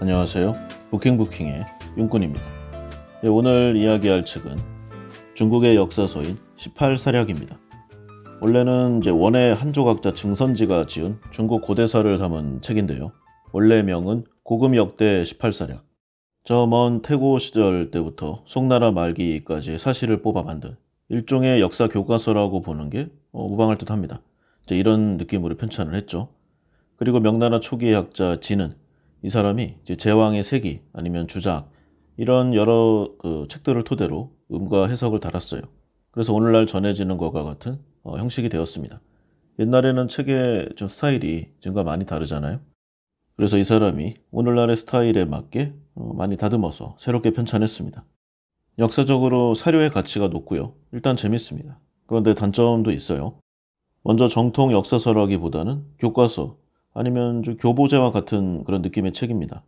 안녕하세요. 부킹부킹의 윤꾼입니다. 네, 오늘 이야기할 책은 중국의 역사서인 18사략입니다. 원래는 이제 원의 한 조각자 증선지가 지은 중국 고대사를 담은 책인데요. 원래 명은 고금 역대 18사략. 저 먼 태고 시절 때부터 송나라 말기까지 사실을 뽑아 만든 일종의 역사 교과서라고 보는 게 어, 무방할 듯합니다. 이런 느낌으로 편찬을 했죠. 그리고 명나라 초기의 학자 진은 이 사람이 제왕의 세기 아니면 주작 이런 여러 그 책들을 토대로 음과 해석을 달았어요. 그래서 오늘날 전해지는 것과 같은 어, 형식이 되었습니다. 옛날에는 책의 좀 스타일이 지금과 많이 다르잖아요. 그래서 이 사람이 오늘날의 스타일에 맞게 어, 많이 다듬어서 새롭게 편찬했습니다. 역사적으로 사료의 가치가 높고요. 일단 재밌습니다. 그런데 단점도 있어요. 먼저 정통 역사서라기보다는 교과서 아니면 좀 교보제와 같은 그런 느낌의 책입니다.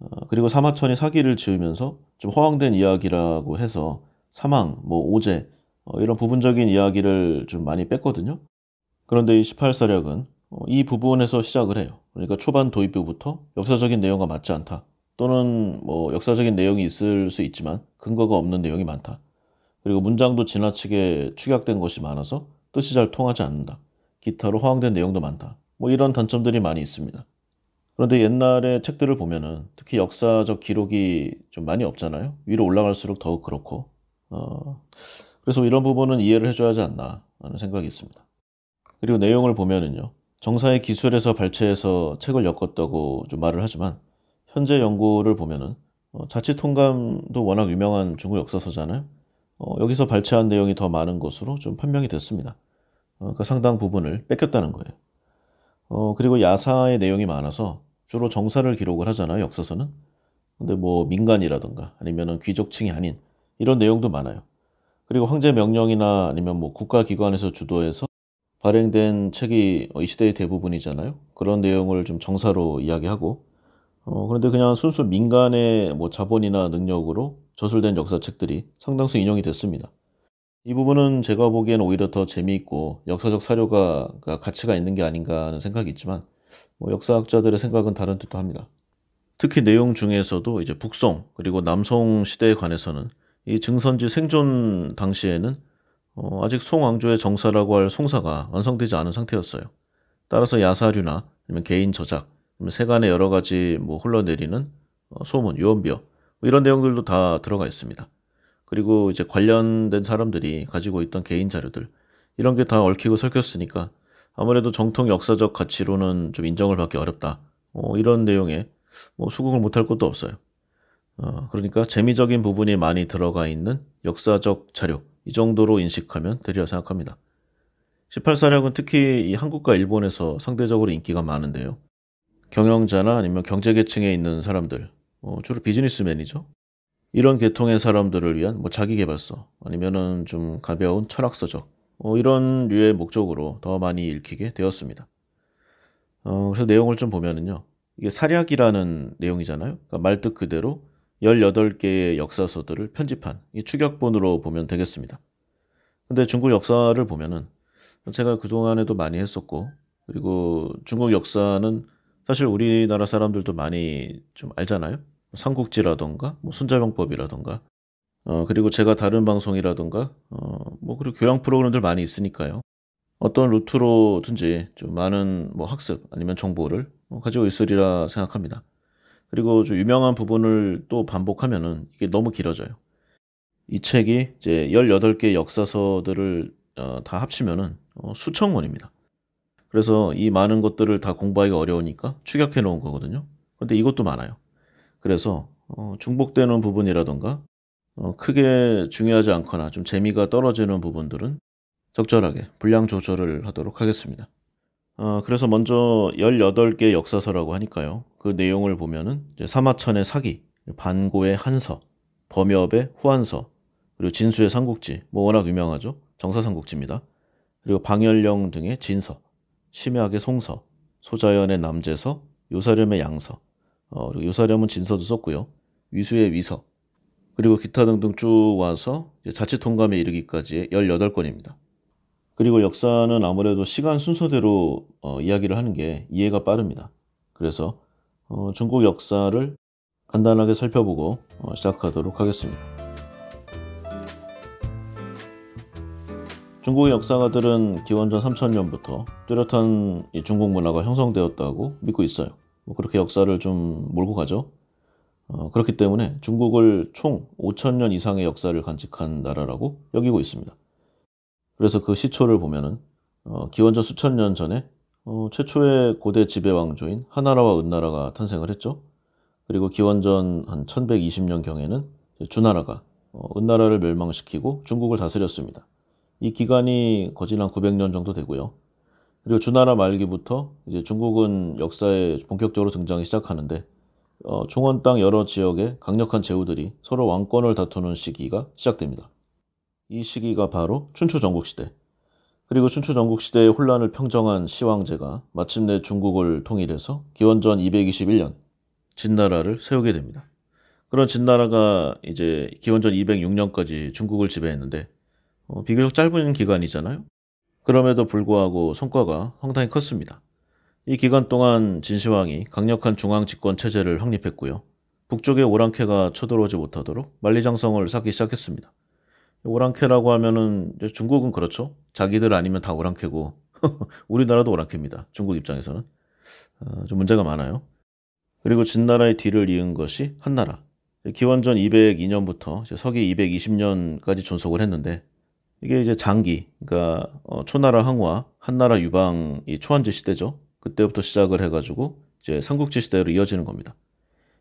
어, 그리고 사마천이 사기를 지으면서 좀 허황된 이야기라고 해서 사망, 뭐 오제 어, 이런 부분적인 이야기를 좀 많이 뺐거든요. 그런데 이1 8사력은이 어, 부분에서 시작을 해요. 그러니까 초반 도입부부터 역사적인 내용과 맞지 않다. 또는 뭐 역사적인 내용이 있을 수 있지만 근거가 없는 내용이 많다. 그리고 문장도 지나치게 축약된 것이 많아서 뜻이 잘 통하지 않는다. 기타로 허황된 내용도 많다. 뭐 이런 단점들이 많이 있습니다. 그런데 옛날의 책들을 보면은 특히 역사적 기록이 좀 많이 없잖아요. 위로 올라갈수록 더욱 그렇고. 어, 그래서 이런 부분은 이해를 해줘야 하지 않나 하는 생각이 있습니다. 그리고 내용을 보면은요. 정사의 기술에서 발췌해서 책을 엮었다고 좀 말을 하지만 현재 연구를 보면은 어, 자치 통감도 워낙 유명한 중국 역사서잖아요. 어, 여기서 발췌한 내용이 더 많은 것으로 좀 판명이 됐습니다. 어, 그 상당 부분을 뺏겼다는 거예요. 어, 그리고 야사의 내용이 많아서 주로 정사를 기록을 하잖아요, 역사서는. 근데 뭐 민간이라든가 아니면은 귀족층이 아닌 이런 내용도 많아요. 그리고 황제 명령이나 아니면 뭐 국가기관에서 주도해서 발행된 책이 어, 이 시대의 대부분이잖아요. 그런 내용을 좀 정사로 이야기하고 어, 그런데 그냥 순수 민간의 뭐 자본이나 능력으로 저술된 역사책들이 상당수 인용이 됐습니다. 이 부분은 제가 보기엔 오히려 더 재미있고 역사적 사료가 가치가 있는 게 아닌가 하는 생각이 있지만 뭐 역사학자들의 생각은 다른 듯도 합니다. 특히 내용 중에서도 이제 북송 그리고 남송 시대에 관해서는 이 증선지 생존 당시에는 어, 아직 송왕조의 정사라고 할 송사가 완성되지 않은 상태였어요. 따라서 야사류나 아니면 개인 저작, 아니면 세간의 여러 가지 뭐 흘러내리는 어, 소문, 유언비어 뭐 이런 내용들도 다 들어가 있습니다. 그리고 이제 관련된 사람들이 가지고 있던 개인 자료들 이런 게 다 얽히고 설였으니까 아무래도 정통 역사적 가치로는 좀 인정을 받기 어렵다. 어, 이런 내용에 뭐 수긍을 못할 것도 없어요. 어, 그러니까 재미적인 부분이 많이 들어가 있는 역사적 자료 이 정도로 인식하면 되리라 생각합니다. 1 8사력은 특히 한국과 일본에서 상대적으로 인기가 많은데요. 경영자나 아니면 경제계층에 있는 사람들, 어, 주로 비즈니스맨이죠. 이런 계통의 사람들을 위한 뭐 자기개발서 아니면은 좀 가벼운 철학서적 어, 이런 류의 목적으로 더 많이 읽히게 되었습니다. 어, 그래서 내용을 좀 보면은요. 이게 사략이라는 내용이잖아요. 그러니까 말뜻 그대로 18개의 역사서들을 편집한 이 추격본으로 보면 되겠습니다. 근데 중국 역사를 보면은 제가 그동안에도 많이 했었고 그리고 중국 역사는 사실 우리나라 사람들도 많이 좀 알잖아요. 뭐 삼국지라던가 뭐 손자병법이라던가 어, 그리고 제가 다른 방송이라던가 어, 뭐 그리고 교양 프로그램들 많이 있으니까요. 어떤 루트로든지 좀 많은 뭐 학습 아니면 정보를 뭐 가지고 있으리라 생각합니다. 그리고 좀 유명한 부분을 또 반복하면은 이게 너무 길어져요. 이 책이 이제 18개 역사서들을 어, 다 합치면은 어, 수천 권입니다. 그래서 이 많은 것들을 다 공부하기가 어려우니까 축약해 놓은 거거든요. 근데 이것도 많아요. 그래서 어, 중복되는 부분이라던가 어, 크게 중요하지 않거나 좀 재미가 떨어지는 부분들은 적절하게 분량 조절을 하도록 하겠습니다. 어, 그래서 먼저 18개 역사서라고 하니까요. 그 내용을 보면은 사마천의 사기, 반고의 한서, 범엽의 후한서, 그리고 진수의 삼국지, 뭐 워낙 유명하죠. 정사삼국지입니다. 그리고 방열령 등의 진서, 심약의 송서, 소자연의 남재서, 요사렴의 양서, 어, 그리고 요사령은 진서도 썼고요. 위수의 위서, 그리고 기타 등등 쭉 와서 자치 통감에 이르기까지1 8권입니다 그리고 역사는 아무래도 시간 순서대로 어, 이야기를 하는 게 이해가 빠릅니다. 그래서 어, 중국 역사를 간단하게 살펴보고 어, 시작하도록 하겠습니다. 중국 역사가들은 기원전 3000년부터 뚜렷한 중국 문화가 형성되었다고 믿고 있어요. 뭐 그렇게 역사를 좀 몰고 가죠. 어, 그렇기 때문에 중국을 총 5천년 이상의 역사를 간직한 나라라고 여기고 있습니다. 그래서 그 시초를 보면은 어, 기원전 수천 년 전에 어, 최초의 고대 지배왕조인 하나라와 은나라가 탄생을 했죠. 그리고 기원전 한 1120년경에는 주나라가 어, 은나라를 멸망시키고 중국을 다스렸습니다. 이 기간이 거진 한 900년 정도 되고요. 그리고 주나라 말기부터 이제 중국은 역사에 본격적으로 등장하기 시작하는데 어, 총원 땅 여러 지역의 강력한 제후들이 서로 왕권을 다투는 시기가 시작됩니다. 이 시기가 바로 춘추 전국 시대. 그리고 춘추 전국 시대의 혼란을 평정한 시황제가 마침내 중국을 통일해서 기원전 221년 진나라를 세우게 됩니다. 그런 진나라가 이제 기원전 206년까지 중국을 지배했는데 어, 비교적 짧은 기간이잖아요. 그럼에도 불구하고 성과가 상당히 컸습니다. 이 기간 동안 진시황이 강력한 중앙 집권 체제를 확립했고요. 북쪽의 오랑캐가 쳐들어오지 못하도록 만리장성을 쌓기 시작했습니다. 오랑캐라고 하면은 중국은 그렇죠. 자기들 아니면 다 오랑캐고 우리나라도 오랑캐입니다. 중국 입장에서는 어, 좀 문제가 많아요. 그리고 진나라의 뒤를 이은 것이 한나라. 기원전 202년부터 서기 220년까지 존속을 했는데 이게 이제 장기, 그러니까 어, 초나라 항화, 한나라 유방 이 초한제 시대죠. 그때부터 시작을 해가지고 이제 삼국지 시대로 이어지는 겁니다.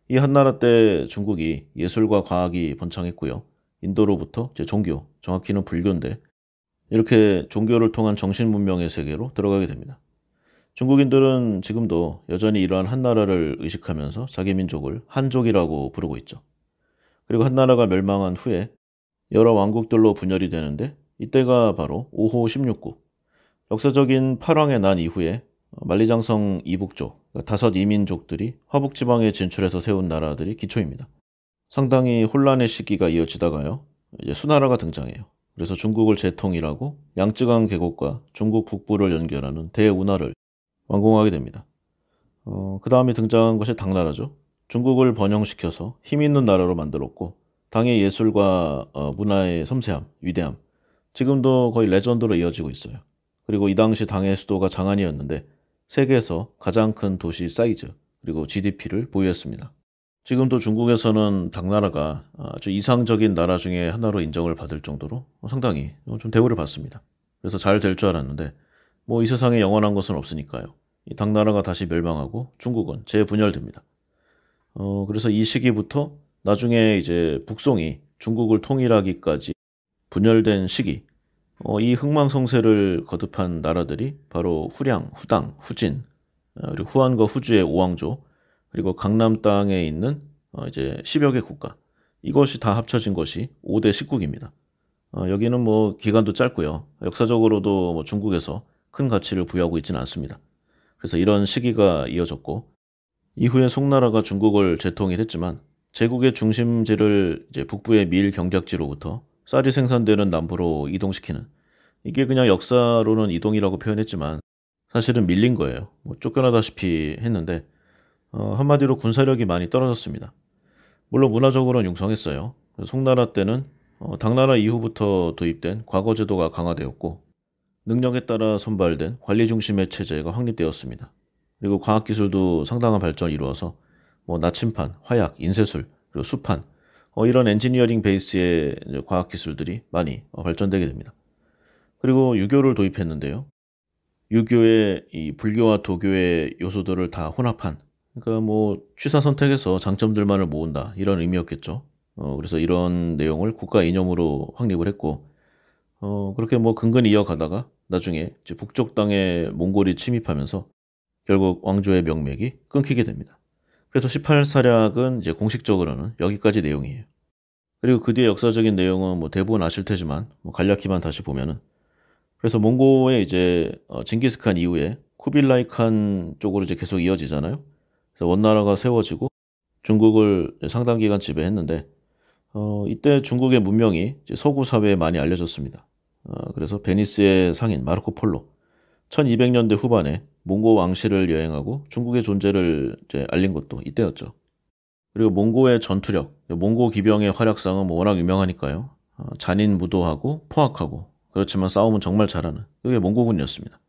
이 한나라 때 중국이 예술과 과학이 번창했고요. 인도로부터 이제 종교, 정확히는 불교인데 이렇게 종교를 통한 정신 문명의 세계로 들어가게 됩니다. 중국인들은 지금도 여전히 이러한 한나라를 의식하면서 자기 민족을 한족이라고 부르고 있죠. 그리고 한나라가 멸망한 후에 여러 왕국들로 분열이 되는데 이때가 바로 5호 16구. 역사적인 8왕의 난 이후에 만리장성 이북쪽, 그러니까 다섯 이민족들이 화북지방에 진출해서 세운 나라들이 기초입니다. 상당히 혼란의 시기가 이어지다가요. 이제 수나라가 등장해요. 그래서 중국을 재통이라고 양쯔강 계곡과 중국 북부를 연결하는 대운하를 완공하게 됩니다. 어, 그 다음에 등장한 것이 당나라죠. 중국을 번영시켜서 힘있는 나라로 만들었고 당의 예술과 어, 문화의 섬세함, 위대함 지금도 거의 레전드로 이어지고 있어요. 그리고 이 당시 당의 수도가 장안이었는데 세계에서 가장 큰 도시 사이즈 그리고 GDP를 보유했습니다. 지금도 중국에서는 당나라가 아주 이상적인 나라 중에 하나로 인정을 받을 정도로 상당히 좀 대우를 받습니다. 그래서 잘 될 줄 알았는데 뭐 이 세상에 영원한 것은 없으니까요. 이 당나라가 다시 멸망하고 중국은 재분열됩니다. 어, 그래서 이 시기부터 나중에 이제 북송이 중국을 통일하기까지 분열된 시기 어, 이 흥망성쇠를 거듭한 나라들이 바로 후량, 후당, 후진 어, 그리고 후한과 후주의 오왕조 그리고 강남 땅에 있는 어, 이제 10여 개 국가 이것이 다 합쳐진 것이 5대 1국입니다 어, 여기는 뭐 기간도 짧고요. 역사적으로도 뭐 중국에서 큰 가치를 부여하고 있지는 않습니다. 그래서 이런 시기가 이어졌고 이후에 송나라가 중국을 재통일했지만 제국의 중심지를 이제 북부의 밀 경작지로부터 쌀이 생산되는 남부로 이동시키는 이게 그냥 역사로는 이동이라고 표현했지만 사실은 밀린 거예요. 뭐 쫓겨나다시피 했는데 어, 한마디로 군사력이 많이 떨어졌습니다. 물론 문화적으로는 융성했어요. 송나라 때는 어, 당나라 이후부터 도입된 과거제도가 강화되었고 능력에 따라 선발된 관리 중심의 체제가 확립되었습니다. 그리고 과학기술도 상당한 발전을 이루어서 뭐 나침판, 화약, 인쇄술, 그리고 수판 어, 이런 엔지니어링 베이스의 과학 기술들이 많이 어, 발전되게 됩니다. 그리고 유교를 도입했는데요. 유교의 이 불교와 도교의 요소들을 다 혼합한 그러니까 뭐 취사 선택에서 장점들만을 모은다 이런 의미였겠죠. 어, 그래서 이런 내용을 국가 이념으로 확립을 했고 어, 그렇게 뭐 근근히 이어가다가 나중에 북쪽 땅에 몽골이 침입하면서 결국 왕조의 명맥이 끊기게 됩니다. 그래서 18사략은 이제 공식적으로는 여기까지 내용이에요. 그리고 그 뒤에 역사적인 내용은 뭐 대부분 아실 테지만 뭐 간략히만 다시 보면은 그래서 몽고의 이제 어, 징기스칸 이후에 쿠빌라이 칸 쪽으로 이제 계속 이어지잖아요. 그래서 원나라가 세워지고 중국을 상당 기간 지배했는데 어, 이때 중국의 문명이 이제 서구 사회에 많이 알려졌습니다. 어, 그래서 베니스의 상인 마르코 폴로 1200년대 후반에 몽고 왕실을 여행하고 중국의 존재를 알린 것도 이때였죠. 그리고 몽고의 전투력, 몽고 기병의 활약상은 뭐 워낙 유명하니까요. 어, 잔인 무도하고 포악하고 그렇지만 싸움은 정말 잘하는 그게 몽고군이었습니다.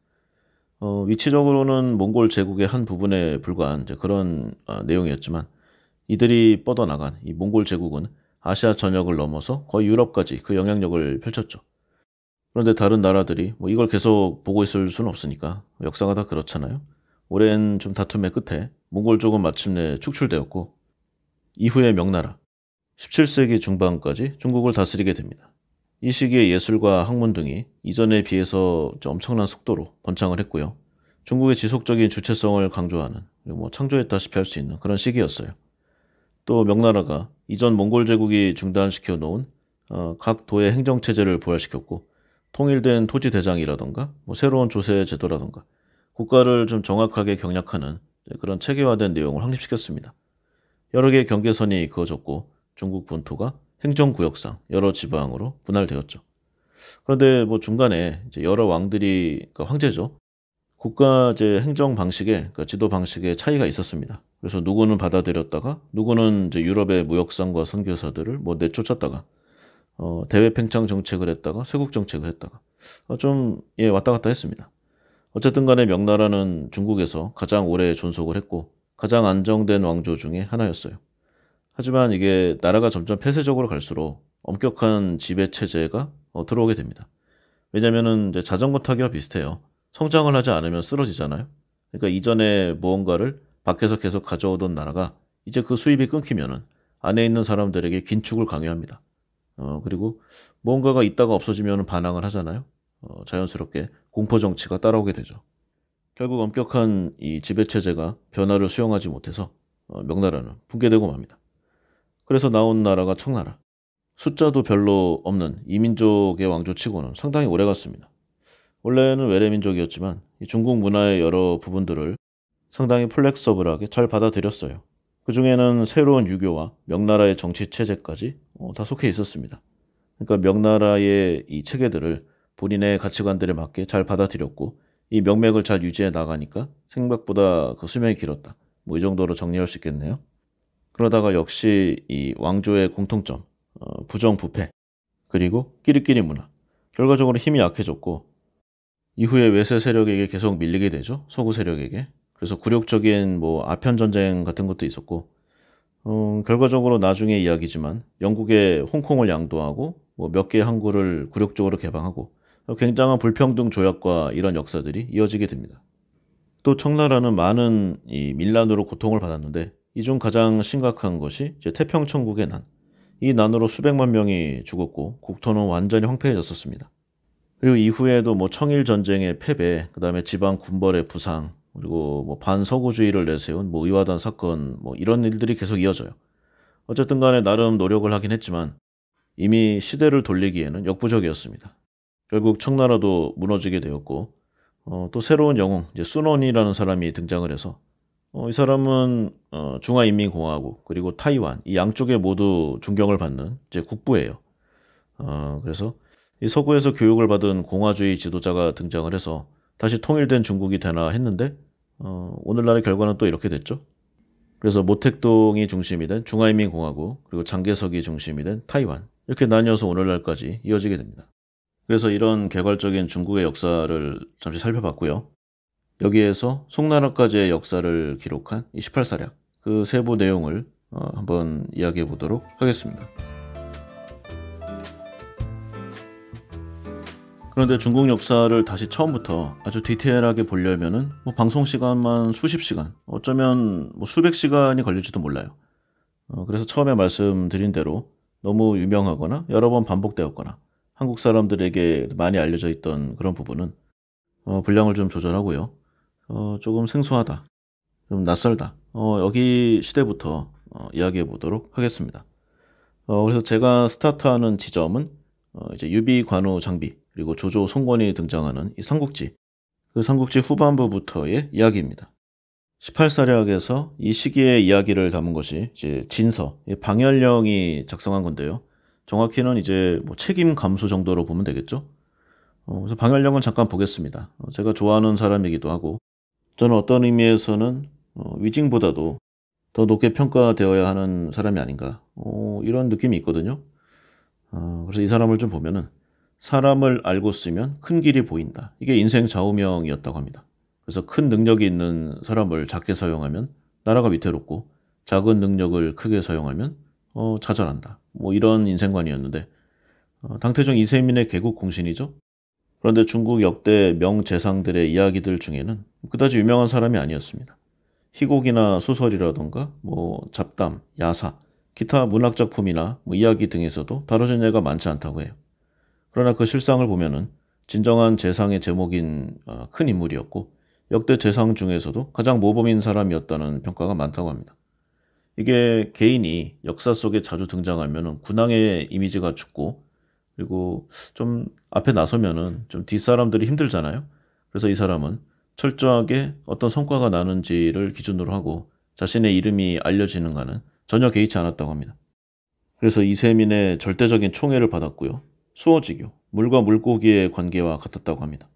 어, 위치적으로는 몽골 제국의 한 부분에 불과한 그런 어, 내용이었지만 이들이 뻗어나간 이 몽골 제국은 아시아 전역을 넘어서 거의 유럽까지 그 영향력을 펼쳤죠. 그런데 다른 나라들이 뭐 이걸 계속 보고 있을 수는 없으니까 역사가 다 그렇잖아요. 오랜 좀 다툼의 끝에 몽골 쪽은 마침내 축출되었고 이후에 명나라 17세기 중반까지 중국을 다스리게 됩니다. 이 시기에 예술과 학문 등이 이전에 비해서 엄청난 속도로 번창을 했고요. 중국의 지속적인 주체성을 강조하는 뭐 창조했다시피 할 수 있는 그런 시기였어요. 또 명나라가 이전 몽골 제국이 중단시켜 놓은 어, 각 도의 행정체제를 부활시켰고 통일된 토지 대장이라던가 뭐 새로운 조세 제도라던가 국가를 좀 정확하게 경략하는 그런 체계화된 내용을 확립시켰습니다. 여러 개의 경계선이 그어졌고 중국 본토가 행정구역상 여러 지방으로 분할되었죠. 그런데 뭐 중간에 여러 왕들이 그러니까 황제죠. 국가 제 행정 방식에 그러니까 지도 방식에 차이가 있었습니다. 그래서 누구는 받아들였다가 누구는 유럽의 무역상과 선교사들을 뭐 내쫓았다가 어, 대외 팽창 정책을 했다가 세국 정책을 했다가 어, 좀 예, 왔다 갔다 했습니다. 어쨌든 간에 명나라는 중국에서 가장 오래 존속을 했고 가장 안정된 왕조 중의 하나였어요. 하지만 이게 나라가 점점 폐쇄적으로 갈수록 엄격한 지배 체제가 어, 들어오게 됩니다. 왜냐하면 자전거 타기와 비슷해요. 성장을 하지 않으면 쓰러지잖아요. 그러니까 이전에 무언가를 밖에서 계속 가져오던 나라가 이제 그 수입이 끊기면은 안에 있는 사람들에게 긴축을 강요합니다. 어, 그리고 뭔가가 있다가 없어지면 반항을 하잖아요. 어, 자연스럽게 공포 정치가 따라오게 되죠. 결국 엄격한 이 지배 체제가 변화를 수용하지 못해서 어, 명나라는 붕괴되고 맙니다. 그래서 나온 나라가 청나라. 숫자도 별로 없는 이민족의 왕조치고는 상당히 오래갔습니다. 원래는 외래민족이었지만 중국 문화의 여러 부분들을 상당히 플렉서블하게 잘 받아들였어요. 그 중에는 새로운 유교와 명나라의 정치 체제까지 어, 다 속해 있었습니다. 그러니까 명나라의 이 체계들을 본인의 가치관들에 맞게 잘 받아들였고 이 명맥을 잘 유지해 나가니까 생각보다 그 수명이 길었다. 뭐 이 정도로 정리할 수 있겠네요. 그러다가 역시 이 왕조의 공통점, 어, 부정부패, 그리고 끼리끼리 문화. 결과적으로 힘이 약해졌고 이후에 외세 세력에게 계속 밀리게 되죠. 서구 세력에게. 그래서 굴욕적인 뭐 아편 전쟁 같은 것도 있었고 어, 결과적으로 나중에 이야기지만 영국의 홍콩을 양도하고 뭐몇 개의 항구를 굴욕적으로 개방하고 굉장한 불평등 조약과 이런 역사들이 이어지게 됩니다. 또 청나라는 많은 이 밀란으로 고통을 받았는데 이 중 가장 심각한 것이 태평천국의 난. 이 난으로 수백만 명이 죽었고 국토는 완전히 황폐해졌었습니다. 그리고 이후에도 뭐 청일 전쟁의 패배, 그 다음에 지방 군벌의 부상, 그리고 뭐 반서구주의를 내세운 뭐 의화단 사건 뭐 이런 일들이 계속 이어져요. 어쨌든 간에 나름 노력을 하긴 했지만 이미 시대를 돌리기에는 역부족이었습니다. 결국 청나라도 무너지게 되었고 어, 또 새로운 영웅 이제 순원이라는 사람이 등장을 해서 어, 이 사람은 어, 중화인민공화국 그리고 타이완 이 양쪽에 모두 존경을 받는 이제 국부예요. 어, 그래서 이 서구에서 교육을 받은 공화주의 지도자가 등장을 해서 다시 통일된 중국이 되나 했는데 어, 오늘날의 결과는 또 이렇게 됐죠. 그래서 모택동이 중심이 된 중화인민공화국 그리고 장개석이 중심이 된 타이완 이렇게 나뉘어서 오늘날까지 이어지게 됩니다. 그래서 이런 개괄적인 중국의 역사를 잠시 살펴봤고요. 여기에서 송나라까지의 역사를 기록한 18사략 그 세부 내용을 어, 한번 이야기해 보도록 하겠습니다. 그런데 중국 역사를 다시 처음부터 아주 디테일하게 보려면은 뭐 방송 시간만 수십 시간, 어쩌면 뭐 수백 시간이 걸릴지도 몰라요. 어, 그래서 처음에 말씀드린 대로 너무 유명하거나 여러 번 반복되었거나 한국 사람들에게 많이 알려져 있던 그런 부분은 어, 분량을 좀 조절하고요. 어, 조금 생소하다, 좀 낯설다. 어, 여기 시대부터 어, 이야기해 보도록 하겠습니다. 어, 그래서 제가 스타트하는 지점은 이제 유비 관우 장비 그리고 조조 송권이 등장하는 이 삼국지, 그 삼국지 후반부부터의 이야기입니다. 18사략에서 이 시기의 이야기를 담은 것이 이제 진서, 방열령이 작성한 건데요. 정확히는 이제 뭐 책임 감수 정도로 보면 되겠죠. 어, 그래서 방열령은 잠깐 보겠습니다. 어, 제가 좋아하는 사람이기도 하고, 저는 어떤 의미에서는 어, 위징보다도 더 높게 평가되어야 하는 사람이 아닌가, 어, 이런 느낌이 있거든요. 어, 그래서 이 사람을 좀 보면은 사람을 알고 쓰면 큰 길이 보인다. 이게 인생 좌우명이었다고 합니다. 그래서 큰 능력이 있는 사람을 작게 사용하면 나라가 위태롭고 작은 능력을 크게 사용하면 어, 자잘한다. 뭐 이런 인생관이었는데 어, 당태종 이세민의 개국 공신이죠. 그런데 중국 역대 명재상들의 이야기들 중에는 그다지 유명한 사람이 아니었습니다. 희곡이나 소설이라던가 뭐 잡담, 야사, 기타 문학 작품이나 뭐 이야기 등에서도 다뤄진 예가 많지 않다고 해요. 그러나 그 실상을 보면은 진정한 재상의 제목인 어, 큰 인물이었고 역대 재상 중에서도 가장 모범인 사람이었다는 평가가 많다고 합니다. 이게 개인이 역사 속에 자주 등장하면 군왕의 이미지가 죽고 그리고 좀 앞에 나서면은 좀 뒷사람들이 힘들잖아요. 그래서 이 사람은 철저하게 어떤 성과가 나는지를 기준으로 하고 자신의 이름이 알려지는가는 전혀 개의치 않았다고 합니다. 그래서 이세민의 절대적인 총애를 받았고요. 수어지교, 물과 물고기의 관계와 같았다고 합니다.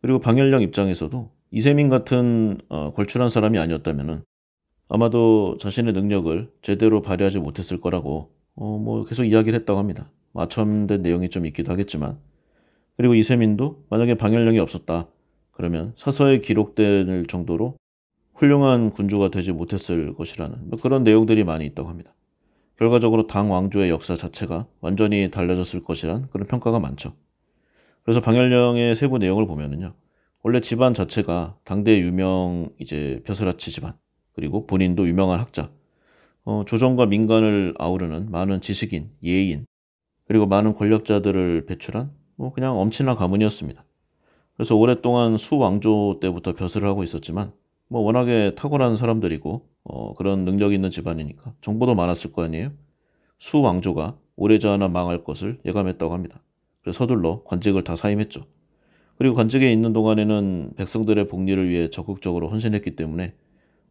그리고 방열령 입장에서도 이세민 같은 어, 걸출한 사람이 아니었다면 아마도 자신의 능력을 제대로 발휘하지 못했을 거라고 어, 뭐 계속 이야기를 했다고 합니다. 마첨된 내용이 좀 있기도 하겠지만 그리고 이세민도 만약에 방열령이 없었다 그러면 사서에 기록될 정도로 훌륭한 군주가 되지 못했을 것이라는 뭐 그런 내용들이 많이 있다고 합니다. 결과적으로 당 왕조의 역사 자체가 완전히 달라졌을 것이란 그런 평가가 많죠. 그래서 방열령의 세부 내용을 보면은요. 원래 집안 자체가 당대 유명 이제 벼슬아치 집안 그리고 본인도 유명한 학자 어, 조정과 민간을 아우르는 많은 지식인, 예인 그리고 많은 권력자들을 배출한 뭐 그냥 엄친아 가문이었습니다. 그래서 오랫동안 수왕조 때부터 벼슬을 하고 있었지만 뭐 워낙에 탁월한 사람들이고 어, 그런 능력 있는 집안이니까 정보도 많았을 거 아니에요. 수 왕조가 오래전에 망할 것을 예감했다고 합니다. 그래서 서둘러 관직을 다 사임했죠. 그리고 관직에 있는 동안에는 백성들의 복리를 위해 적극적으로 헌신했기 때문에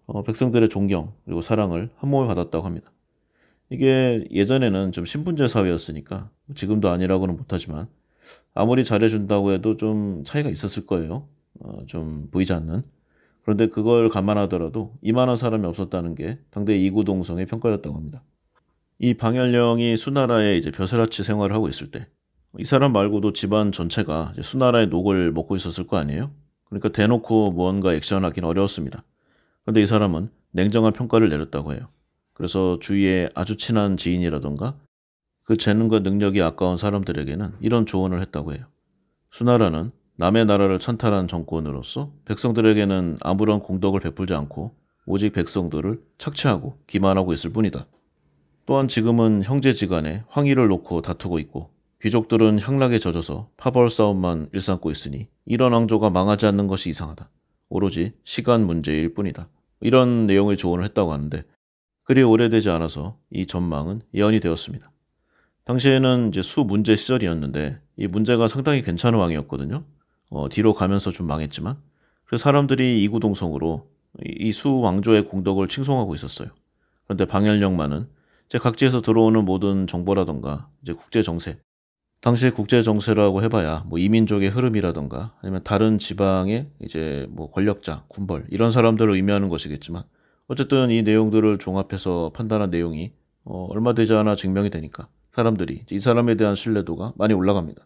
어, 백성들의 존경 그리고 사랑을 한 몸에 받았다고 합니다. 이게 예전에는 좀 신분제 사회였으니까 지금도 아니라고는 못하지만 아무리 잘해준다고 해도 좀 차이가 있었을 거예요. 어, 좀 보이지 않는. 그런데 그걸 감안하더라도 이만한 사람이 없었다는 게 당대 이구동성의 평가였다고 합니다. 이 방열령이 수나라에 이제 벼슬아치 생활을 하고 있을 때 이 사람 말고도 집안 전체가 수나라의 녹을 먹고 있었을 거 아니에요? 그러니까 대놓고 무언가 액션하기는 어려웠습니다. 그런데 이 사람은 냉정한 평가를 내렸다고 해요. 그래서 주위에 아주 친한 지인이라던가 그 재능과 능력이 아까운 사람들에게는 이런 조언을 했다고 해요. 수나라는 남의 나라를 찬탈한 정권으로서 백성들에게는 아무런 공덕을 베풀지 않고 오직 백성들을 착취하고 기만하고 있을 뿐이다. 또한 지금은 형제지간에 황의를 놓고 다투고 있고 귀족들은 향락에 젖어서 파벌 싸움만 일삼고 있으니 이런 왕조가 망하지 않는 것이 이상하다. 오로지 시간 문제일 뿐이다. 이런 내용의 조언을 했다고 하는데 그리 오래되지 않아서 이 전망은 예언이 되었습니다. 당시에는 이제 수 문제 시절이었는데 이 문제가 상당히 괜찮은 왕이었거든요. 어, 뒤로 가면서 좀 망했지만 그 사람들이 이구동성으로 이 수 왕조의 공덕을 칭송하고 있었어요. 그런데 방열령만은 제 각지에서 들어오는 모든 정보라던가 이제 국제 정세 당시 국제 정세라고 해봐야 뭐 이민족의 흐름이라던가 아니면 다른 지방의 이제 뭐 권력자 군벌 이런 사람들을 의미하는 것이겠지만 어쨌든 이 내용들을 종합해서 판단한 내용이 어, 얼마 되지 않아 증명이 되니까 사람들이 이 사람에 대한 신뢰도가 많이 올라갑니다.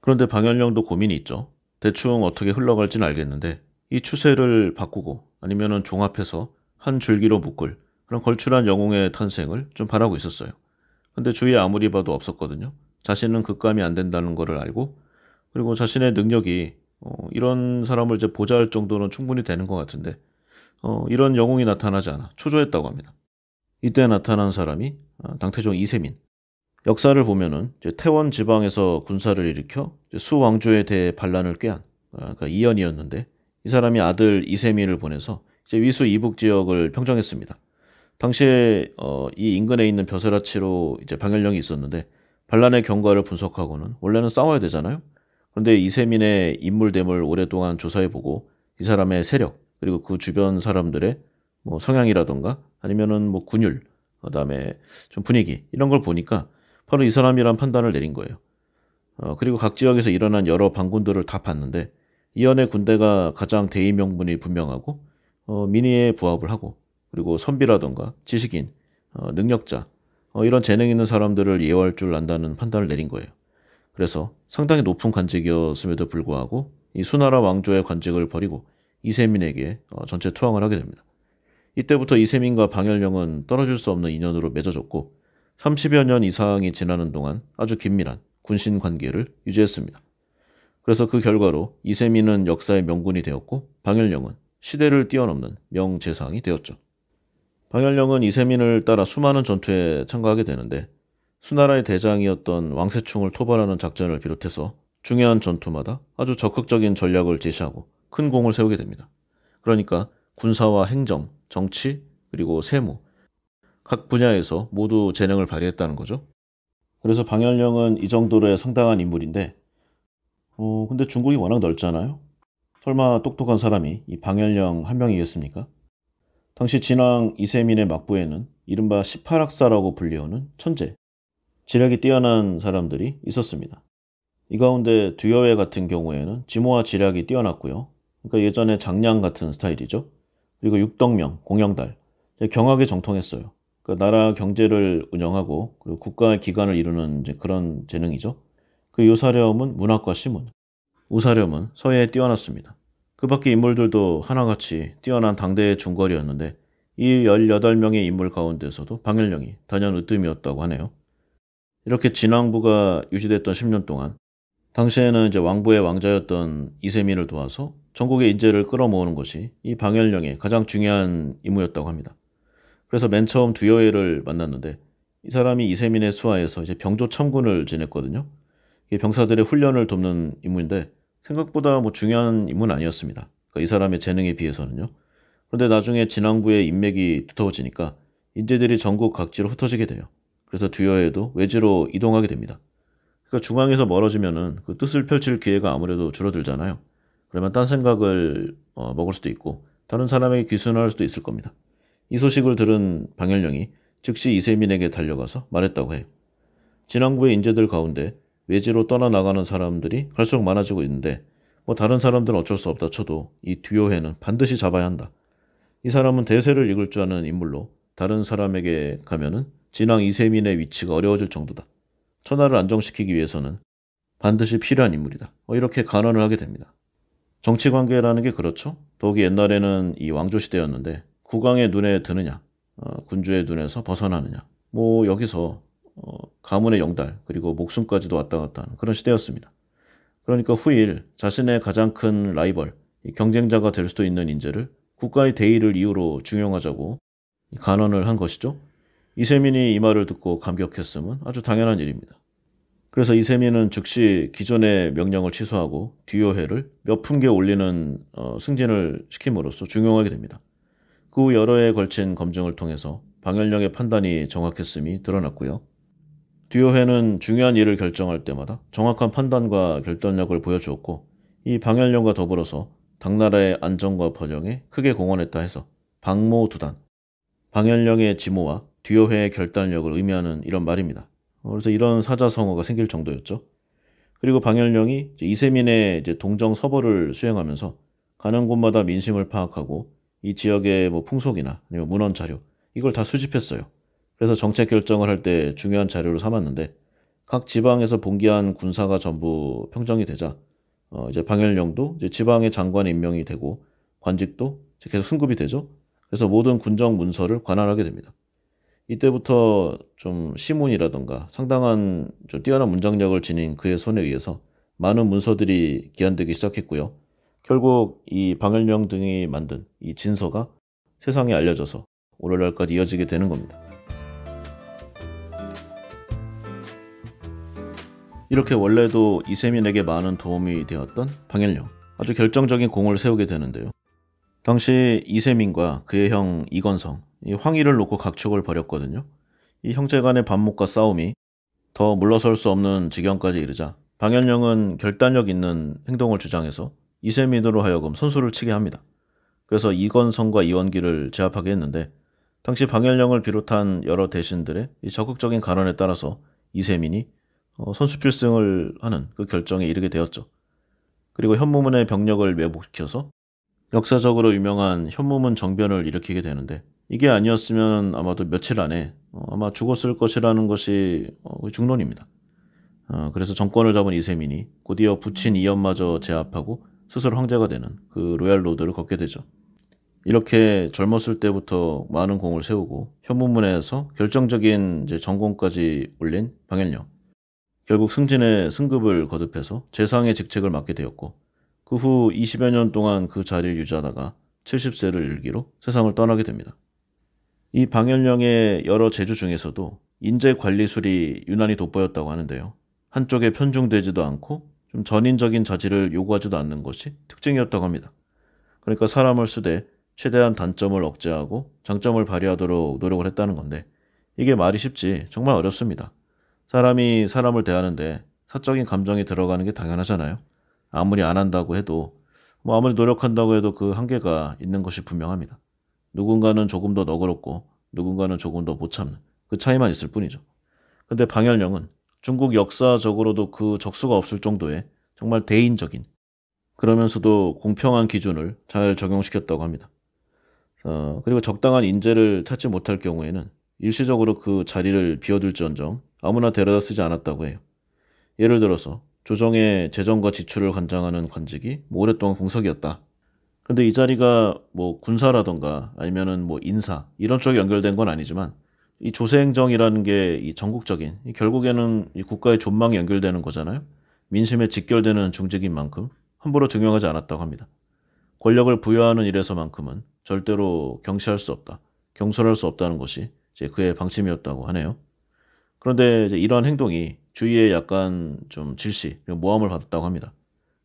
그런데 방열령도 고민이 있죠. 대충 어떻게 흘러갈지는 알겠는데 이 추세를 바꾸고 아니면은 종합해서 한 줄기로 묶을 그런 걸출한 영웅의 탄생을 좀 바라고 있었어요. 근데 주위에 아무리 봐도 없었거든요. 자신은 극감이 안 된다는 것을 알고 그리고 자신의 능력이 어, 이런 사람을 이제 보좌할 정도는 충분히 되는 것 같은데 어, 이런 영웅이 나타나지 않아 초조했다고 합니다. 이때 나타난 사람이 아, 당태종 이세민 역사를 보면은 이제 태원 지방에서 군사를 일으켜 수왕조에 대해 반란을 꾀한 아, 그러니까 이연이었는데 이 사람이 아들 이세미를 보내서 이제 위수 이북 지역을 평정했습니다. 당시에 어, 이 인근에 있는 벼슬아치로 이제 방열령이 있었는데 반란의 경과를 분석하고는 원래는 싸워야 되잖아요. 그런데 이세민의 인물됨을 오랫동안 조사해보고 이 사람의 세력 그리고 그 주변 사람들의 뭐 성향이라던가 아니면은 뭐 군율 그다음에 좀 분위기 이런 걸 보니까 바로 이 사람이란 판단을 내린 거예요. 어, 그리고 각 지역에서 일어난 여러 반군들을 다 봤는데 이연의 군대가 가장 대의 명분이 분명하고 어, 민의 부합을 하고 그리고 선비라던가 지식인, 어, 능력자 어, 이런 재능 있는 사람들을 예우할 줄 안다는 판단을 내린 거예요. 그래서 상당히 높은 관직이었음에도 불구하고 이 수나라 왕조의 관직을 버리고 이세민에게 어, 전체 투항을 하게 됩니다. 이때부터 이세민과 방열령은 떨어질 수 없는 인연으로 맺어졌고 30여 년 이상이 지나는 동안 아주 긴밀한 군신 관계를 유지했습니다. 그래서 그 결과로 이세민은 역사의 명군이 되었고 방일령은 시대를 뛰어넘는 명재상이 되었죠. 방일령은 이세민을 따라 수많은 전투에 참가하게 되는데 수나라의 대장이었던 왕세충을 토벌하는 작전을 비롯해서 중요한 전투마다 아주 적극적인 전략을 제시하고 큰 공을 세우게 됩니다. 그러니까 군사와 행정, 정치, 그리고 세무, 각 분야에서 모두 재능을 발휘했다는 거죠. 그래서 방열령은 이 정도로의 상당한 인물인데, 어, 근데 중국이 워낙 넓잖아요. 설마 똑똑한 사람이 이 방열령 한 명이겠습니까? 당시 진왕 이세민의 막부에는 이른바 18학사라고 불리우는 천재, 지략이 뛰어난 사람들이 있었습니다. 이 가운데 두여회 같은 경우에는 지모와 지략이 뛰어났고요. 그러니까 예전에 장량 같은 스타일이죠. 그리고 육덕명, 공영달, 경악에 정통했어요. 그 나라 경제를 운영하고 그리고 국가 기관을 이루는 그런 재능이죠. 그 요사렴은 문학과 시문, 우사렴은 서예에 뛰어났습니다. 그 밖의 인물들도 하나같이 뛰어난 당대의 중거리였는데 이 18명의 인물 가운데서도 방일령이 단연 으뜸이었다고 하네요. 이렇게 진왕부가 유지됐던 10년 동안 당시에는 이제 왕부의 왕자였던 이세민을 도와서 전국의 인재를 끌어모으는 것이 이방열령의 가장 중요한 임무였다고 합니다. 그래서 맨 처음 두여애를 만났는데 이 사람이 이세민의 수하에서 이제 병조 참군을 지냈거든요. 병사들의 훈련을 돕는 임무인데 생각보다 뭐 중요한 임무는 아니었습니다. 그러니까 이 사람의 재능에 비해서는요. 그런데 나중에 진왕부의 인맥이 두터워지니까 인재들이 전국 각지로 흩어지게 돼요. 그래서 두여에도 외지로 이동하게 됩니다. 그러니까 중앙에서 멀어지면은 그 뜻을 펼칠 기회가 아무래도 줄어들잖아요. 그러면 딴 생각을 어, 먹을 수도 있고 다른 사람에게 귀순할 수도 있을 겁니다. 이 소식을 들은 방열령이 즉시 이세민에게 달려가서 말했다고 해. 진왕부의 인재들 가운데 외지로 떠나나가는 사람들이 갈수록 많아지고 있는데 뭐 다른 사람들은 어쩔 수 없다 쳐도 이 듀오해는 반드시 잡아야 한다. 이 사람은 대세를 읽을 줄 아는 인물로 다른 사람에게 가면은 진왕 이세민의 위치가 어려워질 정도다. 천하를 안정시키기 위해서는 반드시 필요한 인물이다. 뭐 이렇게 간언을 하게 됩니다. 정치 관계라는 게 그렇죠. 더욱이 옛날에는 이 왕조 시대였는데 국왕의 눈에 드느냐, 어, 군주의 눈에서 벗어나느냐. 뭐 여기서 어, 가문의 영달 그리고 목숨까지도 왔다 갔다 하는 그런 시대였습니다. 그러니까 후일 자신의 가장 큰 라이벌, 경쟁자가 될 수도 있는 인재를 국가의 대의를 이유로 중용하자고 간언을 한 것이죠. 이세민이 이 말을 듣고 감격했음은 아주 당연한 일입니다. 그래서 이세민은 즉시 기존의 명령을 취소하고 듀오회를몇 품계 올리는 어, 승진을 시킴으로써 중용하게 됩니다. 그 여러 해에 걸친 검증을 통해서 방열령의 판단이 정확했음이 드러났고요. 듀오해는 중요한 일을 결정할 때마다 정확한 판단과 결단력을 보여주었고 이 방열령과 더불어서 당나라의 안정과 번영에 크게 공헌했다 해서 방모두단, 방열령의 지모와 듀오해의 결단력을 의미하는 이런 말입니다. 그래서 이런 사자성어가 생길 정도였죠. 그리고 방열령이 이세민의 동정 서벌을 수행하면서 가는 곳마다 민심을 파악하고 이 지역의 뭐 풍속이나 아니면 문헌 자료 이걸 다 수집했어요. 그래서 정책 결정을 할 때 중요한 자료로 삼았는데 각 지방에서 봉기한 군사가 전부 평정이 되자 어 이제 방열령도 이제 지방의 장관 임명이 되고 관직도 이제 계속 승급이 되죠. 그래서 모든 군정 문서를 관할하게 됩니다. 이때부터 좀 시문이라던가 상당한 좀 뛰어난 문장력을 지닌 그의 손에 의해서 많은 문서들이 기한되기 시작했고요. 결국 이 방일령 등이 만든 이 진서가 세상에 알려져서 오늘날까지 이어지게 되는 겁니다. 이렇게 원래도 이세민에게 많은 도움이 되었던 방일령 아주 결정적인 공을 세우게 되는데요. 당시 이세민과 그의 형 이건성 황희를 놓고 각축을 벌였거든요. 이 형제 간의 반목과 싸움이 더 물러설 수 없는 지경까지 이르자 방현령은 결단력 있는 행동을 주장해서 이세민으로 하여금 선수를 치게 합니다. 그래서 이건성과 이원기를 제압하게 했는데 당시 방열령을 비롯한 여러 대신들의 이 적극적인 간언에 따라서 이세민이 어, 선수 필승을 하는 그 결정에 이르게 되었죠. 그리고 현무문의 병력을 매복시켜서 역사적으로 유명한 현무문 정변을 일으키게 되는데 이게 아니었으면 아마도 며칠 안에 어, 아마 죽었을 것이라는 것이 어, 중론입니다. 어, 그래서 정권을 잡은 이세민이 곧이어 부친 이연마저 제압하고 스스로 황제가 되는 그 로얄 로드를 걷게 되죠. 이렇게 젊었을 때부터 많은 공을 세우고 현문문에서 결정적인 전공까지 올린 방현령. 결국 승진의 승급을 거듭해서 재상의 직책을 맡게 되었고 그 후 20여 년 동안 그 자리를 유지하다가 70세를 일기로 세상을 떠나게 됩니다. 이 방현령의 여러 제주 중에서도 인재 관리술이 유난히 돋보였다고 하는데요. 한쪽에 편중되지도 않고 좀 전인적인 자질을 요구하지도 않는 것이 특징이었다고 합니다. 그러니까 사람을 쓰되 최대한 단점을 억제하고 장점을 발휘하도록 노력을 했다는 건데 이게 말이 쉽지 정말 어렵습니다. 사람이 사람을 대하는데 사적인 감정이 들어가는 게 당연하잖아요. 아무리 안 한다고 해도 뭐 아무리 노력한다고 해도 그 한계가 있는 것이 분명합니다. 누군가는 조금 더 너그럽고 누군가는 조금 더 못 참는 그 차이만 있을 뿐이죠. 근데 방열령은 중국 역사적으로도 그 적수가 없을 정도의 정말 대인적인 그러면서도 공평한 기준을 잘 적용시켰다고 합니다. 어, 그리고 적당한 인재를 찾지 못할 경우에는 일시적으로 그 자리를 비워둘지언정 아무나 데려다 쓰지 않았다고 해요. 예를 들어서 조정의 재정과 지출을 관장하는 관직이 뭐 오랫동안 공석이었다. 근데 이 자리가 뭐 군사라던가 아니면은 뭐 인사 이런 쪽에 연결된 건 아니지만 이 조세행정이라는 게 이 전국적인 이 결국에는 이 국가의 존망이 연결되는 거잖아요. 민심에 직결되는 중직인 만큼 함부로 등용하지 않았다고 합니다. 권력을 부여하는 일에서만큼은 절대로 경시할 수 없다, 경솔할 수 없다는 것이 이제 그의 방침이었다고 하네요. 그런데 이제 이러한 행동이 주위에 약간 좀 질시, 모함을 받았다고 합니다.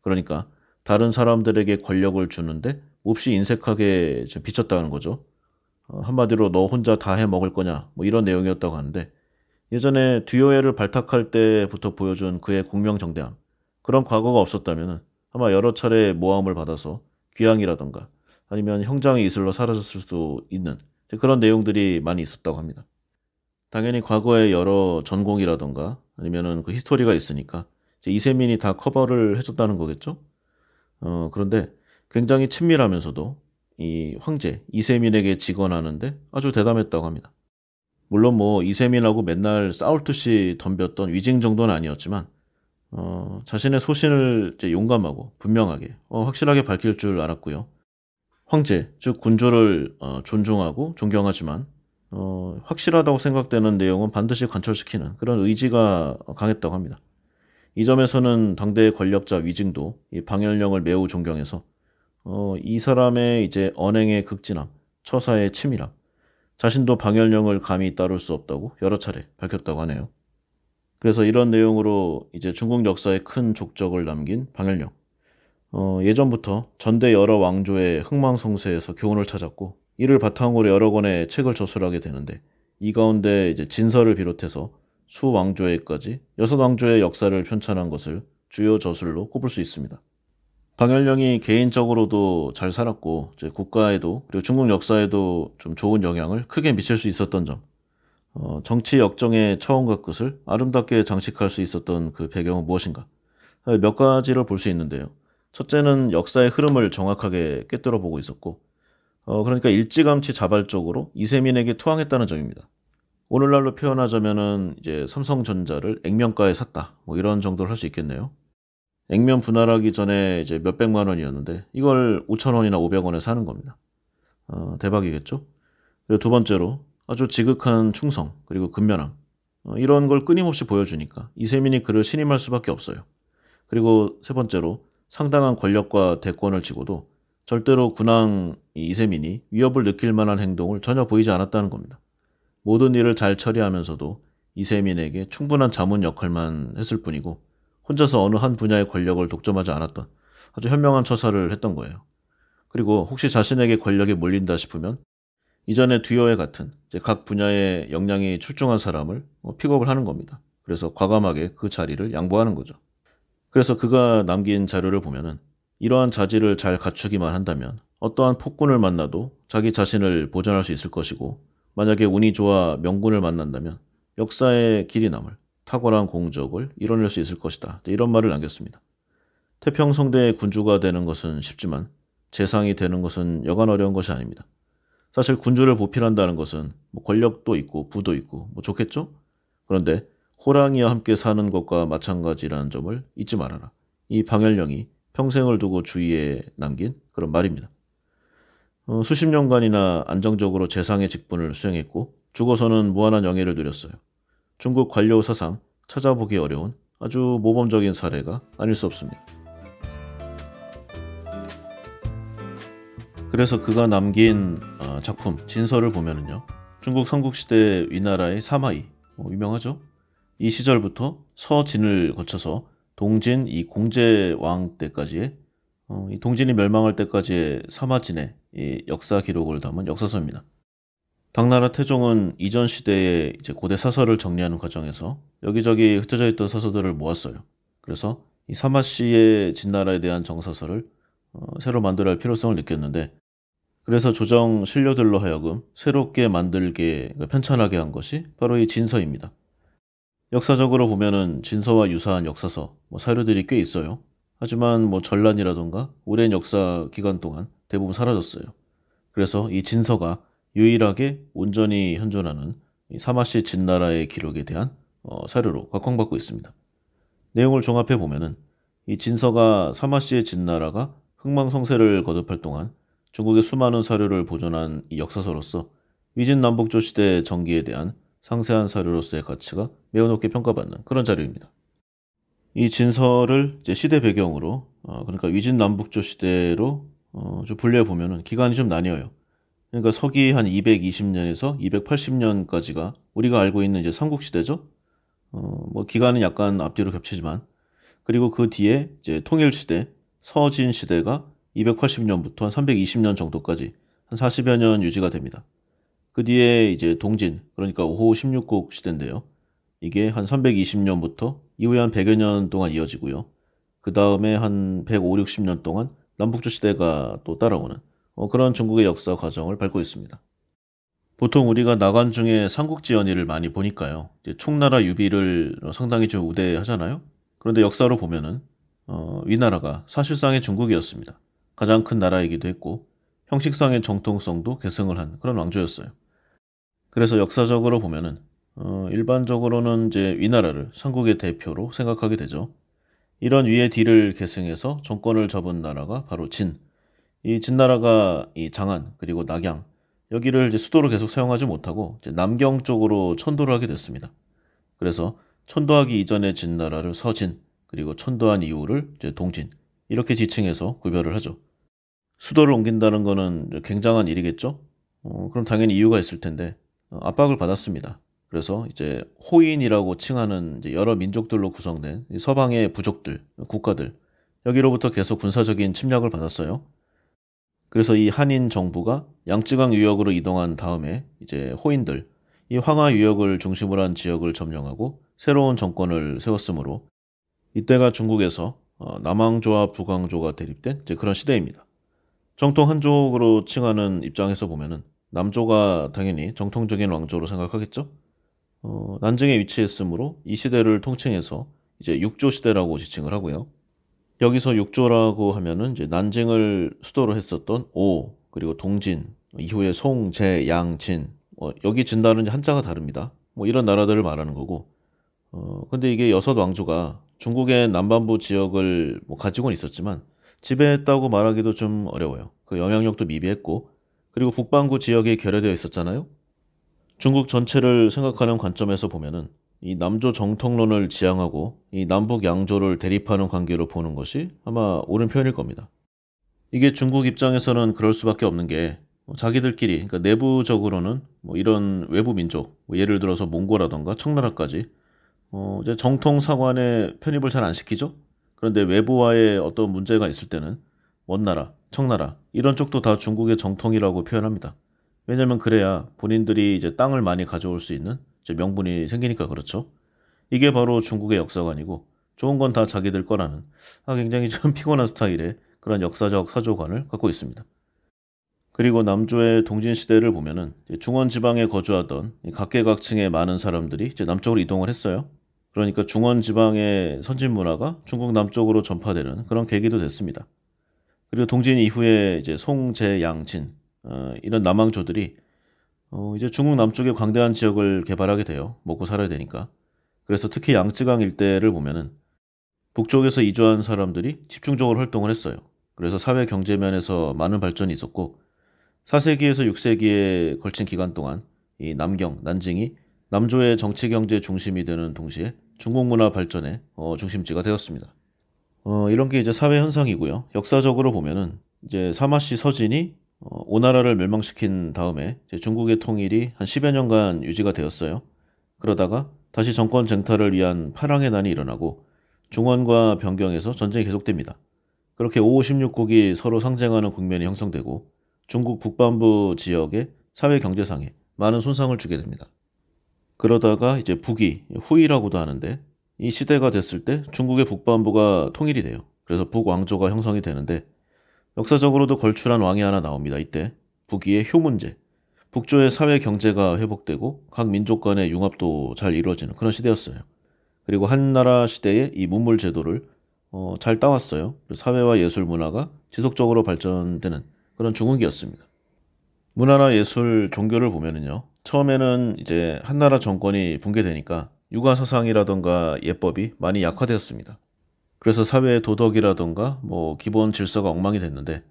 그러니까 다른 사람들에게 권력을 주는데 몹시 인색하게 좀 비쳤다는 거죠. 어, 한마디로 너 혼자 다 해 먹을 거냐 뭐 이런 내용이었다고 하는데 예전에 듀오엘를 발탁할 때부터 보여준 그의 공명정대함 그런 과거가 없었다면 아마 여러 차례 모함을 받아서 귀향이라던가 아니면 형장의 이슬로 사라졌을 수도 있는 그런 내용들이 많이 있었다고 합니다. 당연히 과거에 여러 전공이라던가 아니면그 히스토리가 있으니까 이세민이 다 커버를 해줬다는 거겠죠? 어, 그런데 굉장히 친밀하면서도 이 황제 이세민에게 직언하는데 아주 대담했다고 합니다. 물론 뭐 이세민하고 맨날 싸울 듯이 덤볐던 위징 정도는 아니었지만 어, 자신의 소신을 용감하고 분명하게 어, 확실하게 밝힐 줄 알았고요. 황제 즉 군조를 어, 존중하고 존경하지만 어, 확실하다고 생각되는 내용은 반드시 관철시키는 그런 의지가 강했다고 합니다. 이 점에서는 당대의 권력자 위징도 이 방열령을 매우 존경해서 어, 이 사람의 이제 언행의 극진함, 처사의 치밀함, 자신도 방열령을 감히 따를 수 없다고 여러 차례 밝혔다고 하네요. 그래서 이런 내용으로 이제 중국 역사에 큰 족적을 남긴 방열령. 어, 예전부터 전대 여러 왕조의 흥망성쇠에서 교훈을 찾았고 이를 바탕으로 여러 권의 책을 저술하게 되는데 이 가운데 이제 진서를 비롯해서 수왕조에까지 여섯 왕조의 역사를 편찬한 것을 주요 저술로 꼽을 수 있습니다. 방열령이 개인적으로도 잘 살았고 국가에도 그리고 중국 역사에도 좀 좋은 영향을 크게 미칠 수 있었던 점 어, 정치 역정의 처음과 끝을 아름답게 장식할 수 있었던 그 배경은 무엇인가 몇 가지를 볼 수 있는데요 첫째는 역사의 흐름을 정확하게 꿰뚫어 보고 있었고 어, 그러니까 일찌감치 자발적으로 이세민에게 투항했다는 점입니다 오늘날로 표현하자면은 이제 삼성전자를 액면가에 샀다 뭐 이런 정도를 할 수 있겠네요 액면 분할하기 전에 이제 몇백만 원이었는데 이걸 5천 원이나 500원에 사는 겁니다. 어, 대박이겠죠? 그리고 두 번째로 아주 지극한 충성 그리고 근면함 어, 이런 걸 끊임없이 보여주니까 이세민이 그를 신임할 수밖에 없어요. 그리고 세 번째로 상당한 권력과 대권을 쥐고도 절대로 군왕 이세민이 위협을 느낄 만한 행동을 전혀 보이지 않았다는 겁니다. 모든 일을 잘 처리하면서도 이세민에게 충분한 자문 역할만 했을 뿐이고 혼자서 어느 한 분야의 권력을 독점하지 않았던 아주 현명한 처사를 했던 거예요. 그리고 혹시 자신에게 권력이 몰린다 싶으면 이전의 듀오의 같은 각 분야의 역량이 출중한 사람을 뭐 픽업을 하는 겁니다. 그래서 과감하게 그 자리를 양보하는 거죠. 그래서 그가 남긴 자료를 보면은 이러한 자질을 잘 갖추기만 한다면 어떠한 폭군을 만나도 자기 자신을 보전할 수 있을 것이고 만약에 운이 좋아 명군을 만난다면 역사의 길이 남을 탁월한 공적을 이뤄낼 수 있을 것이다. 네, 이런 말을 남겼습니다. 태평성대의 군주가 되는 것은 쉽지만 재상이 되는 것은 여간 어려운 것이 아닙니다. 사실 군주를 보필한다는 것은 뭐 권력도 있고 부도 있고 뭐 좋겠죠? 그런데 호랑이와 함께 사는 것과 마찬가지라는 점을 잊지 말아라. 이 방열령이 평생을 두고 주위에 남긴 그런 말입니다. 어, 수십 년간이나 안정적으로 재상의 직분을 수행했고 죽어서는 무한한 영예를 누렸어요. 중국 관료 사상 찾아보기 어려운 아주 모범적인 사례가 아닐 수 없습니다. 그래서 그가 남긴 어, 작품 진서를 보면요 중국 삼국시대 위나라의 사마이 뭐 유명하죠. 이 시절부터 서진을 거쳐서 동진 이 공제왕 때까지의 어, 이 동진이 멸망할 때까지의 사마진의 역사 기록을 담은 역사서입니다. 당나라 태종은 이전 시대의 이제 고대 사서를 정리하는 과정에서 여기저기 흩어져 있던 사서들을 모았어요. 그래서 이 사마씨의 진나라에 대한 정사서를 어, 새로 만들어야 할 필요성을 느꼈는데 그래서 조정 신료들로 하여금 새롭게 만들게 편찬하게 한 것이 바로 이 진서입니다. 역사적으로 보면은 진서와 유사한 역사서 뭐 사료들이 꽤 있어요. 하지만 뭐 전란이라던가 오랜 역사 기간 동안 대부분 사라졌어요. 그래서 이 진서가 유일하게 온전히 현존하는 사마시 진나라의 기록에 대한 어, 사료로 각광받고 있습니다. 내용을 종합해 보면은 이 진서가 사마시의 진나라가 흥망성쇠를 거듭할 동안 중국의 수많은 사료를 보존한 이 역사서로서 위진 남북조 시대 전기에 대한 상세한 사료로서의 가치가 매우 높게 평가받는 그런 자료입니다. 이 진서를 시대 배경으로 어, 그러니까 위진 남북조 시대로 어, 분류해 보면은 기간이 좀 나뉘어요. 그러니까 서기 한 220년에서 280년까지가 우리가 알고 있는 이제 삼국 시대죠. 어, 뭐 기간은 약간 앞뒤로 겹치지만 그리고 그 뒤에 이제 통일 시대, 서진 시대가 280년부터 한 320년 정도까지 한 40여 년 유지가 됩니다. 그 뒤에 이제 동진, 그러니까 5호 16국 시대인데요. 이게 한 320년부터 이후에 한 100여 년 동안 이어지고요. 그 다음에 한 150, 60년 동안 남북조 시대가 또 따라오는 어, 그런 중국의 역사 과정을 밟고 있습니다. 보통 우리가 나관 중에 삼국지연의를 많이 보니까요. 총나라 유비를 상당히 좀 우대하잖아요. 그런데 역사로 보면은 어, 이 나라가 사실상의 중국이었습니다. 가장 큰 나라이기도 했고 형식상의 정통성도 계승을 한 그런 왕조였어요. 그래서 역사적으로 보면은 어, 일반적으로는 이제 이 나라를 삼국의 대표로 생각하게 되죠. 이런 위에 뒤를 계승해서 정권을 접은 나라가 바로 진, 이 진나라가 이 장안 그리고 낙양 여기를 이제 수도로 계속 사용하지 못하고 이제 남경 쪽으로 천도를 하게 됐습니다. 그래서 천도하기 이전의 진나라를 서진 그리고 천도한 이후를 이제 동진 이렇게 지칭해서 구별을 하죠. 수도를 옮긴다는 거는 굉장한 일이겠죠. 어, 그럼 당연히 이유가 있을 텐데 어, 압박을 받았습니다. 그래서 이제 호인이라고 칭하는 여러 민족들로 구성된 서방의 부족들, 국가들 여기로부터 계속 군사적인 침략을 받았어요. 그래서 이 한인 정부가 양쯔강 유역으로 이동한 다음에 이제 호인들 이 황하 유역을 중심으로 한 지역을 점령하고 새로운 정권을 세웠으므로 이때가 중국에서 어, 남왕조와 북왕조가 대립된 이제 그런 시대입니다. 정통 한족으로 칭하는 입장에서 보면은 남조가 당연히 정통적인 왕조로 생각하겠죠. 어, 난징에 위치했으므로 이 시대를 통칭해서 이제 육조 시대라고 지칭을 하고요. 여기서 육조라고 하면은 이제 난징을 수도로 했었던 오 그리고 동진 이후에 송, 제, 양, 진 어, 여기 진다는 한자가 다릅니다. 뭐 이런 나라들을 말하는 거고 어, 근데 이게 여섯 왕조가 중국의 남반부 지역을 뭐 가지고는 있었지만 지배했다고 말하기도 좀 어려워요. 그 영향력도 미비했고 그리고 북반구 지역이 결여되어 있었잖아요. 중국 전체를 생각하는 관점에서 보면은 이 남조 정통론을 지향하고 이 남북 양조를 대립하는 관계로 보는 것이 아마 옳은 표현일 겁니다. 이게 중국 입장에서는 그럴 수밖에 없는 게 자기들끼리 그러니까 내부적으로는 뭐 이런 외부 민족 뭐 예를 들어서 몽골라던가 청나라까지 어 이제 정통 사관에 편입을 잘 안 시키죠. 그런데 외부와의 어떤 문제가 있을 때는 원나라, 청나라 이런 쪽도 다 중국의 정통이라고 표현합니다. 왜냐면 그래야 본인들이 이제 땅을 많이 가져올 수 있는 명분이 생기니까 그렇죠. 이게 바로 중국의 역사관이고 좋은 건 다 자기들 거라는 아, 굉장히 좀 피곤한 스타일의 그런 역사적 사조관을 갖고 있습니다. 그리고 남조의 동진시대를 보면은 중원 지방에 거주하던 각계각층의 많은 사람들이 이제 남쪽으로 이동을 했어요. 그러니까 중원 지방의 선진 문화가 중국 남쪽으로 전파되는 그런 계기도 됐습니다. 그리고 동진 이후에 이제 송제양진 어, 이런 남왕조들이 어, 이제 중국 남쪽의 광대한 지역을 개발하게 돼요. 먹고 살아야 되니까. 그래서 특히 양쯔강 일대를 보면은 북쪽에서 이주한 사람들이 집중적으로 활동을 했어요. 그래서 사회 경제 면에서 많은 발전이 있었고 4세기에서 6세기에 걸친 기간 동안 이 남경, 난징이 남조의 정치 경제 중심이 되는 동시에 중국 문화 발전의 어, 중심지가 되었습니다. 어, 이런 게 이제 사회 현상이고요. 역사적으로 보면은 이제 사마씨 서진이 어, 오나라를 멸망시킨 다음에 중국의 통일이 한 10여 년간 유지가 되었어요. 그러다가 다시 정권 쟁탈을 위한 파랑의 난이 일어나고 중원과 변경에서 전쟁이 계속됩니다. 그렇게 5, 16국이 서로 상쟁하는 국면이 형성되고 중국 북반부 지역의 사회 경제상에 많은 손상을 주게 됩니다. 그러다가 이제 북이 후이라고도 하는데 이 시대가 됐을 때 중국의 북반부가 통일이 돼요. 그래서 북왕조가 형성이 되는데 역사적으로도 걸출한 왕이 하나 나옵니다. 이때 북위의효 문제, 북조의 사회 경제가 회복되고 각 민족 간의 융합도 잘 이루어지는 그런 시대였어요. 그리고 한나라 시대의 이 문물 제도를 어, 잘 따왔어요. 사회와 예술 문화가 지속적으로 발전되는 그런 중흥기였습니다. 문화나 예술, 종교를 보면은요. 처음에는 이제 한나라 정권이 붕괴되니까 유가 사상이라던가 예법이 많이 약화되었습니다. 그래서 사회의 도덕이라던가뭐 기본 질서가 엉망이 됐는데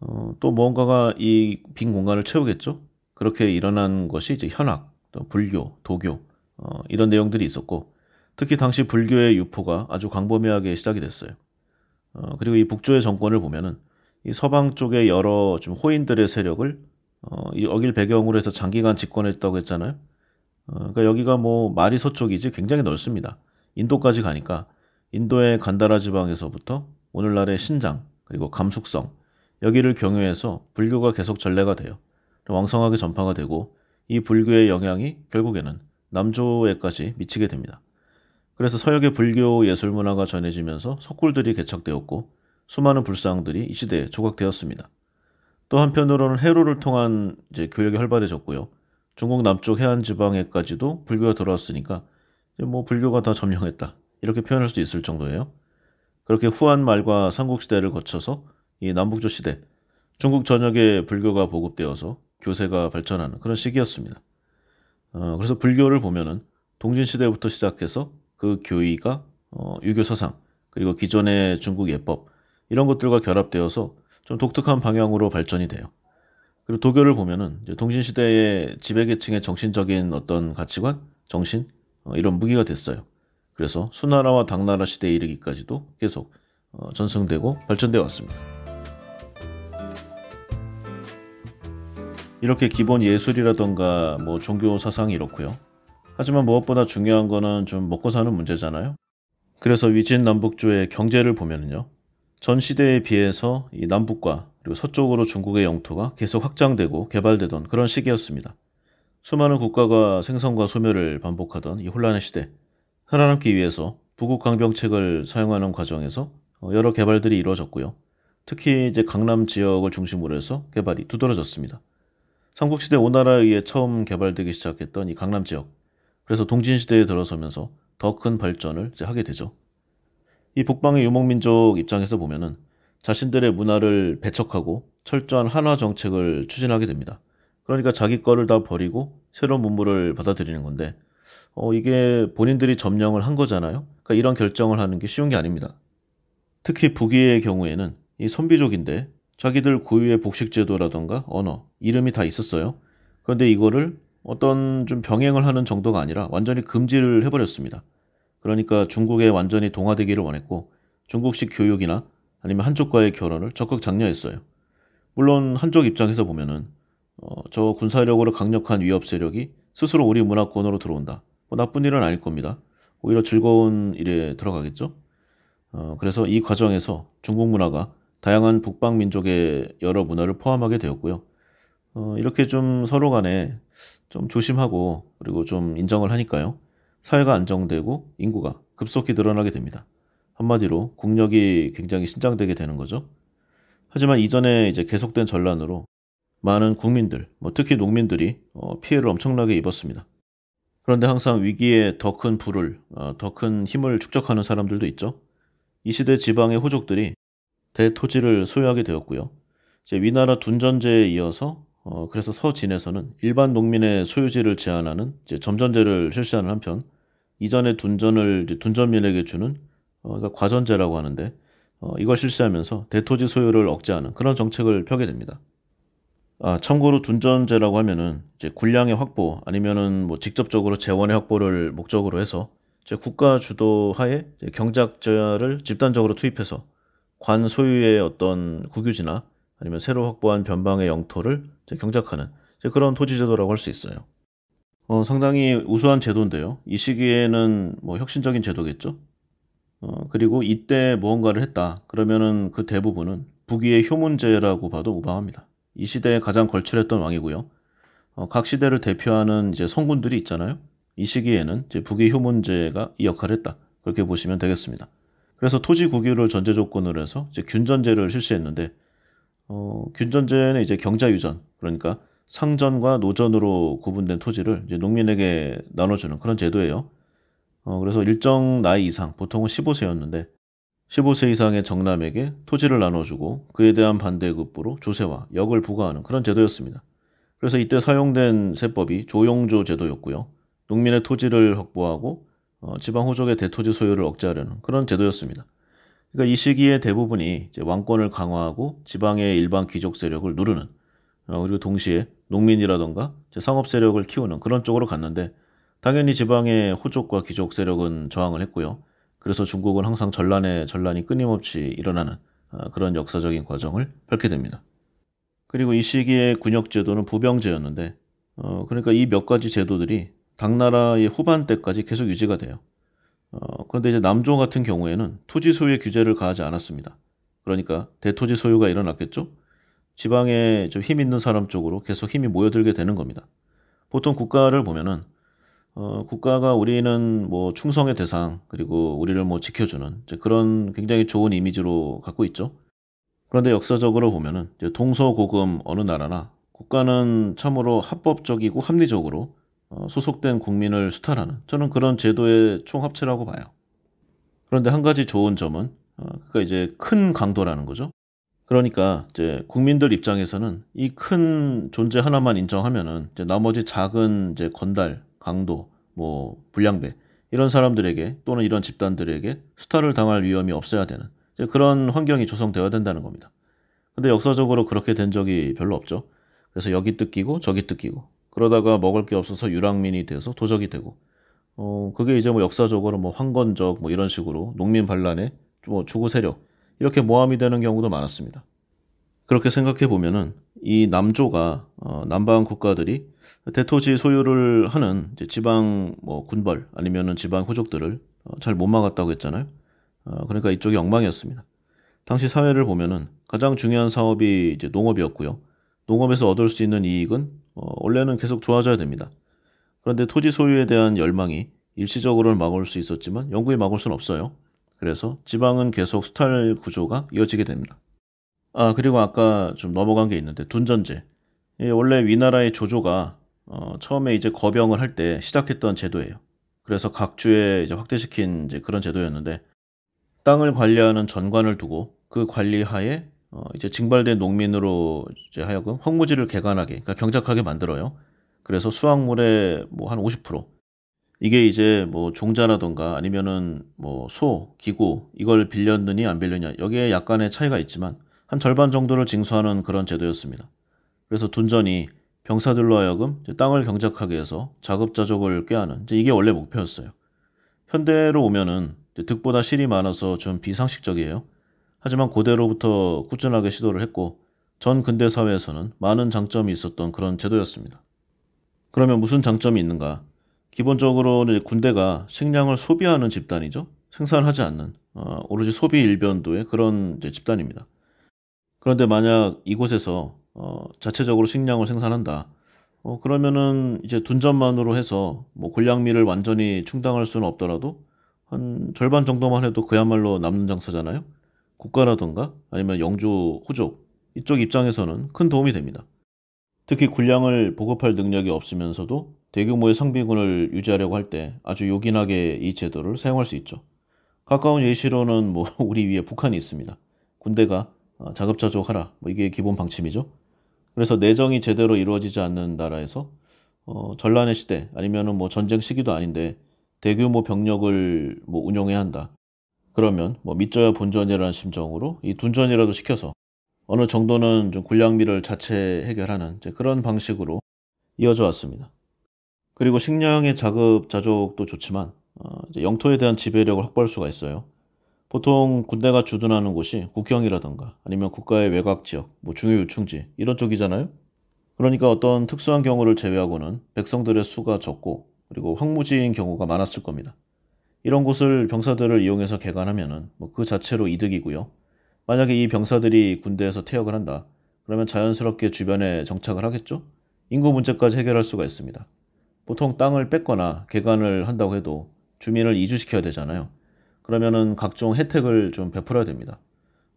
어, 또 무언가가 이 빈 공간을 채우겠죠. 그렇게 일어난 것이 이제 현악, 또 불교, 도교 어, 이런 내용들이 있었고 특히 당시 불교의 유포가 아주 광범위하게 시작이 됐어요. 어, 그리고 이 북조의 정권을 보면은 이 서방 쪽의 여러 좀 호인들의 세력을 어, 이 어길 배경으로 해서 장기간 집권했다고 했잖아요. 어, 그러니까 여기가 뭐 마리서 쪽이지 굉장히 넓습니다. 인도까지 가니까 인도의 간다라 지방에서부터 오늘날의 신장 그리고 감숙성 여기를 경유해서 불교가 계속 전래가 되어 왕성하게 전파가 되고 이 불교의 영향이 결국에는 남조에까지 미치게 됩니다. 그래서 서역의 불교 예술 문화가 전해지면서 석굴들이 개척되었고 수많은 불상들이 이 시대에 조각되었습니다. 또 한편으로는 해로를 통한 이제 교역이 활발해졌고요. 중국 남쪽 해안 지방에까지도 불교가 들어왔으니까 뭐 불교가 다 점령했다 이렇게 표현할 수도 있을 정도예요. 그렇게 후한 말과 삼국시대를 거쳐서 이 남북조 시대, 중국 전역에 불교가 보급되어서 교세가 발전하는 그런 시기였습니다. 어, 그래서 불교를 보면은 동진시대부터 시작해서 그 교의가 어, 유교 사상, 그리고 기존의 중국 예법, 이런 것들과 결합되어서 좀 독특한 방향으로 발전이 돼요. 그리고 도교를 보면은 이제 동진시대의 지배계층의 정신적인 어떤 가치관, 정신, 어, 이런 무기가 됐어요. 그래서 수나라와 당나라 시대에 이르기까지도 계속 어, 전승되고 발전되어 왔습니다. 이렇게 기본 예술이라던가 뭐 종교 사상이 이렇고요. 하지만 무엇보다 중요한 거는 좀 먹고 사는 문제잖아요. 그래서 위진 남북조의 경제를 보면요. 전 시대에 비해서 이 남북과 그리고 서쪽으로 중국의 영토가 계속 확장되고 개발되던 그런 시기였습니다. 수많은 국가가 생성과 소멸을 반복하던 이 혼란의 시대. 살아남기 위해서 부국 강병책을 사용하는 과정에서 어, 여러 개발들이 이루어졌고요. 특히 이제 강남 지역을 중심으로 해서 개발이 두드러졌습니다. 삼국시대 오나라에 의해 처음 개발되기 시작했던 이 강남 지역. 그래서 동진시대에 들어서면서 더 큰 발전을 이제 하게 되죠. 이 북방의 유목민족 입장에서 보면은 자신들의 문화를 배척하고 철저한 한화 정책을 추진하게 됩니다. 그러니까 자기 거를 다 버리고 새로운 문물을 받아들이는 건데 어, 이게 본인들이 점령을 한 거잖아요. 그러니까 이런 결정을 하는 게 쉬운 게 아닙니다. 특히 북위의 경우에는 이 선비족인데 자기들 고유의 복식제도라던가 언어, 이름이 다 있었어요. 그런데 이거를 어떤 좀 병행을 하는 정도가 아니라 완전히 금지를 해버렸습니다. 그러니까 중국에 완전히 동화되기를 원했고 중국식 교육이나 아니면 한쪽과의 결혼을 적극 장려했어요. 물론 한쪽 입장에서 보면은 어, 저 군사력으로 강력한 위협 세력이 스스로 우리 문화권으로 들어온다. 뭐 나쁜 일은 아닐 겁니다. 오히려 즐거운 일에 들어가겠죠. 어, 그래서 이 과정에서 중국 문화가 다양한 북방 민족의 여러 문화를 포함하게 되었고요. 어, 이렇게 좀 서로 간에 좀 조심하고 그리고 좀 인정을 하니까요. 사회가 안정되고 인구가 급속히 늘어나게 됩니다. 한마디로 국력이 굉장히 신장되게 되는 거죠. 하지만 이전에 이제 계속된 전란으로 많은 국민들, 뭐 특히 농민들이 어, 피해를 엄청나게 입었습니다. 그런데 항상 위기에 더큰 부를, 어, 더 큰 힘을 축적하는 사람들도 있죠. 이 시대 지방의 호족들이 대토지를 소유하게 되었고요. 이제 위나라 둔전제에 이어서 어, 그래서 서진에서는 일반 농민의 소유지를 제한하는 점전제를 실시하는 한편 이전의 둔전을 둔전민에게 주는 어, 그러니까 과전제라고 하는데 어, 이걸 실시하면서 대토지 소유를 억제하는 그런 정책을 펴게 됩니다. 아, 참고로 둔전제라고 하면은 이제 군량의 확보 아니면은 뭐 직접적으로 재원의 확보를 목적으로 해서 이제 국가 주도하에 경작자를 집단적으로 투입해서 관 소유의 어떤 국유지나 아니면 새로 확보한 변방의 영토를 이제 경작하는 이제 그런 토지제도라고 할 수 있어요. 어, 상당히 우수한 제도인데요. 이 시기에는 뭐 혁신적인 제도겠죠. 어, 그리고 이때 무언가를 했다. 그러면은 그 대부분은 북위의 효문제라고 봐도 무방합니다. 이 시대에 가장 걸출했던 왕이고요. 어, 각 시대를 대표하는 이제 성군들이 있잖아요. 이 시기에는 이제 북의 효문제가 이 역할을 했다. 그렇게 보시면 되겠습니다. 그래서 토지 국유를 전제 조건으로 해서 이제 균전제를 실시했는데 어, 균전제는 이제 경자유전 그러니까 상전과 노전으로 구분된 토지를 이제 농민에게 나눠주는 그런 제도예요. 어, 그래서 일정 나이 이상 보통은 15세였는데 15세 이상의 정남에게 토지를 나눠주고 그에 대한 반대급부로 조세와 역을 부과하는 그런 제도였습니다. 그래서 이때 사용된 세법이 조용조 제도였고요. 농민의 토지를 확보하고 어, 지방 호족의 대토지 소유를 억제하려는 그런 제도였습니다. 그러니까 이 시기에 대부분이 왕권을 강화하고 지방의 일반 귀족 세력을 누르는 어, 그리고 동시에 농민이라던가 상업 세력을 키우는 그런 쪽으로 갔는데 당연히 지방의 호족과 귀족 세력은 저항을 했고요. 그래서 중국은 항상 전란에 전란이 끊임없이 일어나는 어, 그런 역사적인 과정을 밟게 됩니다. 그리고 이시기에 군역제도는 부병제였는데 어, 그러니까 이 몇 가지 제도들이 당나라의 후반 때까지 계속 유지가 돼요. 어, 그런데 이제 남조 같은 경우에는 토지 소유의 규제를 가하지 않았습니다. 그러니까 대토지 소유가 일어났겠죠. 지방에 좀 힘 있는 사람 쪽으로 계속 힘이 모여들게 되는 겁니다. 보통 국가를 보면은 어, 국가가 우리는 뭐 충성의 대상 그리고 우리를 뭐 지켜주는 그런 굉장히 좋은 이미지로 갖고 있죠. 그런데 역사적으로 보면은 동서고금 어느 나라나 국가는 참으로 합법적이고 합리적으로 어, 소속된 국민을 수탈하는 저는 그런 제도의 총합체라고 봐요. 그런데 한 가지 좋은 점은 어, 그러니까 이제 큰 강도라는 거죠. 그러니까 이제 국민들 입장에서는 이 큰 존재 하나만 인정하면은 이제 나머지 작은 이제 건달 강도, 뭐 불량배 이런 사람들에게 또는 이런 집단들에게 수탈을 당할 위험이 없어야 되는 그런 환경이 조성되어야 된다는 겁니다. 근데 역사적으로 그렇게 된 적이 별로 없죠. 그래서 여기 뜯기고 저기 뜯기고 그러다가 먹을 게 없어서 유랑민이 돼서 도적이 되고 어 그게 이제 뭐 역사적으로 뭐 황건적 뭐 이런 식으로 농민 반란에 뭐 주구 세력 이렇게 모함이 되는 경우도 많았습니다. 그렇게 생각해 보면은 이 남조가 어, 남방 국가들이 대토지 소유를 하는 지방 뭐 군벌 아니면은 지방 호족들을 어, 잘못 막았다고 했잖아요. 어, 그러니까 이쪽이 엉망이었습니다. 당시 사회를 보면은 가장 중요한 사업이 이제 농업이었고요. 농업에서 얻을 수 있는 이익은 어, 원래는 계속 좋아져야 됩니다. 그런데 토지 소유에 대한 열망이 일시적으로는 막을 수 있었지만 영구히 막을 수는 없어요. 그래서 지방은 계속 수탈 구조가 이어지게 됩니다. 아 그리고 아까 좀 넘어간 게 있는데 둔전제. 원래 위나라의 조조가 어, 처음에 이제 거병을 할 때 시작했던 제도예요. 그래서 각 주에 이제 확대시킨 이제 그런 제도였는데 땅을 관리하는 전관을 두고 그 관리하에 어, 이제 징발된 농민으로 이제 하여금 황무지를 개간하게, 그러니까 경작하게 만들어요. 그래서 수확물의 뭐 한50% 이게 이제 뭐 종자라던가 아니면은 뭐 소, 기구 이걸 빌렸느니 안 빌렸냐 여기에 약간의 차이가 있지만 한 절반 정도를 징수하는 그런 제도였습니다. 그래서 둔전이 병사들로 하여금 땅을 경작하게 해서 자급자족을 꾀하는 이게 원래 목표였어요. 현대로 오면은 득보다 실이 많아서 좀 비상식적이에요. 하지만 고대로부터 꾸준하게 시도를 했고 전 근대 사회에서는 많은 장점이 있었던 그런 제도였습니다. 그러면 무슨 장점이 있는가? 기본적으로 는 군대가 식량을 소비하는 집단이죠. 생산하지 않는 어, 오로지 소비 일변도의 그런 집단입니다. 그런데 만약 이곳에서 어, 자체적으로 식량을 생산한다. 어, 그러면은 이제 둔전만으로 해서 뭐 골량미를 완전히 충당할 수는 없더라도 한 절반 정도만 해도 그야말로 남는 장사잖아요. 국가라던가 아니면 영주, 호족 이쪽 입장에서는 큰 도움이 됩니다. 특히 군량을 보급할 능력이 없으면서도 대규모의 상비군을 유지하려고 할 때 아주 요긴하게 이 제도를 사용할 수 있죠. 가까운 예시로는 뭐 우리 위에 북한이 있습니다. 군대가 어, 자급자족하라 뭐 이게 기본 방침이죠. 그래서 내정이 제대로 이루어지지 않는 나라에서 어, 전란의 시대 아니면뭐 전쟁 시기도 아닌데 대규모 병력을 뭐 운영해야 한다. 그러면 뭐 믿져야 본전이라는 심정으로 이 둔전이라도 시켜서 어느 정도는 좀 군량미를 자체 해결하는 그런 방식으로 이어져 왔습니다. 그리고 식량의 자급 자족도 좋지만 어, 영토에 대한 지배력을 확보할 수가 있어요. 보통 군대가 주둔하는 곳이 국경이라던가 아니면 국가의 외곽 지역, 뭐 중요 요충지 이런 쪽이잖아요. 그러니까 어떤 특수한 경우를 제외하고는 백성들의 수가 적고 그리고 황무지인 경우가 많았을 겁니다. 이런 곳을 병사들을 이용해서 개관하면은뭐그 자체로 이득이고요. 만약에 이 병사들이 군대에서 퇴역을 한다. 그러면 자연스럽게 주변에 정착을 하겠죠? 인구 문제까지 해결할 수가 있습니다. 보통 땅을 뺏거나 개관을 한다고 해도 주민을 이주시켜야 되잖아요. 그러면은 각종 혜택을 좀 베풀어야 됩니다.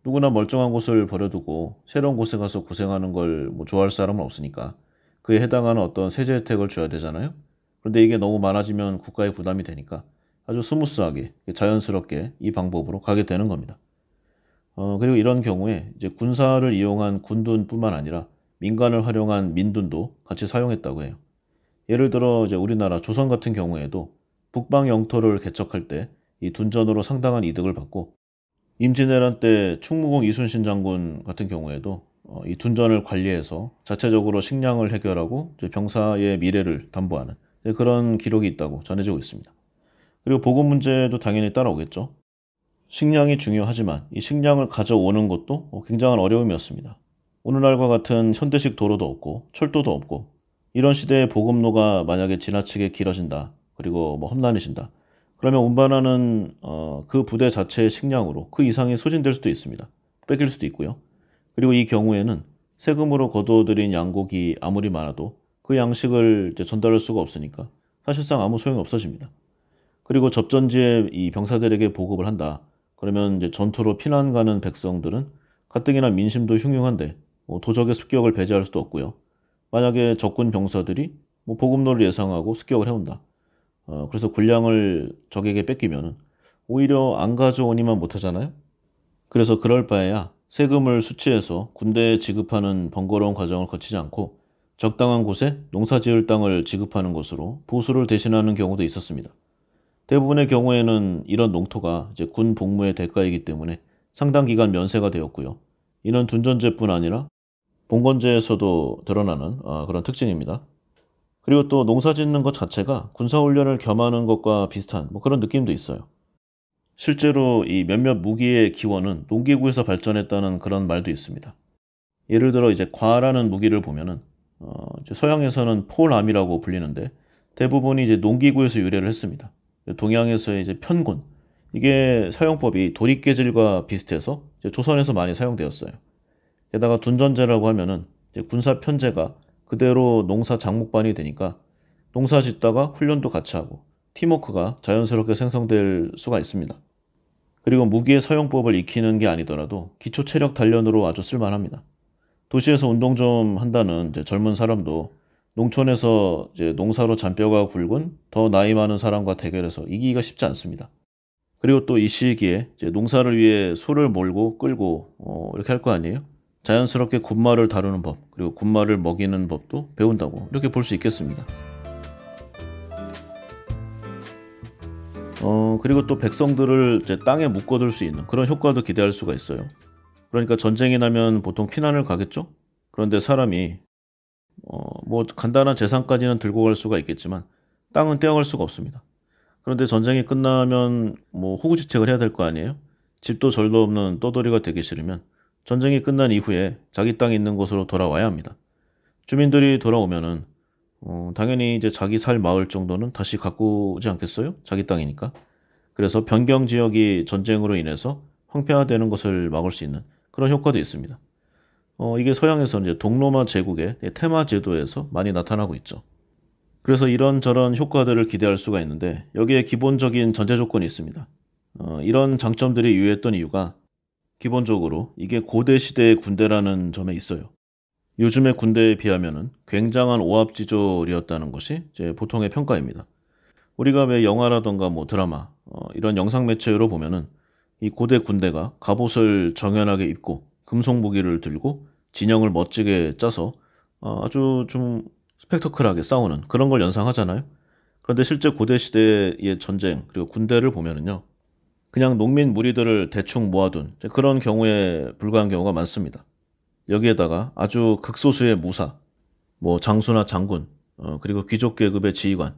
누구나 멀쩡한 곳을 버려두고 새로운 곳에 가서 고생하는 걸 뭐 좋아할 사람은 없으니까 그에 해당하는 어떤 세제 혜택을 줘야 되잖아요. 그런데 이게 너무 많아지면 국가의 부담이 되니까 아주 스무스하게 자연스럽게 이 방법으로 가게 되는 겁니다. 어, 그리고 이런 경우에 이제 군사를 이용한 군둔뿐만 아니라 민간을 활용한 민둔도 같이 사용했다고 해요. 예를 들어 이제 우리나라 조선 같은 경우에도 북방 영토를 개척할 때이 둔전으로 상당한 이득을 받고 임진왜란 때 충무공 이순신 장군 같은 경우에도 어, 이 둔전을 관리해서 자체적으로 식량을 해결하고 병사의 미래를 담보하는 그런 기록이 있다고 전해지고 있습니다. 그리고 보급 문제도 당연히 따라오겠죠. 식량이 중요하지만 이 식량을 가져오는 것도 어, 굉장한 어려움이었습니다. 오늘날과 같은 현대식 도로도 없고 철도도 없고 이런 시대의 보급로가 만약에 지나치게 길어진다 그리고 뭐 험난해진다 그러면 운반하는 어, 그 부대 자체의 식량으로 그 이상이 소진될 수도 있습니다. 뺏길 수도 있고요. 그리고 이 경우에는 세금으로 거둬들인 양고기 아무리 많아도 그 양식을 전달할 수가 없으니까 사실상 아무 소용이 없어집니다. 그리고 접전지에 이 병사들에게 보급을 한다. 그러면 이제 전투로 피난 가는 백성들은 가뜩이나 민심도 흉흉한데 뭐 도적의 습격을 배제할 수도 없고요. 만약에 적군 병사들이 뭐 보급로를 예상하고 습격을 해온다. 어, 그래서 군량을 적에게 뺏기면 오히려 안 가져오니만 못하잖아요. 그래서 그럴 바에야 세금을 수취해서 군대에 지급하는 번거로운 과정을 거치지 않고 적당한 곳에 농사지을 땅을 지급하는 것으로 보수를 대신하는 경우도 있었습니다. 대부분의 경우에는 이런 농토가 이제 군 복무의 대가이기 때문에 상당 기간 면세가 되었고요. 이는 둔전제뿐 아니라 봉건제에서도 드러나는 어, 그런 특징입니다. 그리고 또 농사 짓는 것 자체가 군사훈련을 겸하는 것과 비슷한 뭐 그런 느낌도 있어요. 실제로 이 몇몇 무기의 기원은 농기구에서 발전했다는 그런 말도 있습니다. 예를 들어 이제 과라는 무기를 보면은 어 서양에서는 폴암이라고 불리는데 대부분이 이제 농기구에서 유래를 했습니다. 동양에서의 이제 편군 이게 사용법이 도리깨질과 비슷해서 조선에서 많이 사용되었어요. 게다가 둔전제라고 하면은 군사 편제가 그대로 농사 장목반이 되니까 농사 짓다가 훈련도 같이 하고 팀워크가 자연스럽게 생성될 수가 있습니다. 그리고 무기의 사용법을 익히는 게 아니더라도 기초 체력 단련으로 아주 쓸만합니다. 도시에서 운동 좀 한다는 젊은 사람도 농촌에서 농사로 잔뼈가 굵은 더 나이 많은 사람과 대결해서 이기기가 쉽지 않습니다. 그리고 또 이 시기에 농사를 위해 소를 몰고 끌고 어, 이렇게 할 거 아니에요? 자연스럽게 군마를 다루는 법 그리고 군마를 먹이는 법도 배운다고 이렇게 볼 수 있겠습니다. 어, 그리고 또 백성들을 땅에 묶어둘 수 있는 그런 효과도 기대할 수가 있어요. 그러니까 전쟁이 나면 보통 피난을 가겠죠? 그런데 사람이 어, 뭐 간단한 재산까지는 들고 갈 수가 있겠지만 땅은 떼어갈 수가 없습니다. 그런데 전쟁이 끝나면 뭐 호구지책을 해야 될 거 아니에요? 집도 절도 없는 떠돌이가 되기 싫으면 전쟁이 끝난 이후에 자기 땅이 있는 곳으로 돌아와야 합니다. 주민들이 돌아오면은 어, 당연히 이제 자기 살 마을 정도는 다시 가꾸지 않겠어요? 자기 땅이니까. 그래서 변경 지역이 전쟁으로 인해서 황폐화되는 것을 막을 수 있는 그런 효과도 있습니다. 어, 이게 서양에서 이제 동로마 제국의 테마 제도에서 많이 나타나고 있죠. 그래서 이런저런 효과들을 기대할 수가 있는데 여기에 기본적인 전제 조건이 있습니다. 어, 이런 장점들이 유효했던 이유가 기본적으로 이게 고대 시대의 군대라는 점에 있어요. 요즘의 군대에 비하면 굉장한 오합지졸이었다는 것이 보통의 평가입니다. 우리가 왜 영화라던가 뭐 드라마 어, 이런 영상 매체로 보면은 이 고대 군대가 갑옷을 정연하게 입고 금속 무기를 들고 진영을 멋지게 짜서 어, 아주 좀 스펙터클하게 싸우는 그런 걸 연상하잖아요. 그런데 실제 고대 시대의 전쟁 그리고 군대를 보면은요 그냥 농민 무리들을 대충 모아둔 그런 경우에 불과한 경우가 많습니다. 여기에다가 아주 극소수의 무사, 뭐 장수나 장군, 어, 그리고 귀족 계급의 지휘관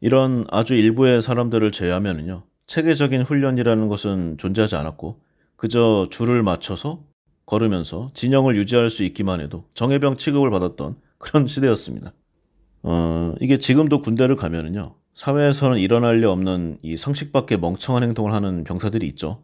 이런 아주 일부의 사람들을 제외하면요 체계적인 훈련이라는 것은 존재하지 않았고 그저 줄을 맞춰서 걸으면서 진영을 유지할 수 있기만 해도 정예병 취급을 받았던 그런 시대였습니다. 어, 이게 지금도 군대를 가면은요. 사회에서는 일어날 리 없는 이상식밖에 멍청한 행동을 하는 병사들이 있죠.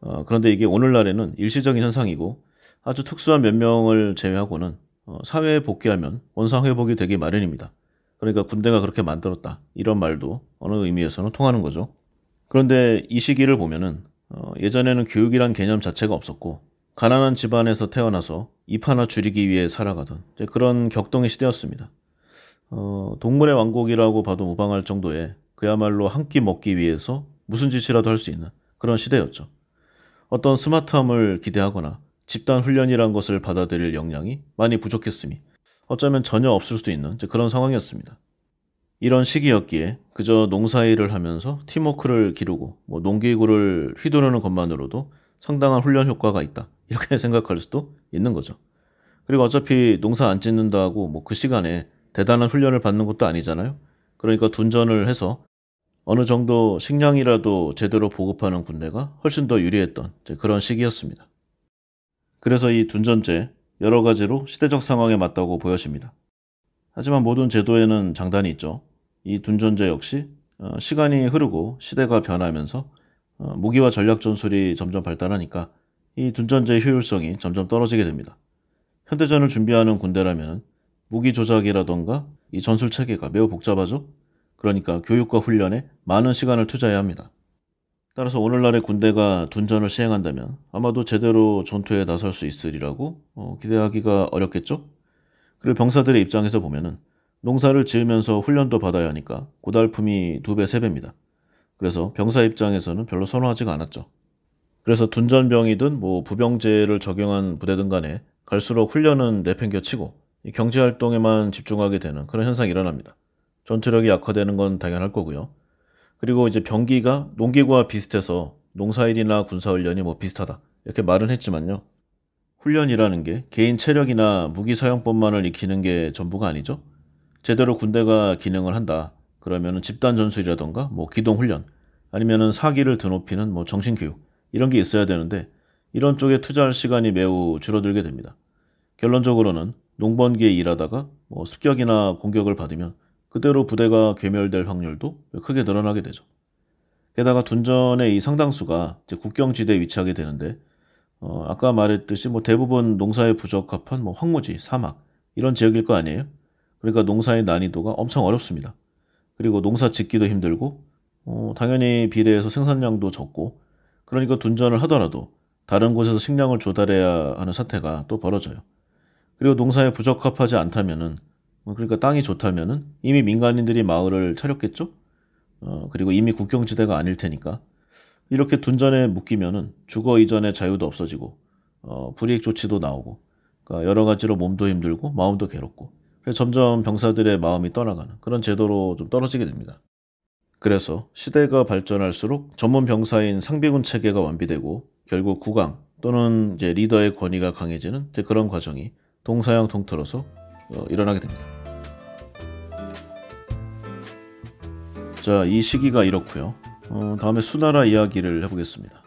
어, 그런데 이게 오늘날에는 일시적인 현상이고 아주 특수한 몇 명을 제외하고는 어, 사회에 복귀하면 원상 회복이 되기 마련입니다. 그러니까 군대가 그렇게 만들었다 이런 말도 어느 의미에서는 통하는 거죠. 그런데 이 시기를 보면은 어, 예전에는 교육이란 개념 자체가 없었고 가난한 집안에서 태어나서 입 하나 줄이기 위해 살아가던 그런 격동의 시대였습니다. 어, 동물의 왕국이라고 봐도 무방할 정도의 그야말로 한 끼 먹기 위해서 무슨 짓이라도 할 수 있는 그런 시대였죠. 어떤 스마트함을 기대하거나 집단 훈련이란 것을 받아들일 역량이 많이 부족했으니 어쩌면 전혀 없을 수도 있는 그런 상황이었습니다. 이런 시기였기에 그저 농사일을 하면서 팀워크를 기르고 뭐 농기구를 휘두르는 것만으로도 상당한 훈련 효과가 있다 이렇게 생각할 수도 있는 거죠. 그리고 어차피 농사 안 짓는다고 뭐 그 시간에 대단한 훈련을 받는 것도 아니잖아요. 그러니까 둔전을 해서 어느 정도 식량이라도 제대로 보급하는 군대가 훨씬 더 유리했던 그런 시기였습니다. 그래서 이 둔전제 여러 가지로 시대적 상황에 맞다고 보여집니다. 하지만 모든 제도에는 장단이 있죠. 이 둔전제 역시 어, 시간이 흐르고 시대가 변하면서 어, 무기와 전략 전술이 점점 발달하니까 이 둔전제의 효율성이 점점 떨어지게 됩니다. 현대전을 준비하는 군대라면 무기 조작이라던가 이 전술 체계가 매우 복잡하죠? 그러니까 교육과 훈련에 많은 시간을 투자해야 합니다. 따라서 오늘날의 군대가 둔전을 시행한다면 아마도 제대로 전투에 나설 수 있으리라고 어, 기대하기가 어렵겠죠? 그리고 병사들의 입장에서 보면은 농사를 지으면서 훈련도 받아야 하니까 고달픔이 두 배, 세 배입니다. 그래서 병사 입장에서는 별로 선호하지가 않았죠. 그래서 둔전병이든 뭐 부병제를 적용한 부대든 간에 갈수록 훈련은 내팽겨치고 경제 활동에만 집중하게 되는 그런 현상이 일어납니다. 전투력이 약화되는 건 당연할 거고요. 그리고 이제 병기가 농기구와 비슷해서 농사일이나 군사훈련이 뭐 비슷하다 이렇게 말은 했지만요. 훈련이라는 게 개인 체력이나 무기 사용법만을 익히는 게 전부가 아니죠. 제대로 군대가 기능을 한다. 그러면 집단 전술이라던가 뭐 기동 훈련 아니면 사기를 드높이는 뭐 정신 교육 이런 게 있어야 되는데 이런 쪽에 투자할 시간이 매우 줄어들게 됩니다. 결론적으로는 농번기에 일하다가 뭐 습격이나 공격을 받으면 그대로 부대가 괴멸될 확률도 크게 늘어나게 되죠. 게다가 둔전의 이 상당수가 국경지대에 위치하게 되는데 어, 아까 말했듯이 뭐 대부분 농사에 부적합한 뭐 황무지, 사막 이런 지역일 거 아니에요? 그러니까 농사의 난이도가 엄청 어렵습니다. 그리고 농사 짓기도 힘들고 어, 당연히 비례해서 생산량도 적고 그러니까 둔전을 하더라도 다른 곳에서 식량을 조달해야 하는 사태가 또 벌어져요. 그리고 농사에 부적합하지 않다면은 뭐 그러니까 땅이 좋다면은 이미 민간인들이 마을을 차렸겠죠. 어, 그리고 이미 국경지대가 아닐 테니까 이렇게 둔전에 묶이면은 주거 이전의 자유도 없어지고 어, 불이익 조치도 나오고 그러니까 여러 가지로 몸도 힘들고 마음도 괴롭고 점점 병사들의 마음이 떠나가는 그런 제도로 좀 떨어지게 됩니다. 그래서 시대가 발전할수록 전문 병사인 상비군 체계가 완비되고 결국 국왕 또는 이제 리더의 권위가 강해지는 그런 과정이 동서양 통틀어서 어, 일어나게 됩니다. 자, 이 시기가 이렇고요. 어, 다음에 수나라 이야기를 해보겠습니다.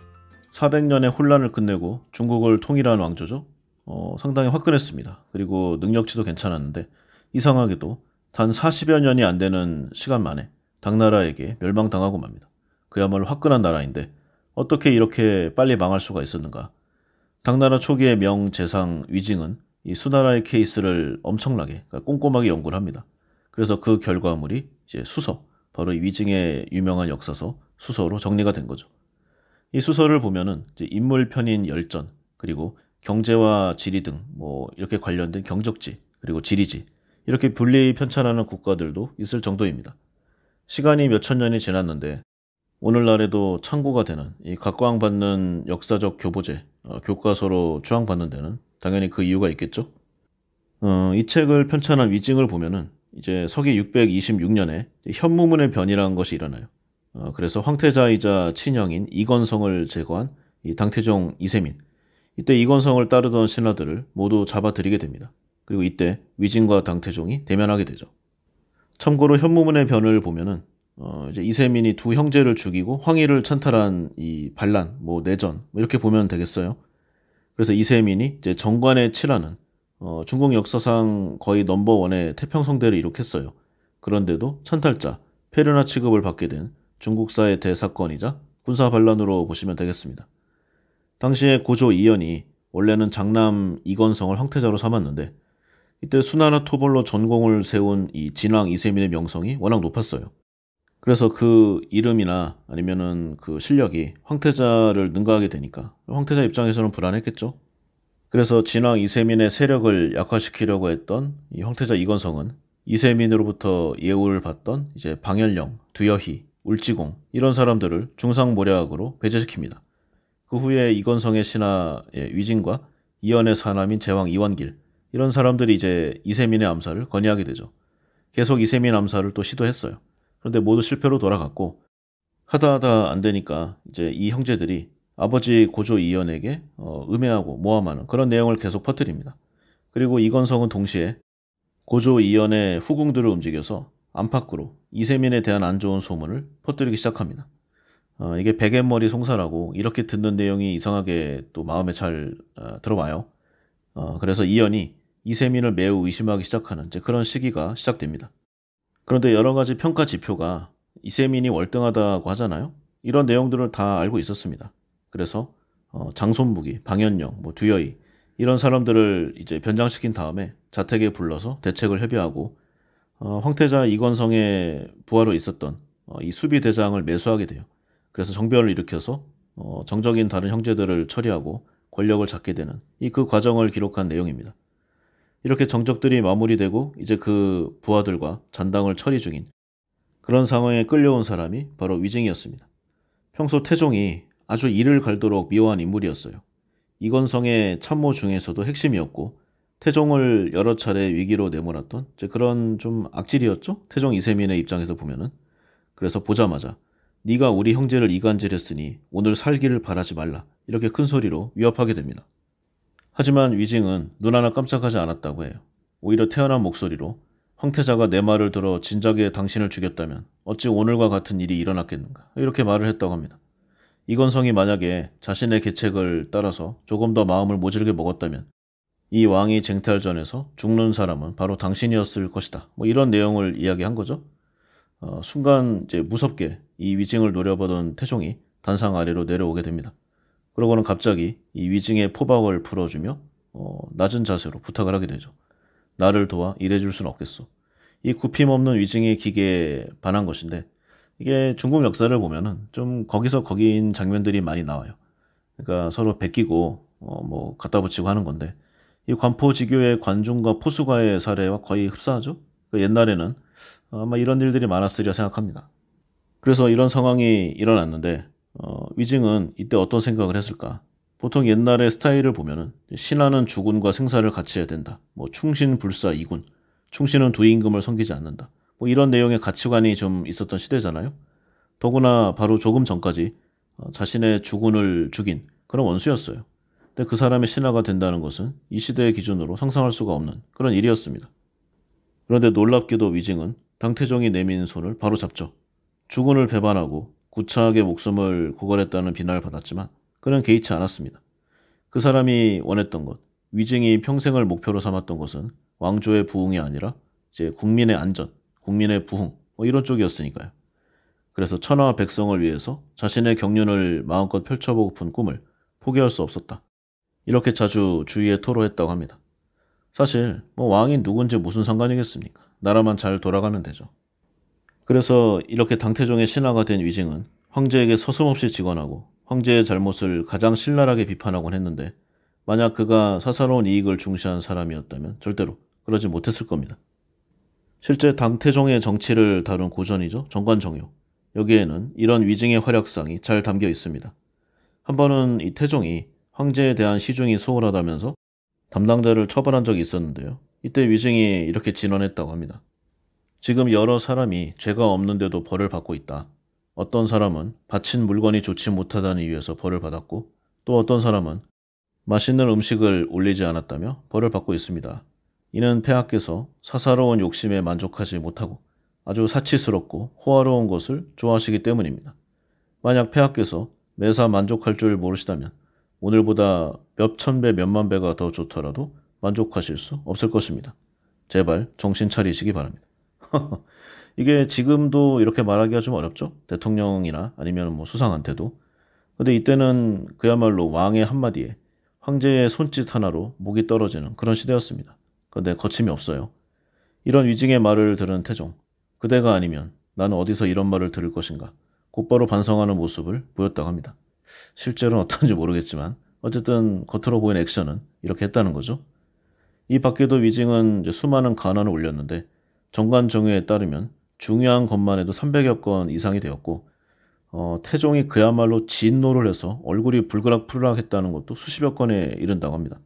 400년의 혼란을 끝내고 중국을 통일한 왕조죠. 어, 상당히 화끈했습니다. 그리고 능력치도 괜찮았는데 이상하게도 단 40여 년이 안 되는 시간 만에 당나라에게 멸망당하고 맙니다. 그야말로 화끈한 나라인데 어떻게 이렇게 빨리 망할 수가 있었는가. 당나라 초기의 명, 재상, 위징은 이 수나라의 케이스를 엄청나게 그러니까 꼼꼼하게 연구를 합니다. 그래서 그 결과물이 이제 수서, 바로 위증의 유명한 역사서 수서로 정리가 된 거죠. 이 수서를 보면은 인물 편인 열전 그리고 경제와 지리 등 뭐 이렇게 관련된 경적지 그리고 지리지 이렇게 분리 편찬하는 국가들도 있을 정도입니다. 시간이 몇천 년이 지났는데 오늘날에도 참고가 되는 이 각광받는 역사적 교보제 어, 교과서로 추앙받는 데는 당연히 그 이유가 있겠죠. 어, 이 책을 편찬한 위징을 보면은 이제 서기 626년에 현무문의 변이라는 것이 일어나요. 어, 그래서 황태자이자 친형인 이건성을 제거한 당태종 이세민 이때 이건성을 따르던 신하들을 모두 잡아들이게 됩니다. 그리고 이때 위진과 당태종이 대면하게 되죠. 참고로 현무문의 변을 보면은 어, 이제 이세민이 두 형제를 죽이고 황희를 찬탈한 이 반란, 뭐 내전 뭐 이렇게 보면 되겠어요. 그래서 이세민이 이제 정관에 칠하는 어, 중국 역사상 거의 넘버원의 태평성대를 이룩했어요. 그런데도 천탈자, 페르나 취급을 받게 된 중국사의 대사건이자 군사 반란으로 보시면 되겠습니다. 당시에 고조 이연이 원래는 장남 이건성을 황태자로 삼았는데 이때 수나라 토벌로 전공을 세운 이 진왕 이세민의 명성이 워낙 높았어요. 그래서 그 이름이나 아니면은 그 실력이 황태자를 능가하게 되니까 황태자 입장에서는 불안했겠죠. 그래서 진왕 이세민의 세력을 약화시키려고 했던 이 황태자 이건성은 이세민으로부터 예우를 받던 이제 방열령 두여희, 울지공 이런 사람들을 중상모략으로 배제시킵니다. 그 후에 이건성의 신하의 위진과 이연의 사남인 제왕 이완길 이런 사람들이 이제 이세민의 암살을 건의하게 되죠. 계속 이세민 암살을 또 시도했어요. 그런데 모두 실패로 돌아갔고 하다 하다 안 되니까 이제 이 형제들이 아버지 고조 이연에게 어, 음해하고 모함하는 그런 내용을 계속 퍼뜨립니다. 그리고 이건성은 동시에 고조 이연의 후궁들을 움직여서 안팎으로 이세민에 대한 안 좋은 소문을 퍼뜨리기 시작합니다. 어, 이게 백갯머리 송사라고 이렇게 듣는 내용이 이상하게 또 마음에 잘 아, 어, 들어와요. 그래서 이연이 이세민을 매우 의심하기 시작하는 그런 시기가 시작됩니다. 그런데 여러 가지 평가 지표가 이세민이 월등하다고 하잖아요. 이런 내용들을 다 알고 있었습니다. 그래서 어, 장손부기 방현영, 뭐 두여이 이런 사람들을 이제 변장시킨 다음에 자택에 불러서 대책을 협의하고 어, 황태자 이건성의 부하로 있었던 어, 이 수비 대장을 매수하게 돼요. 그래서 정변을 일으켜서 어, 정적인 다른 형제들을 처리하고 권력을 잡게 되는 이 그 과정을 기록한 내용입니다. 이렇게 정적들이 마무리되고 이제 그 부하들과 잔당을 처리 중인 그런 상황에 끌려온 사람이 바로 위증이었습니다. 평소 태종이 아주 이를 갈도록 미워한 인물이었어요. 이건성의 참모 중에서도 핵심이었고 태종을 여러 차례 위기로 내몰았던 그런 좀 악질이었죠. 태종 이세민의 입장에서 보면은 그래서 보자마자 네가 우리 형제를 이간질했으니 오늘 살기를 바라지 말라 이렇게 큰 소리로 위협하게 됩니다. 하지만 위징은 눈 하나 깜짝하지 않았다고 해요. 오히려 태어난 목소리로 황태자가 내 말을 들어 진작에 당신을 죽였다면 어찌 오늘과 같은 일이 일어났겠는가 이렇게 말을 했다고 합니다. 이건성이 만약에 자신의 계책을 따라서 조금 더 마음을 모질게 먹었다면 이 왕이 쟁탈전에서 죽는 사람은 바로 당신이었을 것이다. 뭐 이런 내용을 이야기한 거죠. 어, 순간 이제 무섭게 이 위징을 노려보던 태종이 단상 아래로 내려오게 됩니다. 그러고는 갑자기 이 위증의 포박을 풀어주며 어, 낮은 자세로 부탁을 하게 되죠. 나를 도와 일해줄 수는 없겠소. 이 굽힘없는 위증의 기계에 반한 것인데 이게 중국 역사를 보면은 좀 거기서 거기인 장면들이 많이 나와요. 그러니까 서로 베끼고 어, 뭐 갖다 붙이고 하는 건데 이 관포지교의 관중과 포수가의 사례와 거의 흡사하죠. 그러니까 옛날에는 아마 이런 일들이 많았으리라 생각합니다. 그래서 이런 상황이 일어났는데 어, 위증은 이때 어떤 생각을 했을까? 보통 옛날의 스타일을 보면 신하는 주군과 생사를 같이 해야 된다. 뭐 충신 불사 이군. 충신은 두 임금을 섬기지 않는다. 뭐 이런 내용의 가치관이 좀 있었던 시대잖아요. 더구나 바로 조금 전까지 어, 자신의 주군을 죽인 그런 원수였어요. 근데 그 사람의 신하가 된다는 것은 이 시대의 기준으로 상상할 수가 없는 그런 일이었습니다. 그런데 놀랍게도 위징은 당태종이 내민 손을 바로 잡죠. 주군을 배반하고 구차하게 목숨을 구걸했다는 비난을 받았지만 그는 개의치 않았습니다. 그 사람이 원했던 것, 위증이 평생을 목표로 삼았던 것은 왕조의 부흥이 아니라 이제 국민의 안전, 국민의 부흥 뭐 이런 쪽이었으니까요. 그래서 천하 백성을 위해서 자신의 경륜을 마음껏 펼쳐보고픈 꿈을 포기할 수 없었다. 이렇게 자주 주위에 토로했다고 합니다. 사실 뭐 왕이 누군지 무슨 상관이겠습니까? 나라만 잘 돌아가면 되죠. 그래서 이렇게 당태종의 신하가 된 위징은 황제에게 서슴없이 직언하고 황제의 잘못을 가장 신랄하게 비판하곤 했는데 만약 그가 사사로운 이익을 중시한 사람이었다면 절대로 그러지 못했을 겁니다. 실제 당태종의 정치를 다룬 고전이죠. 정관정요. 여기에는 이런 위징의 활약상이 잘 담겨 있습니다. 한 번은 이 태종이 황제에 대한 시중이 소홀하다면서 담당자를 처벌한 적이 있었는데요. 이때 위징이 이렇게 진언했다고 합니다. 지금 여러 사람이 죄가 없는데도 벌을 받고 있다. 어떤 사람은 바친 물건이 좋지 못하다는 이유에서 벌을 받았고 또 어떤 사람은 맛있는 음식을 올리지 않았다며 벌을 받고 있습니다. 이는 폐하께서 사사로운 욕심에 만족하지 못하고 아주 사치스럽고 호화로운 것을 좋아하시기 때문입니다. 만약 폐하께서 매사 만족할 줄 모르시다면 오늘보다 몇천 배, 몇만 배가 더 좋더라도 만족하실 수 없을 것입니다. 제발 정신 차리시기 바랍니다. 이게 지금도 이렇게 말하기가 좀 어렵죠. 대통령이나 아니면 뭐 수상한테도. 근데 이때는 그야말로 왕의 한마디에 황제의 손짓 하나로 목이 떨어지는 그런 시대였습니다. 근데 거침이 없어요. 이런 위증의 말을 들은 태종. 그대가 아니면 나는 어디서 이런 말을 들을 것인가. 곧바로 반성하는 모습을 보였다고 합니다. 실제로는 어떤지 모르겠지만 어쨌든 겉으로 보인 액션은 이렇게 했다는 거죠. 이 밖에도 위증은 수많은 간환을 올렸는데 정관 정의에 따르면 중요한 것만 해도 300여 건 이상이 되었고 어, 태종이 그야말로 진노를 해서 얼굴이 불그락불락했다는 것도 수십여 건에 이른다고 합니다.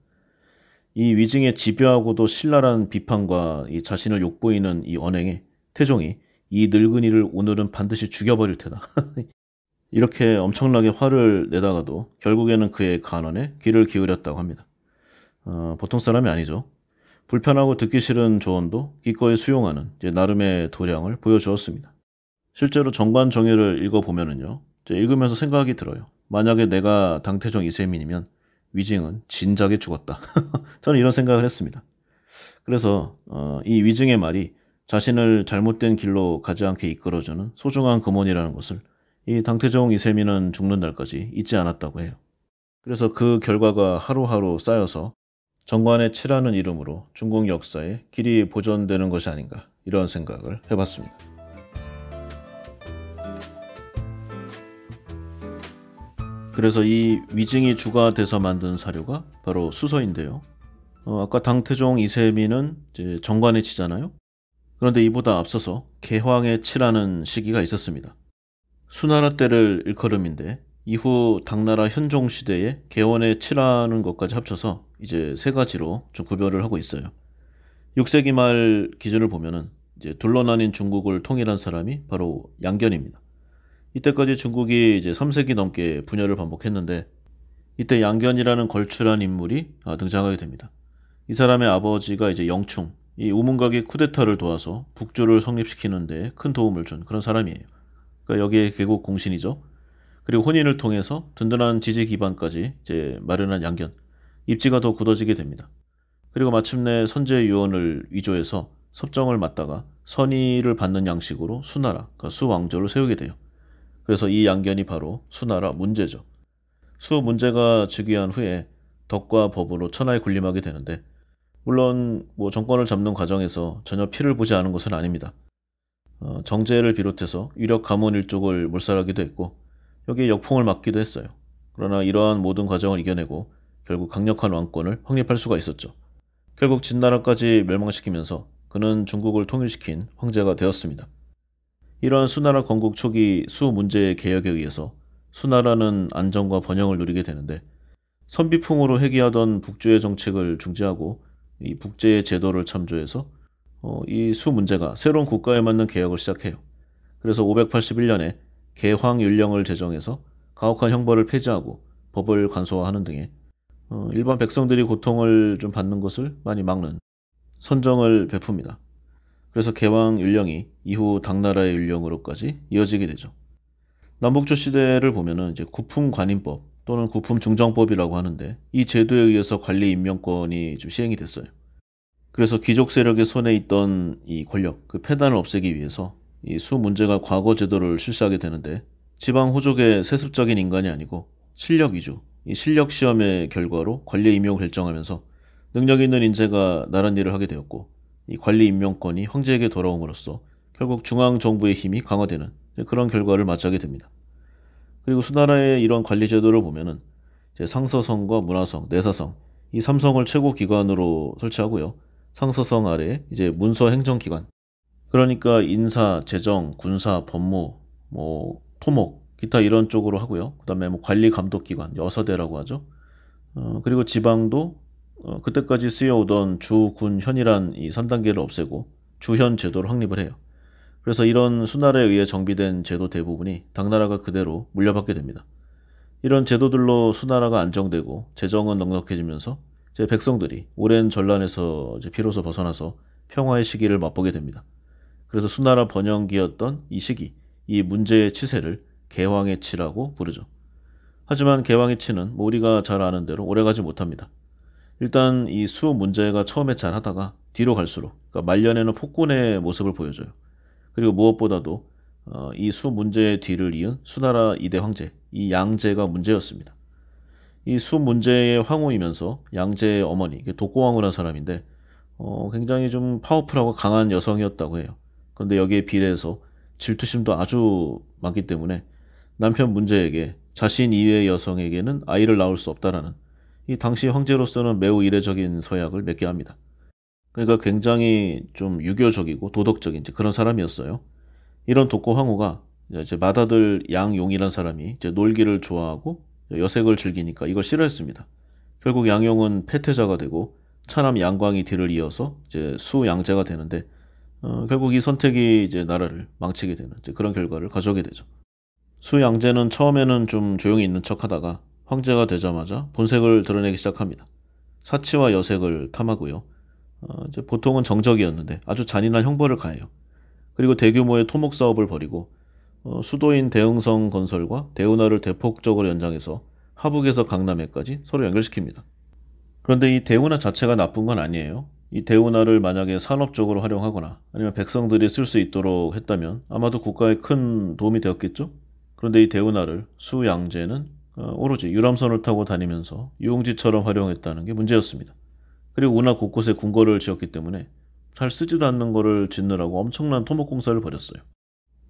이위증에 집요하고도 신랄한 비판과 이 자신을 욕보이는 이 언행에 태종이 이 늙은이를 오늘은 반드시 죽여버릴 테다. 이렇게 엄청나게 화를 내다가도 결국에는 그의 간언에 귀를 기울였다고 합니다. 어, 보통 사람이 아니죠. 불편하고 듣기 싫은 조언도 기꺼이 수용하는 나름의 도량을 보여주었습니다. 실제로 정관 정의를 읽어보면요 읽으면서 생각이 들어요. 만약에 내가 당태종 이세민이면 위증은 진작에 죽었다. 저는 이런 생각을 했습니다. 그래서 어, 이 위증의 말이 자신을 잘못된 길로 가지 않게 이끌어주는 소중한 금원이라는 것을 이 당태종 이세민은 죽는 날까지 잊지 않았다고 해요. 그래서 그 결과가 하루하루 쌓여서 정관에 칠하는 이름으로 중국 역사에 길이 보존되는 것이 아닌가 이런 생각을 해봤습니다. 그래서 이 위증이 주가 돼서 만든 사료가 바로 수서인데요. 어, 아까 당태종 이세미는 정관에 치잖아요. 그런데 이보다 앞서서 개황에 칠하는 시기가 있었습니다. 수나라 때를 일컬음인데 이후 당나라 현종 시대에 개원에 칠하는 것까지 합쳐서 이제 세 가지로 좀 구별을 하고 있어요. 6세기 말 기준을 보면은 이제 둘러나뉜 중국을 통일한 사람이 바로 양견입니다. 이때까지 중국이 이제 3세기 넘게 분열을 반복했는데 이때 양견이라는 걸출한 인물이 아, 등장하게 됩니다. 이 사람의 아버지가 이제 영충, 이 우문각이 쿠데타를 도와서 북조를 성립시키는데 큰 도움을 준 그런 사람이에요. 그러니까 여기에 계곡 공신이죠. 그리고 혼인을 통해서 든든한 지지 기반까지 이제 마련한 양견, 입지가 더 굳어지게 됩니다. 그리고 마침내 선제 유언을 위조해서 섭정을 맡다가 선의를 받는 양식으로 수나라, 그러니까 수왕조를 세우게 돼요. 그래서 이 양견이 바로 수나라 문제죠. 수 문제가 즉위한 후에 덕과 법으로 천하에 군림하게 되는데 물론 뭐 정권을 잡는 과정에서 전혀 피를 보지 않은 것은 아닙니다. 어, 정제를 비롯해서 위력 가문 일족을 몰살하기도 했고 여기에 역풍을 맞기도 했어요. 그러나 이러한 모든 과정을 이겨내고 결국 강력한 왕권을 확립할 수가 있었죠. 결국 진나라까지 멸망시키면서 그는 중국을 통일시킨 황제가 되었습니다. 이러한 수나라 건국 초기 수문제의 개혁에 의해서 수나라는 안정과 번영을 누리게 되는데 선비풍으로 회귀하던 북조의 정책을 중지하고 이 북제의 제도를 참조해서 어, 이 수문제가 새로운 국가에 맞는 개혁을 시작해요. 그래서 581년에 개황율령을 제정해서 가혹한 형벌을 폐지하고 법을 간소화하는 등의 어, 일반 백성들이 고통을 좀 받는 것을 많이 막는 선정을 베풉니다. 그래서 개황 율령이 이후 당나라의 율령으로까지 이어지게 되죠. 남북조 시대를 보면은 이제 구품관인법 또는 구품중정법이라고 하는데 이 제도에 의해서 관리 임명권이 좀 시행이 됐어요. 그래서 귀족 세력의 손에 있던 이 권력, 그 폐단을 없애기 위해서 이수 문제가 과거 제도를 실시하게 되는데 지방 호족의 세습적인 인간이 아니고 실력 위주, 이 실력 시험의 결과로 관리 임용 결정하면서 능력 있는 인재가 나란 일을 하게 되었고 이 관리 임명권이 황제에게 돌아옴으로써 결국 중앙 정부의 힘이 강화되는 그런 결과를 맞이하게 됩니다. 그리고 수나라의 이런 관리 제도를 보면은 이제 상서성과 문화성, 내사성 이 삼성을 최고 기관으로 설치하고요. 상서성 아래 이제 문서 행정기관, 그러니까 인사, 재정, 군사, 법무, 뭐 토목, 기타 이런 쪽으로 하고요. 그 다음에 뭐 관리 감독기관, 여섯대라고 하죠. 어, 그리고 지방도 어, 그때까지 쓰여오던 주군현이란 이 3단계를 없애고 주현 제도를 확립을 해요. 그래서 이런 수나라에 의해 정비된 제도 대부분이 당나라가 그대로 물려받게 됩니다. 이런 제도들로 수나라가 안정되고 재정은 넉넉해지면서 제 백성들이 오랜 전란에서 비로소 벗어나서 평화의 시기를 맛보게 됩니다. 그래서 수나라 번영기였던 이 시기, 이 문제의 치세를 개왕의 치라고 부르죠. 하지만 개왕의 치는 뭐 우리가 잘 아는 대로 오래가지 못합니다. 일단 이 수 문제가 처음에 잘 하다가 뒤로 갈수록 그러니까 말년에는 폭군의 모습을 보여줘요. 그리고 무엇보다도 어, 이수 문제의 뒤를 이은 수나라 이대 황제 이 양제가 문제였습니다. 이 수 문제의 황후이면서 양제의 어머니 독고왕후란 사람인데 어, 굉장히 좀 파워풀하고 강한 여성이었다고 해요. 그런데 여기에 비례해서 질투심도 아주 많기 때문에 남편 문제에게 자신 이외의 여성에게는 아이를 낳을 수 없다라는 이 당시 황제로서는 매우 이례적인 서약을 맺게 합니다. 그러니까 굉장히 좀 유교적이고 도덕적인 그런 사람이었어요. 이런 독고 황후가 이제 마다들 양용이란 사람이 이제 놀기를 좋아하고 여색을 즐기니까 이걸 싫어했습니다. 결국 양용은 패태자가 되고 차남 양광이 뒤를 이어서 이제 수양제가 되는데 어, 결국 이 선택이 이제 나라를 망치게 되는 그런 결과를 가져오게 되죠. 수양제는 처음에는 좀 조용히 있는 척하다가 황제가 되자마자 본색을 드러내기 시작합니다. 사치와 여색을 탐하고요. 어, 보통은 정적이었는데 아주 잔인한 형벌을 가해요. 그리고 대규모의 토목 사업을 벌이고 어, 수도인 대흥성 건설과 대운하를 대폭적으로 연장해서 하북에서 강남에까지 서로 연결시킵니다. 그런데 이 대운하 자체가 나쁜 건 아니에요. 이 대운하를 만약에 산업적으로 활용하거나 아니면 백성들이 쓸 수 있도록 했다면 아마도 국가에 큰 도움이 되었겠죠? 그런데 이 대운하를 수양제는 어, 오로지 유람선을 타고 다니면서 유흥지처럼 활용했다는 게 문제였습니다. 그리고 운하 곳곳에 궁궐을 지었기 때문에 잘 쓰지도 않는 거를 짓느라고 엄청난 토목공사를 벌였어요.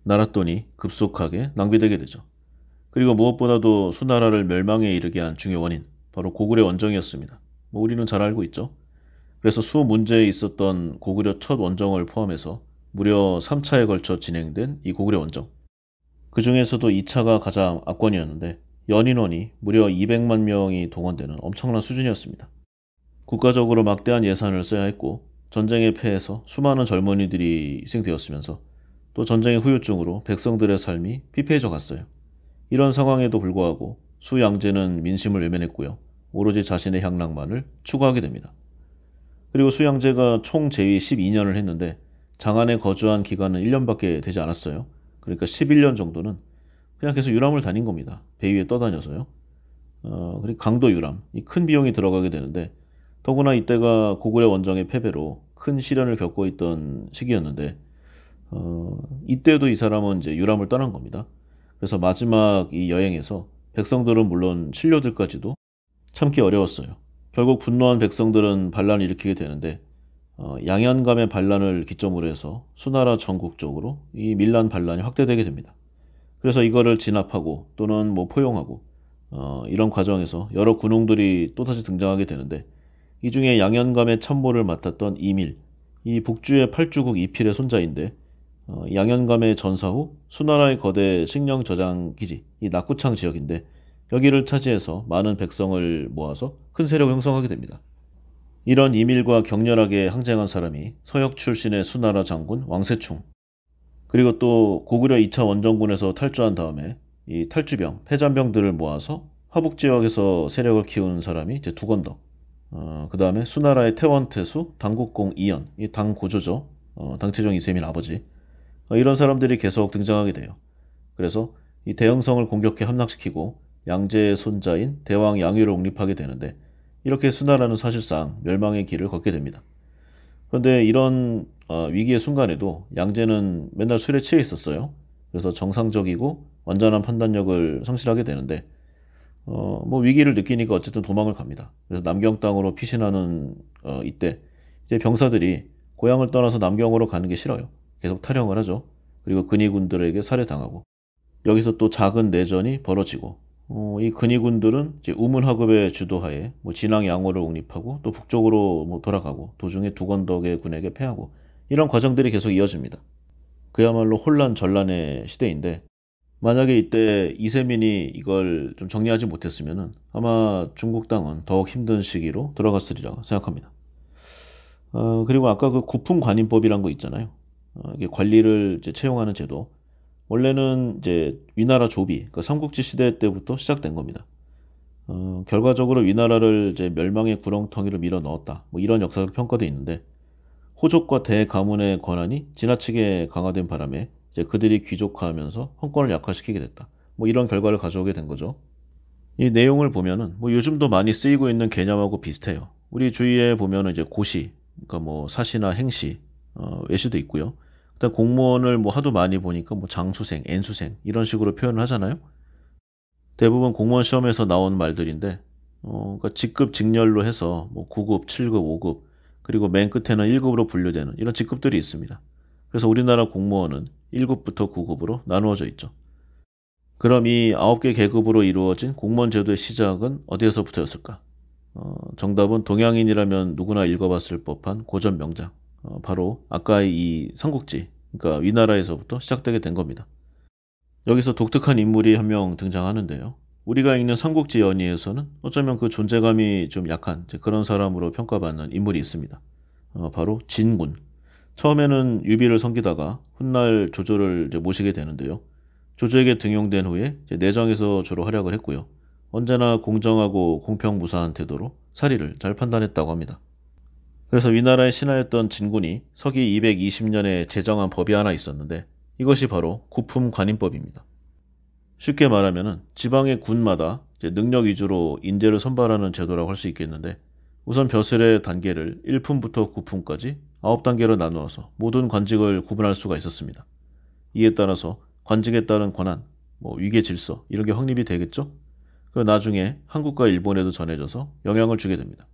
나라 돈이 급속하게 낭비되게 되죠. 그리고 무엇보다도 수나라를 멸망에 이르게 한 중요 원인, 바로 고구려 원정이었습니다. 뭐 우리는 잘 알고 있죠. 그래서 수 문제에 있었던 고구려 첫 원정을 포함해서 무려 3차에 걸쳐 진행된 이 고구려 원정. 그 중에서도 2차가 가장 압권이었는데 연인원이 무려 200만 명이 동원되는 엄청난 수준이었습니다. 국가적으로 막대한 예산을 써야 했고 전쟁의 패에서 수많은 젊은이들이 희생되었으면서 또 전쟁의 후유증으로 백성들의 삶이 피폐해져 갔어요. 이런 상황에도 불구하고 수양제는 민심을 외면했고요. 오로지 자신의 향락만을 추구하게 됩니다. 그리고 수양제가 총 재위 12년을 했는데 장안에 거주한 기간은 1년밖에 되지 않았어요. 그러니까 11년 정도는 그냥 계속 유람을 다닌 겁니다. 배 위에 떠다녀서요. 어, 그리고 강도 유람. 큰 비용이 들어가게 되는데 더구나 이때가 고구려 원정의 패배로 큰 시련을 겪고 있던 시기였는데 어, 이때도 이 사람은 이제 유람을 떠난 겁니다. 그래서 마지막 이 여행에서 백성들은 물론 신료들까지도 참기 어려웠어요. 결국 분노한 백성들은 반란을 일으키게 되는데 어, 양현감의 반란을 기점으로 해서 수나라 전국적으로 이 밀란 반란이 확대되게 됩니다. 그래서 이거를 진압하고 또는 뭐 포용하고 어, 이런 과정에서 여러 군웅들이 또다시 등장하게 되는데 이 중에 양현감의 참모를 맡았던 이밀 이 북주의 팔주국 이필의 손자인데 어, 양현감의 전사 후 수나라의 거대 식량 저장 기지 이 낙구창 지역인데 여기를 차지해서 많은 백성을 모아서 큰 세력을 형성하게 됩니다. 이런 이밀과 격렬하게 항쟁한 사람이 서역 출신의 수나라 장군 왕세충 그리고 또 고구려 2차 원정군에서 탈주한 다음에 이 탈주병, 패잔병들을 모아서 화북 지역에서 세력을 키우는 사람이 이제 두건덕 어, 그 다음에 수나라의 태원태수, 당국공 이연, 이 당고조죠. 어, 당태종 이세민 아버지 어, 이런 사람들이 계속 등장하게 돼요. 그래서 이대형성을 공격해 함락시키고 양제의 손자인 대왕 양유를 옹립하게 되는데 이렇게 수나라는 사실상 멸망의 길을 걷게 됩니다. 그런데 이런 어, 위기의 순간에도 양제는 맨날 술에 취해 있었어요. 그래서 정상적이고 완전한 판단력을 상실하게 되는데 어, 뭐 위기를 느끼니까 어쨌든 도망을 갑니다. 그래서 남경 땅으로 피신하는 어, 이때 이제 병사들이 고향을 떠나서 남경으로 가는 게 싫어요. 계속 탈영을 하죠. 그리고 근위군들에게 살해당하고 여기서 또 작은 내전이 벌어지고 어, 이 근위군들은 이제 우문화급의 주도하에 뭐 진왕 양호를 옹립하고 또 북쪽으로 뭐 돌아가고 도중에 두건덕의 군에게 패하고 이런 과정들이 계속 이어집니다. 그야말로 혼란 전란의 시대인데 만약에 이때 이세민이 이걸 좀 정리하지 못했으면 아마 중국 땅은 더욱 힘든 시기로 들어갔으리라 생각합니다. 어, 그리고 아까 그구품관인법이란거 있잖아요. 어, 이게 관리를 채용하는 제도 원래는 이제 위나라 조비, 그 삼국지 시대 때부터 시작된 겁니다. 어, 결과적으로 위나라를 이제 멸망의 구렁텅이로 밀어 넣었다. 뭐 이런 역사가 평가돼 있는데 호족과 대가문의 권한이 지나치게 강화된 바람에 이제 그들이 귀족화하면서 헌권을 약화시키게 됐다. 뭐 이런 결과를 가져오게 된 거죠. 이 내용을 보면은 뭐 요즘도 많이 쓰이고 있는 개념하고 비슷해요. 우리 주위에 보면은 이제 고시, 그러니까 뭐 사시나 행시, 어, 외시도 있고요. 일단 공무원을 뭐 하도 많이 보니까 뭐 장수생, N수생 이런 식으로 표현을 하잖아요. 대부분 공무원 시험에서 나온 말들인데 어, 그러니까 직급 직렬로 해서 뭐 9급, 7급, 5급 그리고 맨 끝에는 1급으로 분류되는 이런 직급들이 있습니다. 그래서 우리나라 공무원은 1급부터 9급으로 나누어져 있죠. 그럼 이 9개 계급으로 이루어진 공무원 제도의 시작은 어디에서부터였을까? 어, 정답은 동양인이라면 누구나 읽어봤을 법한 고전 명작 어, 바로 아까이 삼국지 그러니까 위나라에서부터 시작되게 된 겁니다. 여기서 독특한 인물이 한 명 등장하는데요. 우리가 읽는 삼국지 연의에서는 어쩌면 그 존재감이 좀 약한 그런 사람으로 평가받는 인물이 있습니다. 어, 바로 진군. 처음에는 유비를 섬기다가 훗날 조조를 모시게 되는데요. 조조에게 등용된 후에 내정에서 주로 활약을 했고요. 언제나 공정하고 공평무사한 태도로 사리를 잘 판단했다고 합니다. 그래서 위나라의 신하였던 진군이 서기 220년에 제정한 법이 하나 있었는데 이것이 바로 구품관인법입니다 쉽게 말하면 지방의 군마다 능력 위주로 인재를 선발하는 제도라고 할 수 있겠는데 우선 벼슬의 단계를 1품부터 9품까지 9단계로 나누어서 모든 관직을 구분할 수가 있었습니다. 이에 따라서 관직에 따른 권한, 뭐 위계 질서 이런 게 확립이 되겠죠? 그 나중에 한국과 일본에도 전해져서 영향을 주게 됩니다.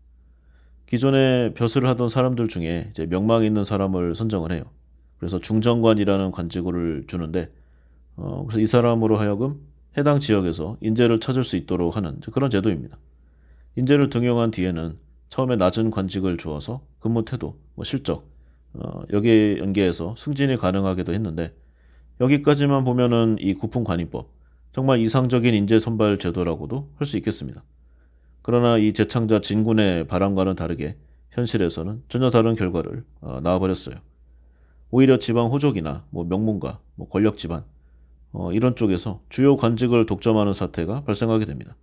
기존에 벼슬을 하던 사람들 중에 이제 명망이 있는 사람을 선정을 해요. 그래서 중정관이라는 관직을 주는데 어, 그래서 이 사람으로 하여금 해당 지역에서 인재를 찾을 수 있도록 하는 그런 제도입니다. 인재를 등용한 뒤에는 처음에 낮은 관직을 주어서 근무 태도, 뭐 실적 어, 여기에 연계해서 승진이 가능하기도 했는데 여기까지만 보면은 이 구품관리법 정말 이상적인 인재 선발 제도라고도 할 수 있겠습니다. 그러나 이 재창자 진군의 바람과는 다르게 현실에서는 전혀 다른 결과를 어, 낳아버렸어요. 오히려 지방 호족이나 뭐 명문가, 뭐 권력 집안 어, 이런 쪽에서 주요 관직을 독점하는 사태가 발생하게 됩니다.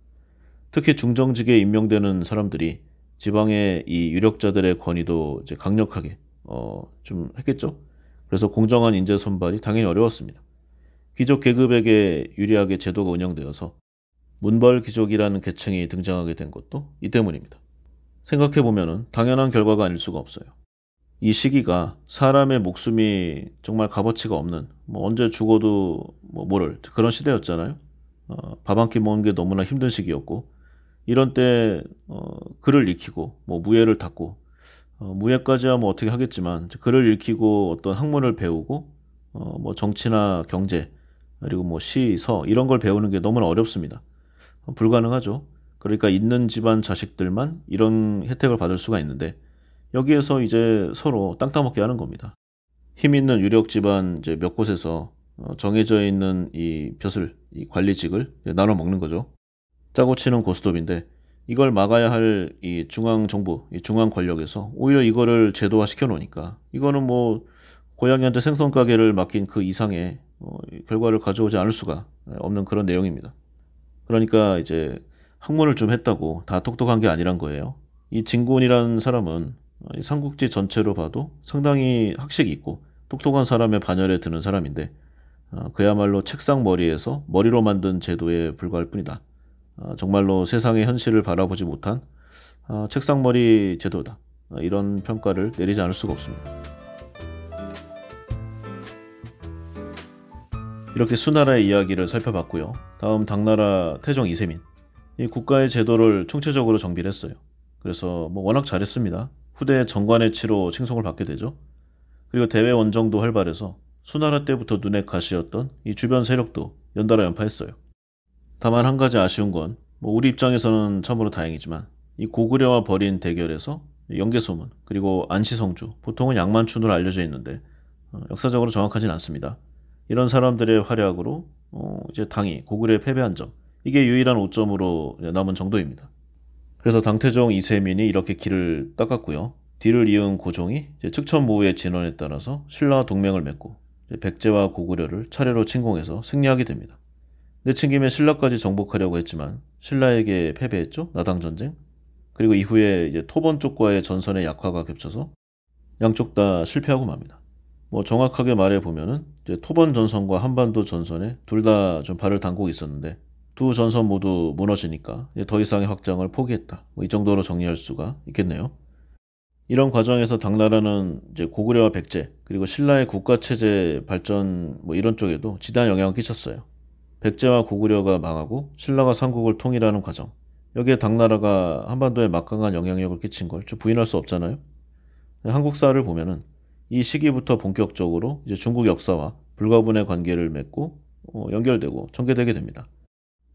특히 중정직에 임명되는 사람들이 지방의 이 유력자들의 권위도 이제 강력하게 어, 좀 했겠죠. 그래서 공정한 인재 선발이 당연히 어려웠습니다. 귀족 계급에게 유리하게 제도가 운영되어서 문벌귀족이라는 계층이 등장하게 된 것도 이 때문입니다. 생각해보면 당연한 결과가 아닐 수가 없어요. 이 시기가 사람의 목숨이 정말 값어치가 없는 뭐 언제 죽어도 뭐 모를 그런 시대였잖아요. 어, 밥한 끼 먹는 게 너무나 힘든 시기였고 이런 때 어, 글을 읽히고뭐 무예를 닦고 어, 무예까지야 뭐 어떻게 하겠지만 글을 읽히고 어떤 학문을 배우고 어, 뭐 정치나 경제 그리고 뭐 시, 서 이런 걸 배우는 게 너무나 어렵습니다. 불가능하죠. 그러니까 있는 집안 자식들만 이런 혜택을 받을 수가 있는데 여기에서 이제 서로 땅 따먹게 하는 겁니다. 힘 있는 유력 집안 이제 몇 곳에서 어, 정해져 있는 이 벼슬, 이 관리직을 나눠 먹는 거죠. 짜고 치는 고스톱인데 이걸 막아야 할 이 중앙 정부, 이 중앙 권력에서 오히려 이거를 제도화 시켜 놓으니까 이거는 뭐 고양이한테 생선 가게를 맡긴 그 이상의 어, 결과를 가져오지 않을 수가 없는 그런 내용입니다. 그러니까 이제 학문을 좀 했다고 다 똑똑한 게 아니란 거예요. 이 진군이라는 사람은 어, 삼국지 전체로 봐도 상당히 학식이 있고 똑똑한 사람의 반열에 드는 사람인데 어, 그야말로 책상 머리에서 머리로 만든 제도에 불과할 뿐이다. 어, 정말로 세상의 현실을 바라보지 못한 책상머리 제도다. 이런 평가를 내리지 않을 수가 없습니다. 이렇게 수나라의 이야기를 살펴봤고요. 다음 당나라 태종 이세민 이 국가의 제도를 총체적으로 정비를 했어요. 그래서 뭐 워낙 잘했습니다. 후대 정관의 치로 칭송을 받게 되죠. 그리고 대외 원정도 활발해서 수나라 때부터 눈에 가시였던 이 주변 세력도 연달아 연파했어요. 다만 한 가지 아쉬운 건 뭐 우리 입장에서는 참으로 다행이지만 이 고구려와 벌인 대결에서 연계소문 그리고 안시성주 보통은 양만춘으로 알려져 있는데 어, 역사적으로 정확하진 않습니다. 이런 사람들의 활약으로 어, 이제 당이 고구려에 패배한 점 이게 유일한 오점으로 남은 정도입니다. 그래서 당태종 이세민이 이렇게 길을 닦았고요. 뒤를 이은 고종이 측천무후의 진원에 따라서 신라 동맹을 맺고 백제와 고구려를 차례로 침공해서 승리하게 됩니다. 내친김에 신라까지 정복하려고 했지만 신라에게 패배했죠. 나당 전쟁. 그리고 이후에 토번 쪽과의 전선의 약화가 겹쳐서 양쪽 다 실패하고 맙니다. 뭐 정확하게 말해 보면은 이제 토번 전선과 한반도 전선에 둘 다 좀 발을 담고 있었는데 두 전선 모두 무너지니까 더 이상의 확장을 포기했다. 뭐 이 정도로 정리할 수가 있겠네요. 이런 과정에서 당나라는 이제 고구려와 백제 그리고 신라의 국가 체제 발전 뭐 이런 쪽에도 지대한 영향을 끼쳤어요. 백제와 고구려가 망하고 신라가 삼국을 통일하는 과정. 여기에 당나라가 한반도에 막강한 영향력을 끼친 걸좀 부인할 수 없잖아요. 한국사를 보면은 이 시기부터 본격적으로 이제 중국 역사와 불가분의 관계를 맺고 어, 연결되고 전개되게 됩니다.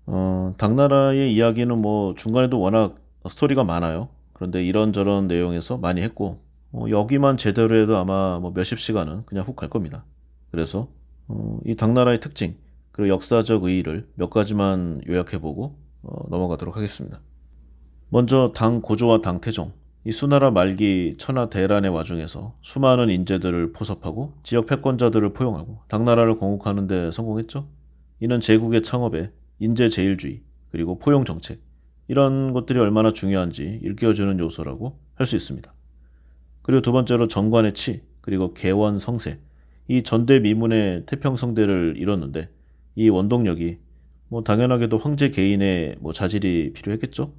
어, 당나라의 이야기는 뭐 중간에도 워낙 스토리가 많아요. 그런데 이런저런 내용에서 많이 했고 어, 여기만 제대로 해도 아마 뭐 몇십 시간은 그냥 훅 갈 겁니다. 그래서 어, 이 당나라의 특징 그리고 역사적 의의를 몇 가지만 요약해보고 어, 넘어가도록 하겠습니다. 먼저 당 고조와 당 태종 이 수나라 말기 천하 대란의 와중에서 수많은 인재들을 포섭하고 지역 패권자들을 포용하고 당나라를 공국하는 데 성공했죠. 이는 제국의 창업에 인재 제일주의 그리고 포용 정책 이런 것들이 얼마나 중요한지 일깨워주는 요소라고 할 수 있습니다. 그리고 두 번째로 정관의 치 그리고 개원 성세 이 전대미문의 태평성대를 이뤘는데 이 원동력이 뭐 당연하게도 황제 개인의 뭐 자질이 필요했겠죠.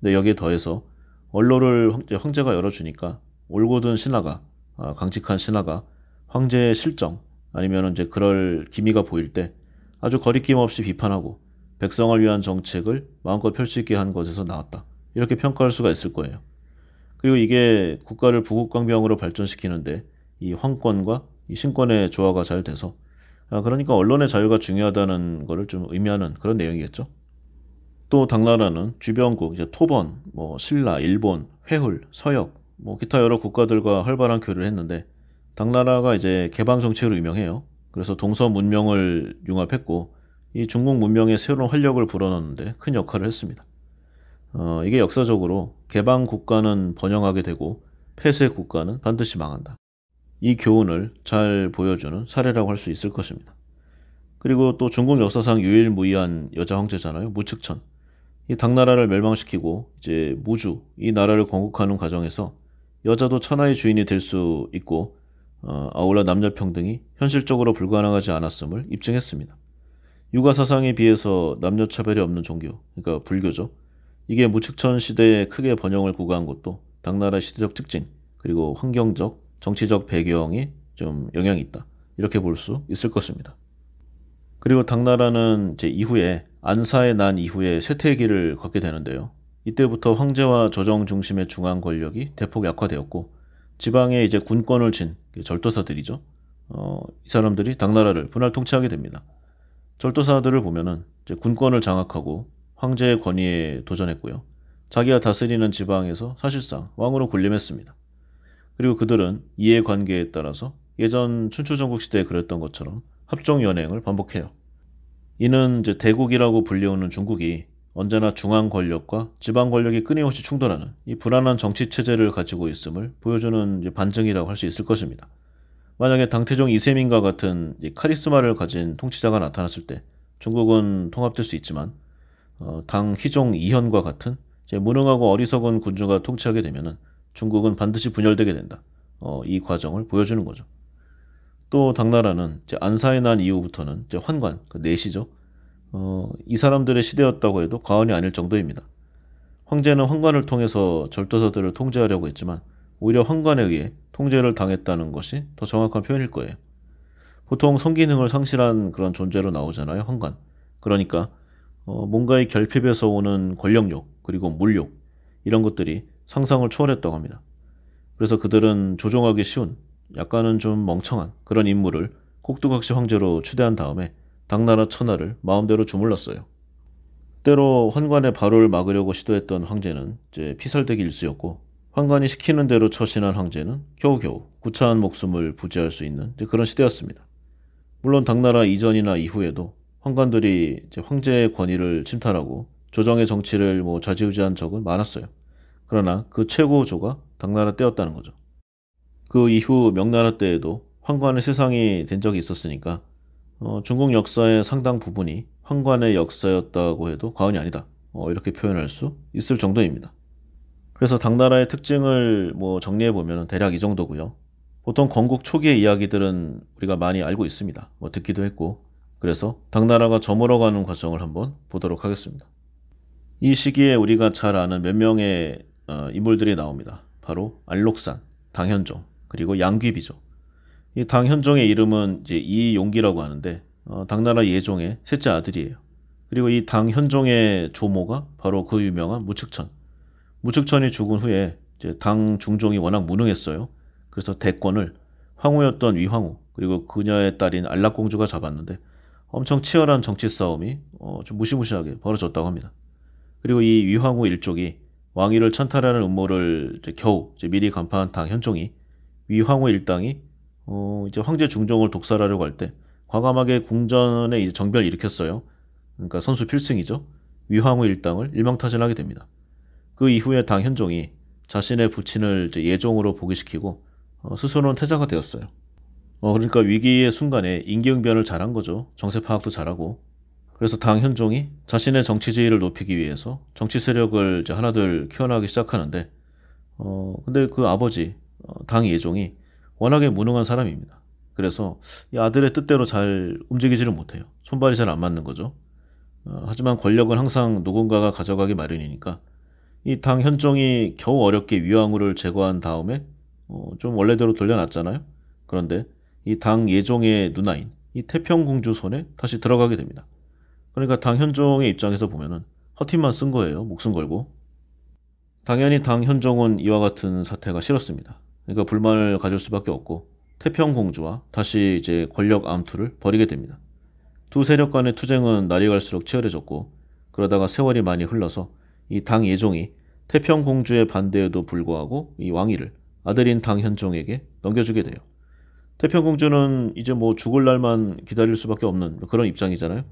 근데 여기에 더해서 원로를 황제, 가 열어주니까 올곧은 신하가 아, 강직한 신하가 황제의 실정 아니면 이제 그럴 기미가 보일 때 아주 거리낌 없이 비판하고 백성을 위한 정책을 마음껏 펼 수 있게 한 것에서 나왔다. 이렇게 평가할 수가 있을 거예요. 그리고 이게 국가를 부국강병으로 발전시키는데 이 황권과 이 신권의 조화가 잘 돼서 아, 그러니까 언론의 자유가 중요하다는 것을 좀 의미하는 그런 내용이겠죠. 또 당나라는 주변국 이제 토번, 뭐 신라, 일본, 회흘, 서역, 뭐 기타 여러 국가들과 활발한 교류를 했는데 당나라가 이제 개방 정책으로 유명해요. 그래서 동서 문명을 융합했고 이 중국 문명의 새로운 활력을 불어넣는데 큰 역할을 했습니다. 어, 이게 역사적으로 개방 국가는 번영하게 되고 폐쇄 국가는 반드시 망한다. 이 교훈을 잘 보여주는 사례라고 할 수 있을 것입니다. 그리고 또 중국 역사상 유일무이한 여자 황제잖아요. 무측천. 이 당나라를 멸망시키고 이제 무주 이 나라를 건국하는 과정에서 여자도 천하의 주인이 될 수 있고 어, 아울러 남녀 평등이 현실적으로 불가능하지 않았음을 입증했습니다. 유가 사상에 비해서 남녀 차별이 없는 종교, 그러니까 불교죠. 이게 무측천 시대에 크게 번영을 구가한 것도 당나라 시대적 특징 그리고 환경적, 정치적 배경이 좀 영향이 있다 이렇게 볼 수 있을 것입니다. 그리고 당나라는 이제 이후에 안사에 난 이후에 쇠퇴기를 걷게 되는데요. 이때부터 황제와 조정 중심의 중앙 권력이 대폭 약화되었고 지방에 이제 군권을 쥔 절도사들이죠. 어, 이 사람들이 당나라를 분할 통치하게 됩니다. 절도사들을 보면은 군권을 장악하고 황제의 권위에 도전했고요. 자기가 다스리는 지방에서 사실상 왕으로 군림했습니다. 그리고 그들은 이해관계에 따라서 예전 춘추전국 시대에 그랬던 것처럼 합종연행을 반복해요. 이는 이제 대국이라고 불리우는 중국이 언제나 중앙 권력과 지방 권력이 끊임없이 충돌하는 이 불안한 정치 체제를 가지고 있음을 보여주는 반증이라고 할 수 있을 것입니다. 만약에 당태종 이세민과 같은 카리스마를 가진 통치자가 나타났을 때 중국은 통합될 수 있지만 어, 당 희종 이현과 같은 무능하고 어리석은 군주가 통치하게 되면 중국은 반드시 분열되게 된다. 어, 이 과정을 보여주는 거죠. 또 당나라는 안사에 난 이후부터는 환관, 그 내시죠. 어, 이 사람들의 시대였다고 해도 과언이 아닐 정도입니다. 황제는 환관을 통해서 절도사들을 통제하려고 했지만 오히려 환관에 의해 통제를 당했다는 것이 더 정확한 표현일 거예요. 보통 성기능을 상실한 그런 존재로 나오잖아요, 환관. 그러니까 어, 뭔가의 결핍에서 오는 권력욕 그리고 물욕 이런 것들이 상상을 초월했다고 합니다. 그래서 그들은 조종하기 쉬운 약간은 좀 멍청한 그런 인물을 꼭두각시 황제로 추대한 다음에 당나라 천하를 마음대로 주물렀어요. 때로 환관의 발호를 막으려고 시도했던 황제는 이제 피살되기 일쑤였고 환관이 시키는 대로 처신한 황제는 겨우겨우 구차한 목숨을 부지할 수 있는 그런 시대였습니다. 물론 당나라 이전이나 이후에도 황관들이 황제의 권위를 침탈하고 조정의 정치를 뭐 좌지우지한 적은 많았어요. 그러나 그 최고조가 당나라 때였다는 거죠. 그 이후 명나라 때에도 황관의 세상이 된 적이 있었으니까 어, 중국 역사의 상당 부분이 황관의 역사였다고 해도 과언이 아니다. 어, 이렇게 표현할 수 있을 정도입니다. 그래서 당나라의 특징을 뭐 정리해 보면 대략 이 정도고요. 보통 건국 초기의 이야기들은 우리가 많이 알고 있습니다. 뭐 듣기도 했고 그래서 당나라가 저물어가는 과정을 한번 보도록 하겠습니다. 이 시기에 우리가 잘 아는 몇 명의 어, 인물들이 나옵니다. 바로 안록산, 당현종, 그리고 양귀비죠. 이 당현종의 이름은 이제 이용기라고 하는데 어, 당나라 예종의 셋째 아들이에요. 그리고 이 당현종의 조모가 바로 그 유명한 무측천. 무측천이 죽은 후에 이제 당 중종이 워낙 무능했어요. 그래서 대권을 황후였던 위황후 그리고 그녀의 딸인 안락공주가 잡았는데 엄청 치열한 정치 싸움이 어, 좀 무시무시하게 벌어졌다고 합니다. 그리고 이 위황후 일족이 왕위를 찬탈하는 음모를 이제 겨우 이제 미리 간파한 당현종이 위황후 일당이 어, 이제 황제 중종을 독살하려고 할 때 과감하게 궁전에 이제 정변을 일으켰어요. 그러니까 선수 필승이죠. 위황후 일당을 일망타진하게 됩니다. 그 이후에 당 현종이 자신의 부친을 이제 예종으로 복위시키고 어, 스스로는 태자가 되었어요. 어, 그러니까 위기의 순간에 인기응변을 잘한 거죠. 정세 파악도 잘하고. 그래서 당 현종이 자신의 정치 지위를 높이기 위해서 정치 세력을 이제 하나둘 키워나기 가 시작하는데, 어, 근데 그 아버지 어, 당 예종이 워낙에 무능한 사람입니다. 그래서 이 아들의 뜻대로 잘 움직이지를 못해요. 손발이 잘 안 맞는 거죠. 어, 하지만 권력은 항상 누군가가 가져가기 마련이니까 이 당 현종이 겨우 어렵게 위왕후를 제거한 다음에 어, 좀 원래대로 돌려놨잖아요. 그런데 이 당 예종의 누나인 이 태평공주 손에 다시 들어가게 됩니다. 그러니까 당 현종의 입장에서 보면은 허팀만 쓴 거예요. 목숨 걸고. 당연히 당 현종은 이와 같은 사태가 싫었습니다. 그러니까 불만을 가질 수밖에 없고 태평 공주와 다시 이제 권력 암투를 벌이게 됩니다. 두 세력 간의 투쟁은 날이 갈수록 치열해졌고 그러다가 세월이 많이 흘러서 이 당 예종이 태평 공주의 반대에도 불구하고 이 왕위를 아들인 당 현종에게 넘겨주게 돼요. 태평 공주는 이제 뭐 죽을 날만 기다릴 수밖에 없는 그런 입장이잖아요.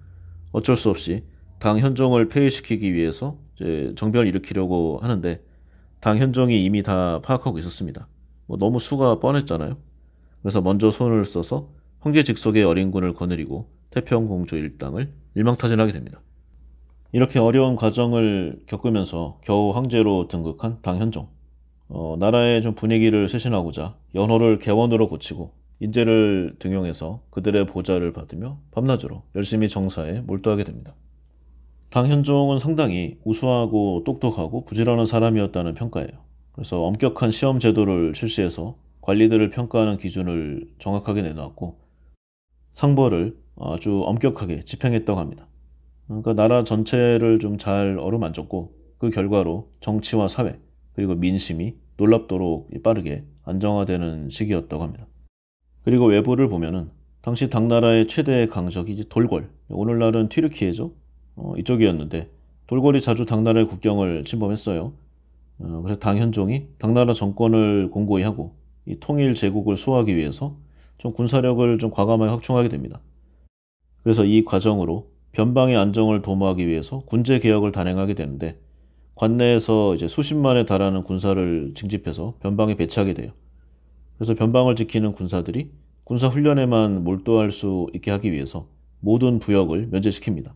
어쩔 수 없이 당 현종을 폐위시키기 위해서 정변을 일으키려고 하는데 당 현종이 이미 다 파악하고 있었습니다. 뭐 너무 수가 뻔했잖아요. 그래서 먼저 손을 써서 황제직속의 어린군을 거느리고 태평 공주 일당을 일망타진하게 됩니다. 이렇게 어려운 과정을 겪으면서 겨우 황제로 등극한 당현종. 어, 나라의 좀 분위기를 쇄신하고자 연호를 개원으로 고치고 인재를 등용해서 그들의 보좌를 받으며 밤낮으로 열심히 정사에 몰두하게 됩니다. 당현종은 상당히 우수하고 똑똑하고 부지런한 사람이었다는 평가예요. 그래서 엄격한 시험 제도를 실시해서 관리들을 평가하는 기준을 정확하게 내놓았고 상벌을 아주 엄격하게 집행했다고 합니다. 그러니까 나라 전체를 좀 잘 어루만졌고 그 결과로 정치와 사회 그리고 민심이 놀랍도록 빠르게 안정화되는 시기였다고 합니다. 그리고 외부를 보면은 당시 당나라의 최대 강적이 이제 돌궐 오늘날은 튀르키예죠 어, 이쪽이었는데 돌궐이 자주 당나라의 국경을 침범했어요. 어, 그래서 당현종이 당나라 정권을 공고히 하고 이 통일 제국을 수호하기 위해서 좀 군사력을 좀 과감하게 확충하게 됩니다. 그래서 이 과정으로 변방의 안정을 도모하기 위해서 군제 개혁을 단행하게 되는데 관내에서 이제 수십만에 달하는 군사를 징집해서 변방에 배치하게 돼요. 그래서 변방을 지키는 군사들이 군사 훈련에만 몰두할 수 있게 하기 위해서 모든 부역을 면제시킵니다.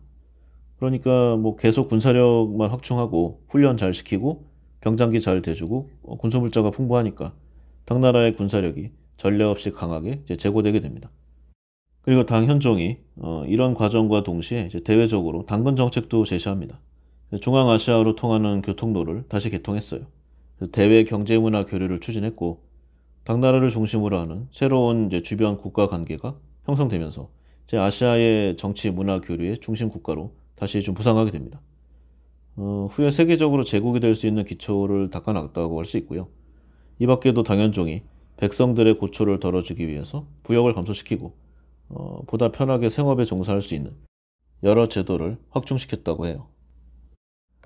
그러니까 뭐 계속 군사력만 확충하고 훈련 잘 시키고 병장기 잘 대주고 어, 군수물자가 풍부하니까 당나라의 군사력이 전례 없이 강하게 제고되게 됩니다. 그리고 당 현종이 어, 이런 과정과 동시에 대외적으로 당근 정책도 제시합니다. 중앙아시아로 통하는 교통로를 다시 개통했어요. 대외 경제문화 교류를 추진했고 당나라를 중심으로 하는 새로운 주변 국가 관계가 형성되면서 이제 아시아의 정치 문화 교류의 중심 국가로 다시 좀 부상하게 됩니다. 어, 후에 세계적으로 제국이 될 수 있는 기초를 닦아놨다고 할 수 있고요. 이 밖에도 당현종이 백성들의 고초를 덜어주기 위해서 부역을 감소시키고 어, 보다 편하게 생업에 종사할 수 있는 여러 제도를 확충시켰다고 해요.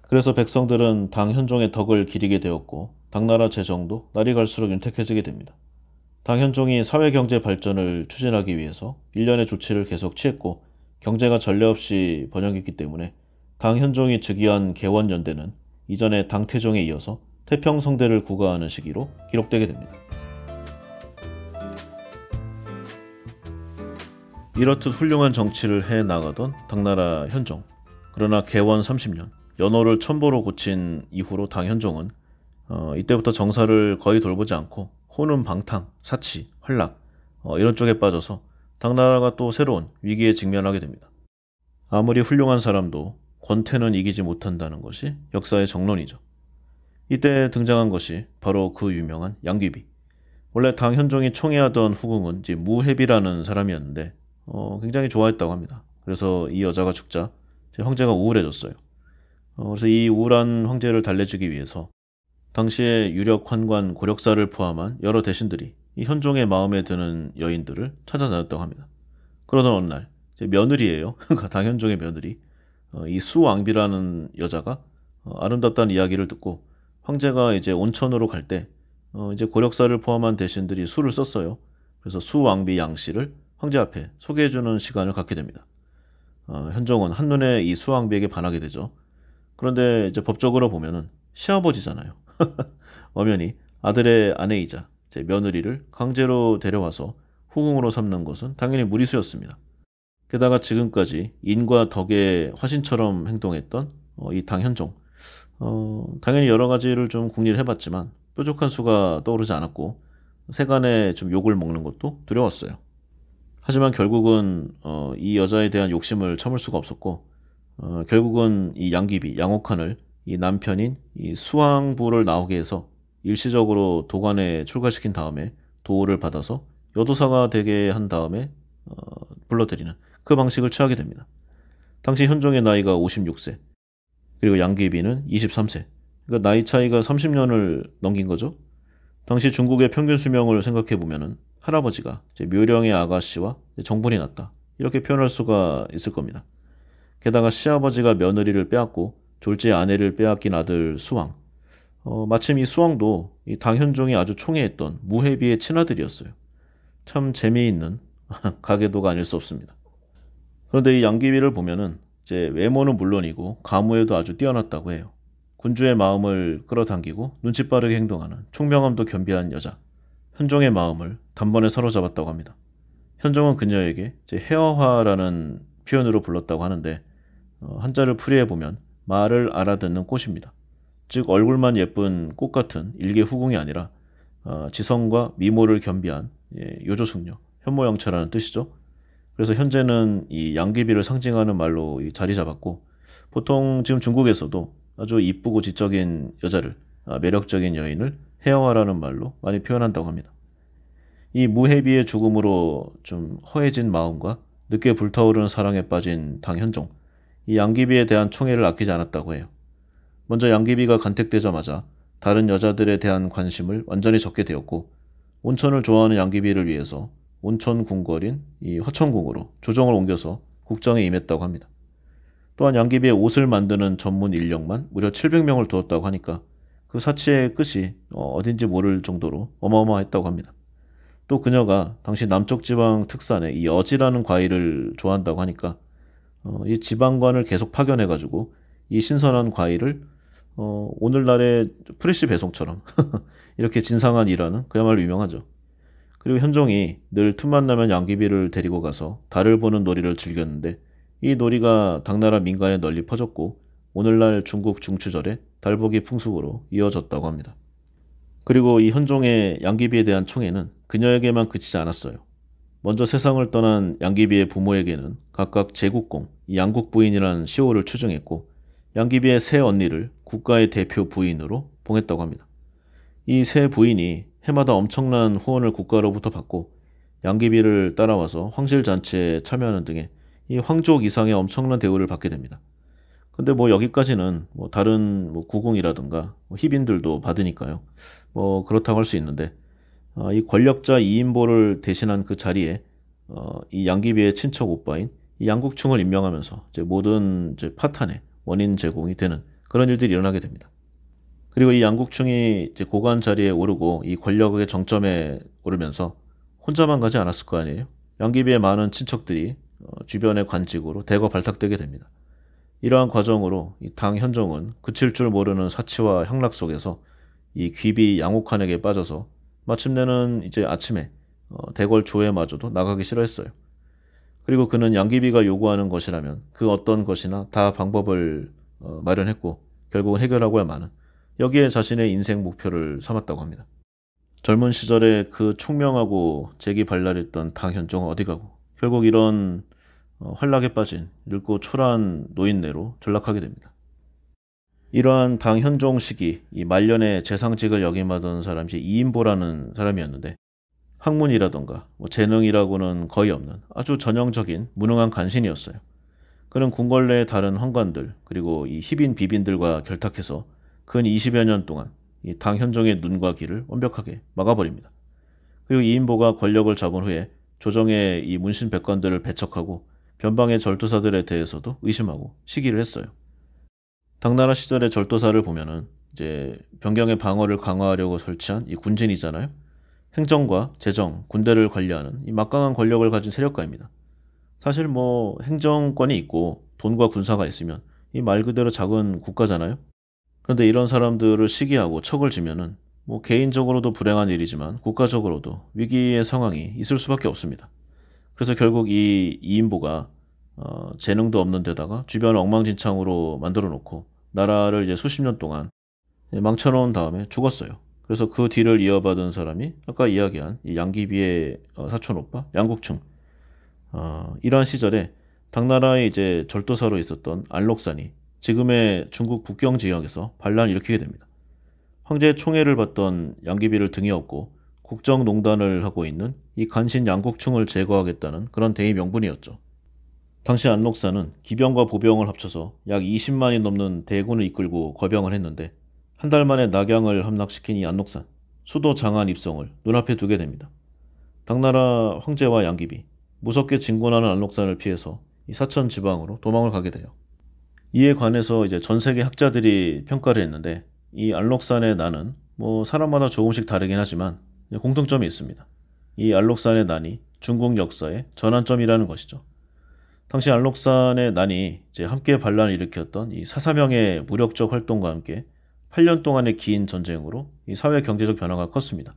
그래서 백성들은 당현종의 덕을 기리게 되었고 당나라 재정도 날이 갈수록 윤택해지게 됩니다. 당현종이 사회경제 발전을 추진하기 위해서 일련의 조치를 계속 취했고 경제가 전례 없이 번영했기 때문에 당현종이 즉위한 개원연대는 이전의 당태종에 이어서 태평성대를 구가하는 시기로 기록되게 됩니다. 이렇듯 훌륭한 정치를 해나가던 당나라 현종 그러나 개원 30년 연호를 천보로 고친 이후로 당현종은 어, 이때부터 정사를 거의 돌보지 않고 혼는 방탕, 사치, 활락 어, 이런 쪽에 빠져서 당나라가 또 새로운 위기에 직면하게 됩니다. 아무리 훌륭한 사람도 권태는 이기지 못한다는 것이 역사의 정론이죠. 이때 등장한 것이 바로 그 유명한 양귀비. 원래 당 현종이 총애하던 후궁은 이제 무혜비라는 사람이었는데 어, 굉장히 좋아했다고 합니다. 그래서 이 여자가 죽자 이제 황제가 우울해졌어요. 어, 그래서 이 우울한 황제를 달래주기 위해서 당시의 유력 환관 고력사를 포함한 여러 대신들이 이 현종의 마음에 드는 여인들을 찾아다녔다고 합니다. 그러던 어느 날 이제 며느리예요. 당현종의 며느리 어, 이 수왕비라는 여자가 어, 아름답다는 이야기를 듣고 황제가 이제 온천으로 갈때 어, 이제 고력사를 포함한 대신들이 수를 썼어요. 그래서 수왕비 양씨를 황제 앞에 소개해주는 시간을 갖게 됩니다. 현종은 한눈에 이 수왕비에게 반하게 되죠. 그런데 이제 법적으로 보면은 시아버지잖아요. 엄연히 아들의 아내이자 며느리를 강제로 데려와서 후궁으로 삼는 것은 당연히 무리수였습니다. 게다가 지금까지 인과 덕의 화신처럼 행동했던 어, 이 당현종. 어, 당연히 여러 가지를 좀 궁리를 해봤지만 뾰족한 수가 떠오르지 않았고 세간에 좀 욕을 먹는 것도 두려웠어요. 하지만 결국은 어, 이 여자에 대한 욕심을 참을 수가 없었고 어, 결국은 이 양기비 양옥한을 이 남편인 이 수왕부를 나오게 해서 일시적으로 도관에 출가시킨 다음에 도를 우 받아서 여도사가 되게 한 다음에 어, 불러들이는 그 방식을 취하게 됩니다. 당시 현종의 나이가 56세, 그리고 양귀비는 23세. 그러니까 나이 차이가 30년을 넘긴 거죠. 당시 중국의 평균 수명을 생각해 보면은 할아버지가 묘령의 아가씨와 정분이 났다 이렇게 표현할 수가 있을 겁니다. 게다가 시아버지가 며느리를 빼앗고 졸지의 아내를 빼앗긴 아들 수왕. 어, 마침 이 수왕도 이 당현종이 아주 총애했던 무해비의 친아들이었어요. 참 재미있는 가계도가 아닐 수 없습니다. 그런데 이 양귀비를 보면은 제 외모는 물론이고 가무에도 아주 뛰어났다고 해요. 군주의 마음을 끌어당기고 눈치 빠르게 행동하는 총명함도 겸비한 여자 현종의 마음을 단번에 사로잡았다고 합니다. 현종은 그녀에게 제헤어화라는 표현으로 불렀다고 하는데 어, 한자를 풀이해 보면 말을 알아듣는 꽃입니다. 즉 얼굴만 예쁜 꽃 같은 일개 후궁이 아니라 어, 지성과 미모를 겸비한 예, 요조숙녀 현모양처라는 뜻이죠. 그래서 현재는 이 양귀비를 상징하는 말로 자리 잡았고 보통 지금 중국에서도 아주 이쁘고 지적인 여자를 아, 매력적인 여인을 해영화라는 말로 많이 표현한다고 합니다. 이 무해비의 죽음으로 좀 허해진 마음과 늦게 불타오르는 사랑에 빠진 당현종 이 양귀비에 대한 총애를 아끼지 않았다고 해요. 먼저 양귀비가 간택되자마자 다른 여자들에 대한 관심을 완전히 적게 되었고 온천을 좋아하는 양귀비를 위해서 온천궁궐인 이 허천궁으로 조정을 옮겨서 국정에 임했다고 합니다. 또한 양귀비의 옷을 만드는 전문 인력만 무려 700명을 두었다고 하니까 그 사치의 끝이 어, 어딘지 모를 정도로 어마어마했다고 합니다. 또 그녀가 당시 남쪽 지방 특산의 이 어지라는 과일을 좋아한다고 하니까 어, 이 지방관을 계속 파견해가지고 이 신선한 과일을 어, 오늘날의 프레시 배송처럼 이렇게 진상한 일하는 그야말로 유명하죠. 그리고 현종이 늘 틈만 나면 양귀비를 데리고 가서 달을 보는 놀이를 즐겼는데 이 놀이가 당나라 민간에 널리 퍼졌고 오늘날 중국 중추절에 달보기 풍속으로 이어졌다고 합니다. 그리고 이 현종의 양귀비에 대한 총애는 그녀에게만 그치지 않았어요. 먼저 세상을 떠난 양귀비의 부모에게는 각각 제국공, 양국 부인이란 시호를 추정했고 양귀비의 새 언니를 국가의 대표 부인으로 봉했다고 합니다. 이 새 부인이 해마다 엄청난 후원을 국가로부터 받고 양귀비를 따라와서 황실 잔치에 참여하는 등의 이 황족 이상의 엄청난 대우를 받게 됩니다. 근데 뭐 여기까지는 뭐 다른 뭐구공이라든가뭐 희빈들도 받으니까요. 뭐 그렇다고 할 수 있는데 어, 이 권력자 이인보를 대신한 그 자리에 어, 이 양귀비의 친척 오빠인 이 양국충을 임명하면서 이제 모든 이제 파탄의 원인 제공이 되는 그런 일들이 일어나게 됩니다. 그리고 이 양국충이 이제 고관 자리에 오르고 이 권력의 정점에 오르면서 혼자만 가지 않았을 거 아니에요. 양기비의 많은 친척들이 어, 주변의 관직으로 대거 발탁되게 됩니다. 이러한 과정으로 이 당 현종은 그칠 줄 모르는 사치와 향락 속에서 이 귀비 양옥한에게 빠져서 마침내는 이제 아침에 어, 대궐 조회마저도 나가기 싫어했어요. 그리고 그는 양귀비가 요구하는 것이라면 그 어떤 것이나 다 방법을 어, 마련했고 결국은 해결하고야 마는 여기에 자신의 인생 목표를 삼았다고 합니다. 젊은 시절에 그 총명하고 재기발랄했던 당현종은 어디 가고 결국 이런 어, 활락에 빠진 늙고 초라한 노인네로 전락하게 됩니다. 이러한 당현종 시기 이 말년에 재상직을 역임하던 사람이 이인보라는 사람이었는데 학문이라던가 뭐 재능이라고는 거의 없는 아주 전형적인 무능한 간신이었어요. 그는 궁궐내의 다른 환관들 그리고 이 희빈 비빈들과 결탁해서 근 20여 년 동안 이당 현종의 눈과 귀를 완벽하게 막아버립니다. 그리고 이인보가 권력을 잡은 후에 조정의 이 문신 백관들을 배척하고 변방의 절도사들에 대해서도 의심하고 시기를 했어요. 당나라 시절의 절도사를 보면은 이제 변경의 방어를 강화하려고 설치한 이 군진이잖아요. 행정과 재정, 군대를 관리하는 이 막강한 권력을 가진 세력가입니다. 사실 뭐 행정권이 있고 돈과 군사가 있으면 이 말 그대로 작은 국가잖아요. 그런데 이런 사람들을 시기하고 척을 지면은 뭐 개인적으로도 불행한 일이지만 국가적으로도 위기의 상황이 있을 수밖에 없습니다. 그래서 결국 이 이인보가 어, 재능도 없는 데다가 주변 엉망진창으로 만들어 놓고 나라를 이제 수십 년 동안 망쳐놓은 다음에 죽었어요. 그래서 그 뒤를 이어받은 사람이 아까 이야기한 양기비의 어, 사촌 오빠 양국충 어, 이러한 시절에 당나라의 이제 절도사로 있었던 안록산이 지금의 중국 북경 지역에서 반란을 일으키게 됩니다. 황제의 총애를 받던 양귀비를 등에 업고 국정농단을 하고 있는 이 간신 양국충을 제거하겠다는 그런 대의 명분이었죠. 당시 안록사는 기병과 보병을 합쳐서 약 20만이 넘는 대군을 이끌고 거병을 했는데 한 달 만에 낙양을 함락시킨 이 안록산, 수도 장안 입성을 눈앞에 두게 됩니다. 당나라 황제와 양귀비, 무섭게 진군하는 안록산을 피해서 이 사천 지방으로 도망을 가게 돼요. 이에 관해서 이제 전 세계 학자들이 평가를 했는데 이 알록산의 난은 뭐 사람마다 조금씩 다르긴 하지만 공통점이 있습니다. 이 알록산의 난이 중국 역사의 전환점이라는 것이죠. 당시 알록산의 난이 이제 함께 반란을 일으켰던 이 사사명의 무력적 활동과 함께 8년 동안의 긴 전쟁으로 이 사회 경제적 변화가 컸습니다.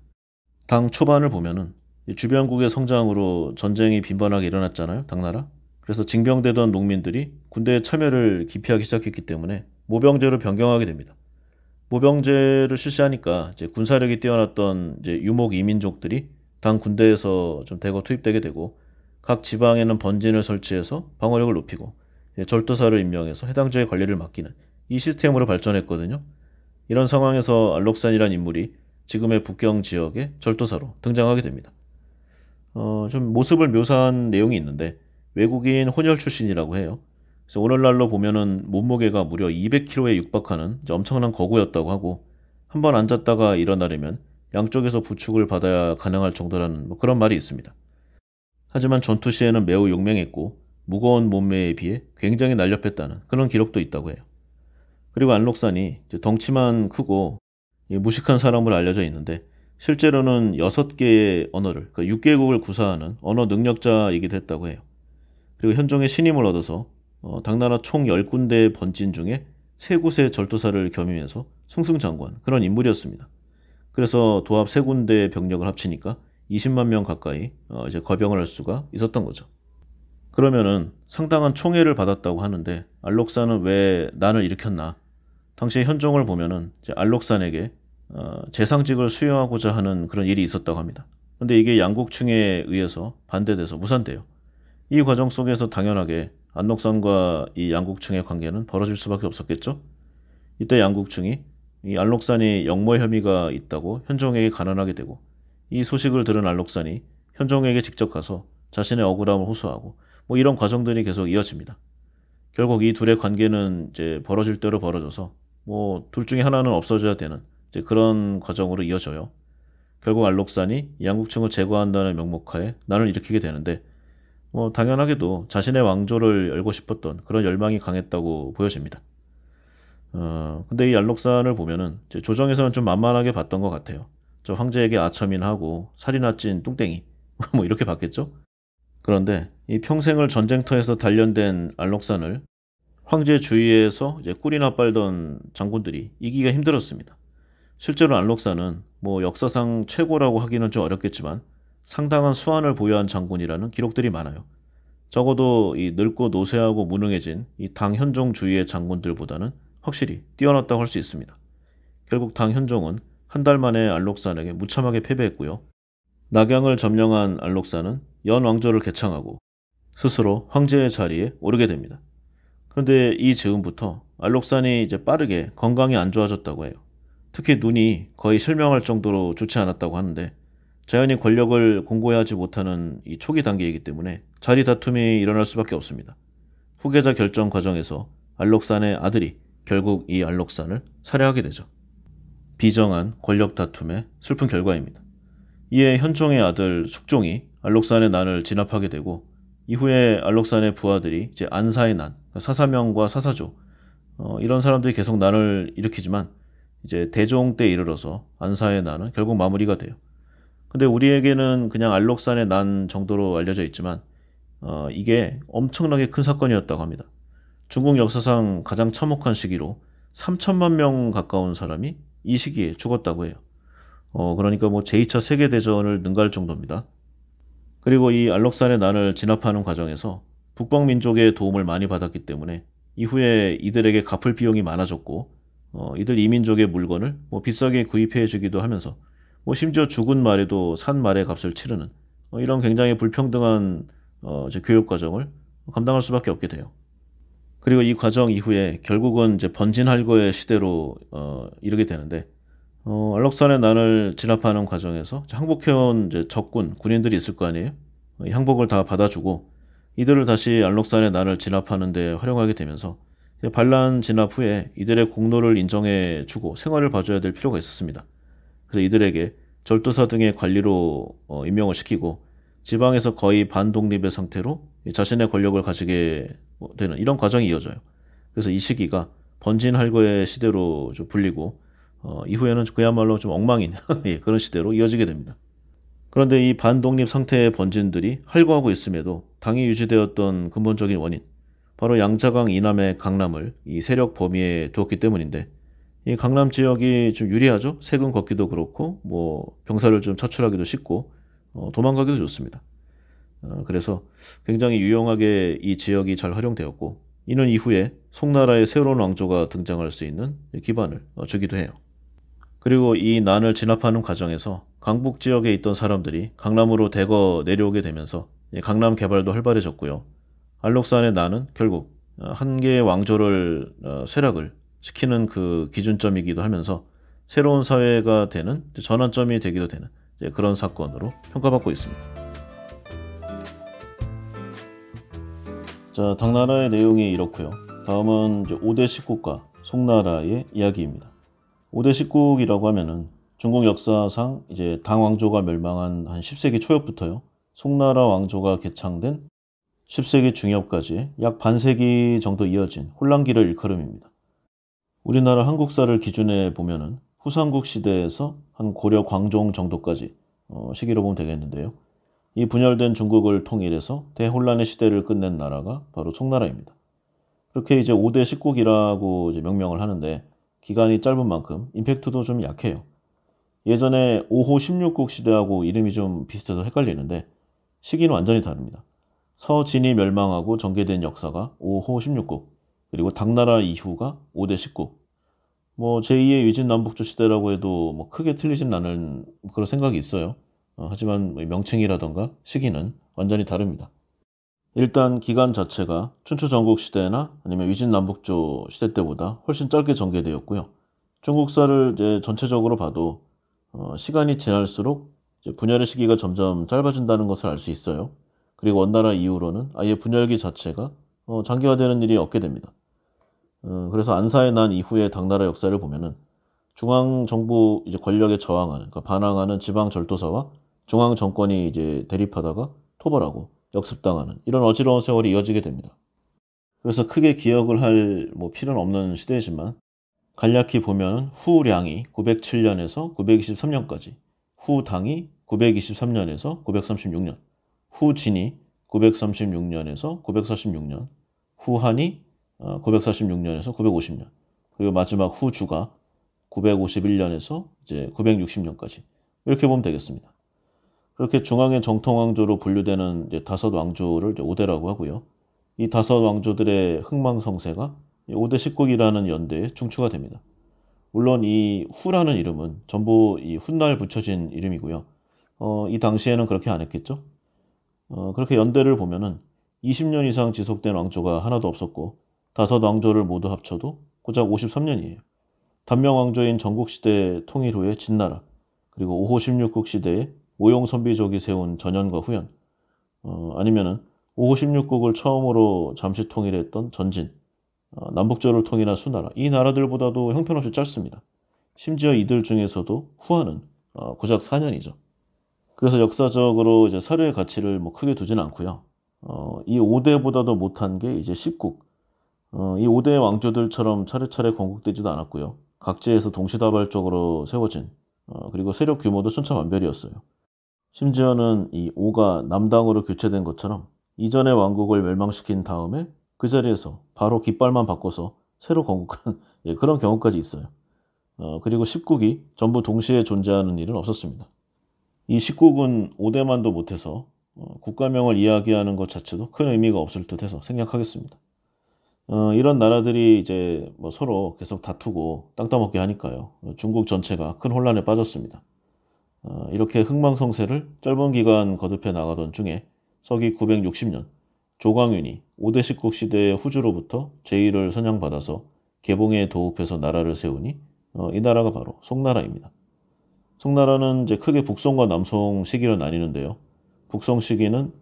당 초반을 보면은 주변국의 성장으로 전쟁이 빈번하게 일어났잖아요, 당나라. 그래서 징병되던 농민들이 군대에 참여를 기피하기 시작했기 때문에 모병제로 변경하게 됩니다. 모병제를 실시하니까 이제 군사력이 뛰어났던 이제 유목 이민족들이 당 군대에서 좀 대거 투입되게 되고 각 지방에는 번진을 설치해서 방어력을 높이고 절도사를 임명해서 해당 지의 역 관리를 맡기는 이 시스템으로 발전했거든요. 이런 상황에서 알록산이란 인물이 지금의 북경 지역의 절도사로 등장하게 됩니다. 어, 좀 모습을 묘사한 내용이 있는데 외국인 혼혈 출신이라고 해요. 그래서 오늘날로 보면은 몸무게가 무려 200kg에 육박하는 엄청난 거구였다고 하고 한 번 앉았다가 일어나려면 양쪽에서 부축을 받아야 가능할 정도라는 뭐 그런 말이 있습니다. 하지만 전투 시에는 매우 용맹했고 무거운 몸매에 비해 굉장히 날렵했다는 그런 기록도 있다고 해요. 그리고 안록산이 덩치만 크고 예, 무식한 사람으로 알려져 있는데 실제로는 6개의 언어를, 그 그러니까 6개국을 구사하는 언어 능력자이기도 했다고 해요. 그리고 현종의 신임을 얻어서 어, 당나라 총 10군데의 번진 중에 3 곳의 절도사를 겸임해서 승승장구한 그런 인물이었습니다. 그래서 도합 3 군데의 병력을 합치니까 20만 명 가까이 어, 이제 거병을 할 수가 있었던 거죠. 그러면은 상당한 총애를 받았다고 하는데 알록산은 왜 난을 일으켰나? 당시 현종을 보면은 알록산에게 어, 재상직을 수여하고자 하는 그런 일이 있었다고 합니다. 근데 이게 양국층에 의해서 반대돼서 무산돼요. 이 과정 속에서 당연하게 안록산과 이 양국층의 관계는 벌어질 수밖에 없었겠죠. 이때 양국층이 이 안록산이 역모 혐의가 있다고 현종에게 가난하게 되고 이 소식을 들은 안록산이 현종에게 직접 가서 자신의 억울함을 호소하고 뭐 이런 과정들이 계속 이어집니다. 결국 이 둘의 관계는 이제 벌어질 대로 벌어져서 뭐 둘 중에 하나는 없어져야 되는 이제 그런 과정으로 이어져요. 결국 알록산이 양국층을 제거한다는 명목하에 난을 일으키게 되는데 뭐 당연하게도 자신의 왕조를 열고 싶었던 그런 열망이 강했다고 보여집니다. 어, 근데 이 알록산을 보면은 조정에서는 좀 만만하게 봤던 것 같아요. 저 황제에게 아첨인하고 살이나 찐 뚱땡이 뭐 이렇게 봤겠죠? 그런데 이 평생을 전쟁터에서 단련된 알록산을 황제 주위에서 이제 꿀이나 빨던 장군들이 이기가 힘들었습니다. 실제로 알록산은 뭐 역사상 최고라고 하기는 좀 어렵겠지만 상당한 수완을 보유한 장군이라는 기록들이 많아요. 적어도 이 늙고 노쇠하고 무능해진 이 당현종 주위의 장군들보다는 확실히 뛰어났다고 할 수 있습니다. 결국 당현종은 한 달 만에 알록산에게 무참하게 패배했고요. 낙양을 점령한 알록산은 연왕조를 개창하고 스스로 황제의 자리에 오르게 됩니다. 그런데 이 즈음부터 알록산이 이제 빠르게 건강이 안 좋아졌다고 해요. 특히 눈이 거의 실명할 정도로 좋지 않았다고 하는데 자연이 권력을 공고해하지 못하는 이 초기 단계이기 때문에 자리 다툼이 일어날 수밖에 없습니다. 후계자 결정 과정에서 알록산의 아들이 결국 이 알록산을 살해하게 되죠. 비정한 권력 다툼의 슬픈 결과입니다. 이에 현종의 아들 숙종이 알록산의 난을 진압하게 되고 이후에 알록산의 부하들이 이제 안사의 난, 그러니까 사사명과 사사조 어, 이런 사람들이 계속 난을 일으키지만 이제 대종 때 이르러서 안사의 난은 결국 마무리가 돼요. 근데 우리에게는 그냥 알록산에난 정도로 알려져 있지만 어, 이게 엄청나게 큰 사건이었다고 합니다. 중국 역사상 가장 참혹한 시기로 3천만 명 가까운 사람이 이 시기에 죽었다고 해요. 어, 그러니까 뭐 제2차 세계대전을 능가할 정도입니다. 그리고 이 알록산의 난을 진압하는 과정에서 북방민족의 도움을 많이 받았기 때문에 이후에 이들에게 갚을 비용이 많아졌고 어, 이들 이민족의 물건을 뭐 비싸게 구입해 주기도 하면서 뭐 심지어 죽은 말에도 산 말의 값을 치르는 어, 이런 굉장히 불평등한 어, 이제 교육 과정을 감당할 수밖에 없게 돼요. 그리고 이 과정 이후에 결국은 이제 번진할거의 시대로 어, 이르게 되는데 어, 알록산의 난을 진압하는 과정에서 항복해온 이제 적군 군인들이 있을 거 아니에요. 이 항복을 다 받아주고 이들을 다시 알록산의 난을 진압하는 데 활용하게 되면서 반란 진압 후에 이들의 공로를 인정해주고 생활을 봐줘야 될 필요가 있었습니다. 그래서 이들에게 절도사 등의 관리로 어, 임명을 시키고 지방에서 거의 반독립의 상태로 자신의 권력을 가지게 되는 이런 과정이 이어져요. 그래서 이 시기가 번진 할거의 시대로 좀 불리고 어, 이후에는 그야말로 좀 엉망인 예, 그런 시대로 이어지게 됩니다. 그런데 이 반독립 상태의 번진들이 할거하고 있음에도 당이 유지되었던 근본적인 원인, 바로 양자강 이남의 강남을 이 세력 범위에 두었기 때문인데 이 강남 지역이 좀 유리하죠. 세금 걷기도 그렇고 뭐 병사를 좀처출하기도 쉽고 어, 도망가기도 좋습니다. 어, 그래서 굉장히 유용하게 이 지역이 잘 활용되었고 이는 이후에 송나라의 새로운 왕조가 등장할 수 있는 기반을 어, 주기도 해요. 그리고 이 난을 진압하는 과정에서 강북 지역에 있던 사람들이 강남으로 대거 내려오게 되면서 강남 개발도 활발해졌고요. 알록산의 난은 결국 어, 한 개의 왕조를 어, 쇠락을 시키는 그 기준점이기도 하면서 새로운 사회가 되는 전환점이 되기도 되는 그런 사건으로 평가받고 있습니다. 자, 당나라의 내용이 이렇고요. 다음은 5대 1국과 송나라의 이야기입니다. 5대 1국이라고 하면은 중국 역사상 이제 당 왕조가 멸망한 한 10세기 초엽부터요. 송나라 왕조가 개창된 10세기 중엽까지 약 반세기 정도 이어진 혼란기를 일컬음입니다. 우리나라 한국사를 기준에 보면은 후삼국 시대에서 한 고려 광종 정도까지 어, 시기로 보면 되겠는데요. 이 분열된 중국을 통일해서 대혼란의 시대를 끝낸 나라가 바로 송나라입니다. 그렇게 이제 5대 19국이라고 이제 명명을 하는데 기간이 짧은 만큼 임팩트도 좀 약해요. 예전에 5호 16국 시대하고 이름이 좀 비슷해서 헷갈리는데 시기는 완전히 다릅니다. 서진이 멸망하고 전개된 역사가 5호 16국, 그리고 당나라 이후가 5대 19. 뭐 제2의 위진남북조 시대라고 해도 뭐 크게 틀리진 않을 그런 생각이 있어요. 어, 하지만 뭐 명칭이라던가 시기는 완전히 다릅니다. 일단 기간 자체가 춘추 전국 시대나 아니면 위진남북조 시대 때보다 훨씬 짧게 전개되었고요. 중국사를 이제 전체적으로 봐도 어, 시간이 지날수록 분열의 시기가 점점 짧아진다는 것을 알 수 있어요. 그리고 원나라 이후로는 아예 분열기 자체가 어, 장기화되는 일이 없게 됩니다. 어, 그래서 안사의 난이후에 당나라 역사를 보면은 중앙 정부 이제 권력에 저항하는 그러니까 반항하는 지방 절도사와 중앙 정권이 이제 대립하다가 토벌하고 역습당하는 이런 어지러운 세월이 이어지게 됩니다. 그래서 크게 기억을 할 뭐 필요는 없는 시대이지만 간략히 보면 후량이 907년에서 923년까지 후당이 923년에서 936년 후진이 936년에서 946년 후한이 946년에서 어, 950년 그리고 마지막 후주가 951년에서 이제 960년까지 이렇게 보면 되겠습니다. 그렇게 중앙의 정통왕조로 분류되는 다섯 왕조를 5대라고 하고요. 이 다섯 왕조들의 흥망성쇠가 5대식국이라는 연대에 중추가 됩니다. 물론 이 후라는 이름은 전부 이 훗날 붙여진 이름이고요. 어, 이 당시에는 그렇게 안 했겠죠? 어, 그렇게 연대를 보면은 20년 이상 지속된 왕조가 하나도 없었고 다섯 왕조를 모두 합쳐도 고작 53년이에요. 단명 왕조인 전국시대 통일 후의 진나라 그리고 5호 16국 시대에 오용선비족이 세운 전현과 후연 어, 아니면은 5호 16국을 처음으로 잠시 통일했던 전진 어, 남북조를 통일한 수나라 이 나라들보다도 형편없이 짧습니다. 심지어 이들 중에서도 후한은 어, 고작 4년이죠. 그래서 역사적으로 이제 사료의 가치를 뭐 크게 두진 않고요. 어, 이 5대보다도 못한 게 이제 10국. 어, 이 5대 왕조들처럼 차례차례 건국되지도 않았고요. 각지에서 동시다발적으로 세워진 어, 그리고 세력 규모도 천차만별이었어요. 심지어는 이 5가 남당으로 교체된 것처럼 이전의 왕국을 멸망시킨 다음에 그 자리에서 바로 깃발만 바꿔서 새로 건국한 예, 그런 경우까지 있어요. 어, 그리고 1 0국이 전부 동시에 존재하는 일은 없었습니다. 이 19국은 5대만도 못해서 어, 국가명을 이야기하는 것 자체도 큰 의미가 없을 듯 해서 생략하겠습니다. 어, 이런 나라들이 이제 뭐 서로 계속 다투고 땅 따먹게 하니까요. 중국 전체가 큰 혼란에 빠졌습니다. 어, 이렇게 흥망성쇠를 짧은 기간 거듭해 나가던 중에 서기 960년 조광윤이 5대 식국 시대의 후주로부터 제의를 선양받아서 개봉에 도읍해서 나라를 세우니 어, 이 나라가 바로 송나라입니다. 송나라는 이제 크게 북송과 남송시기로 나뉘는데요. 북성 시기는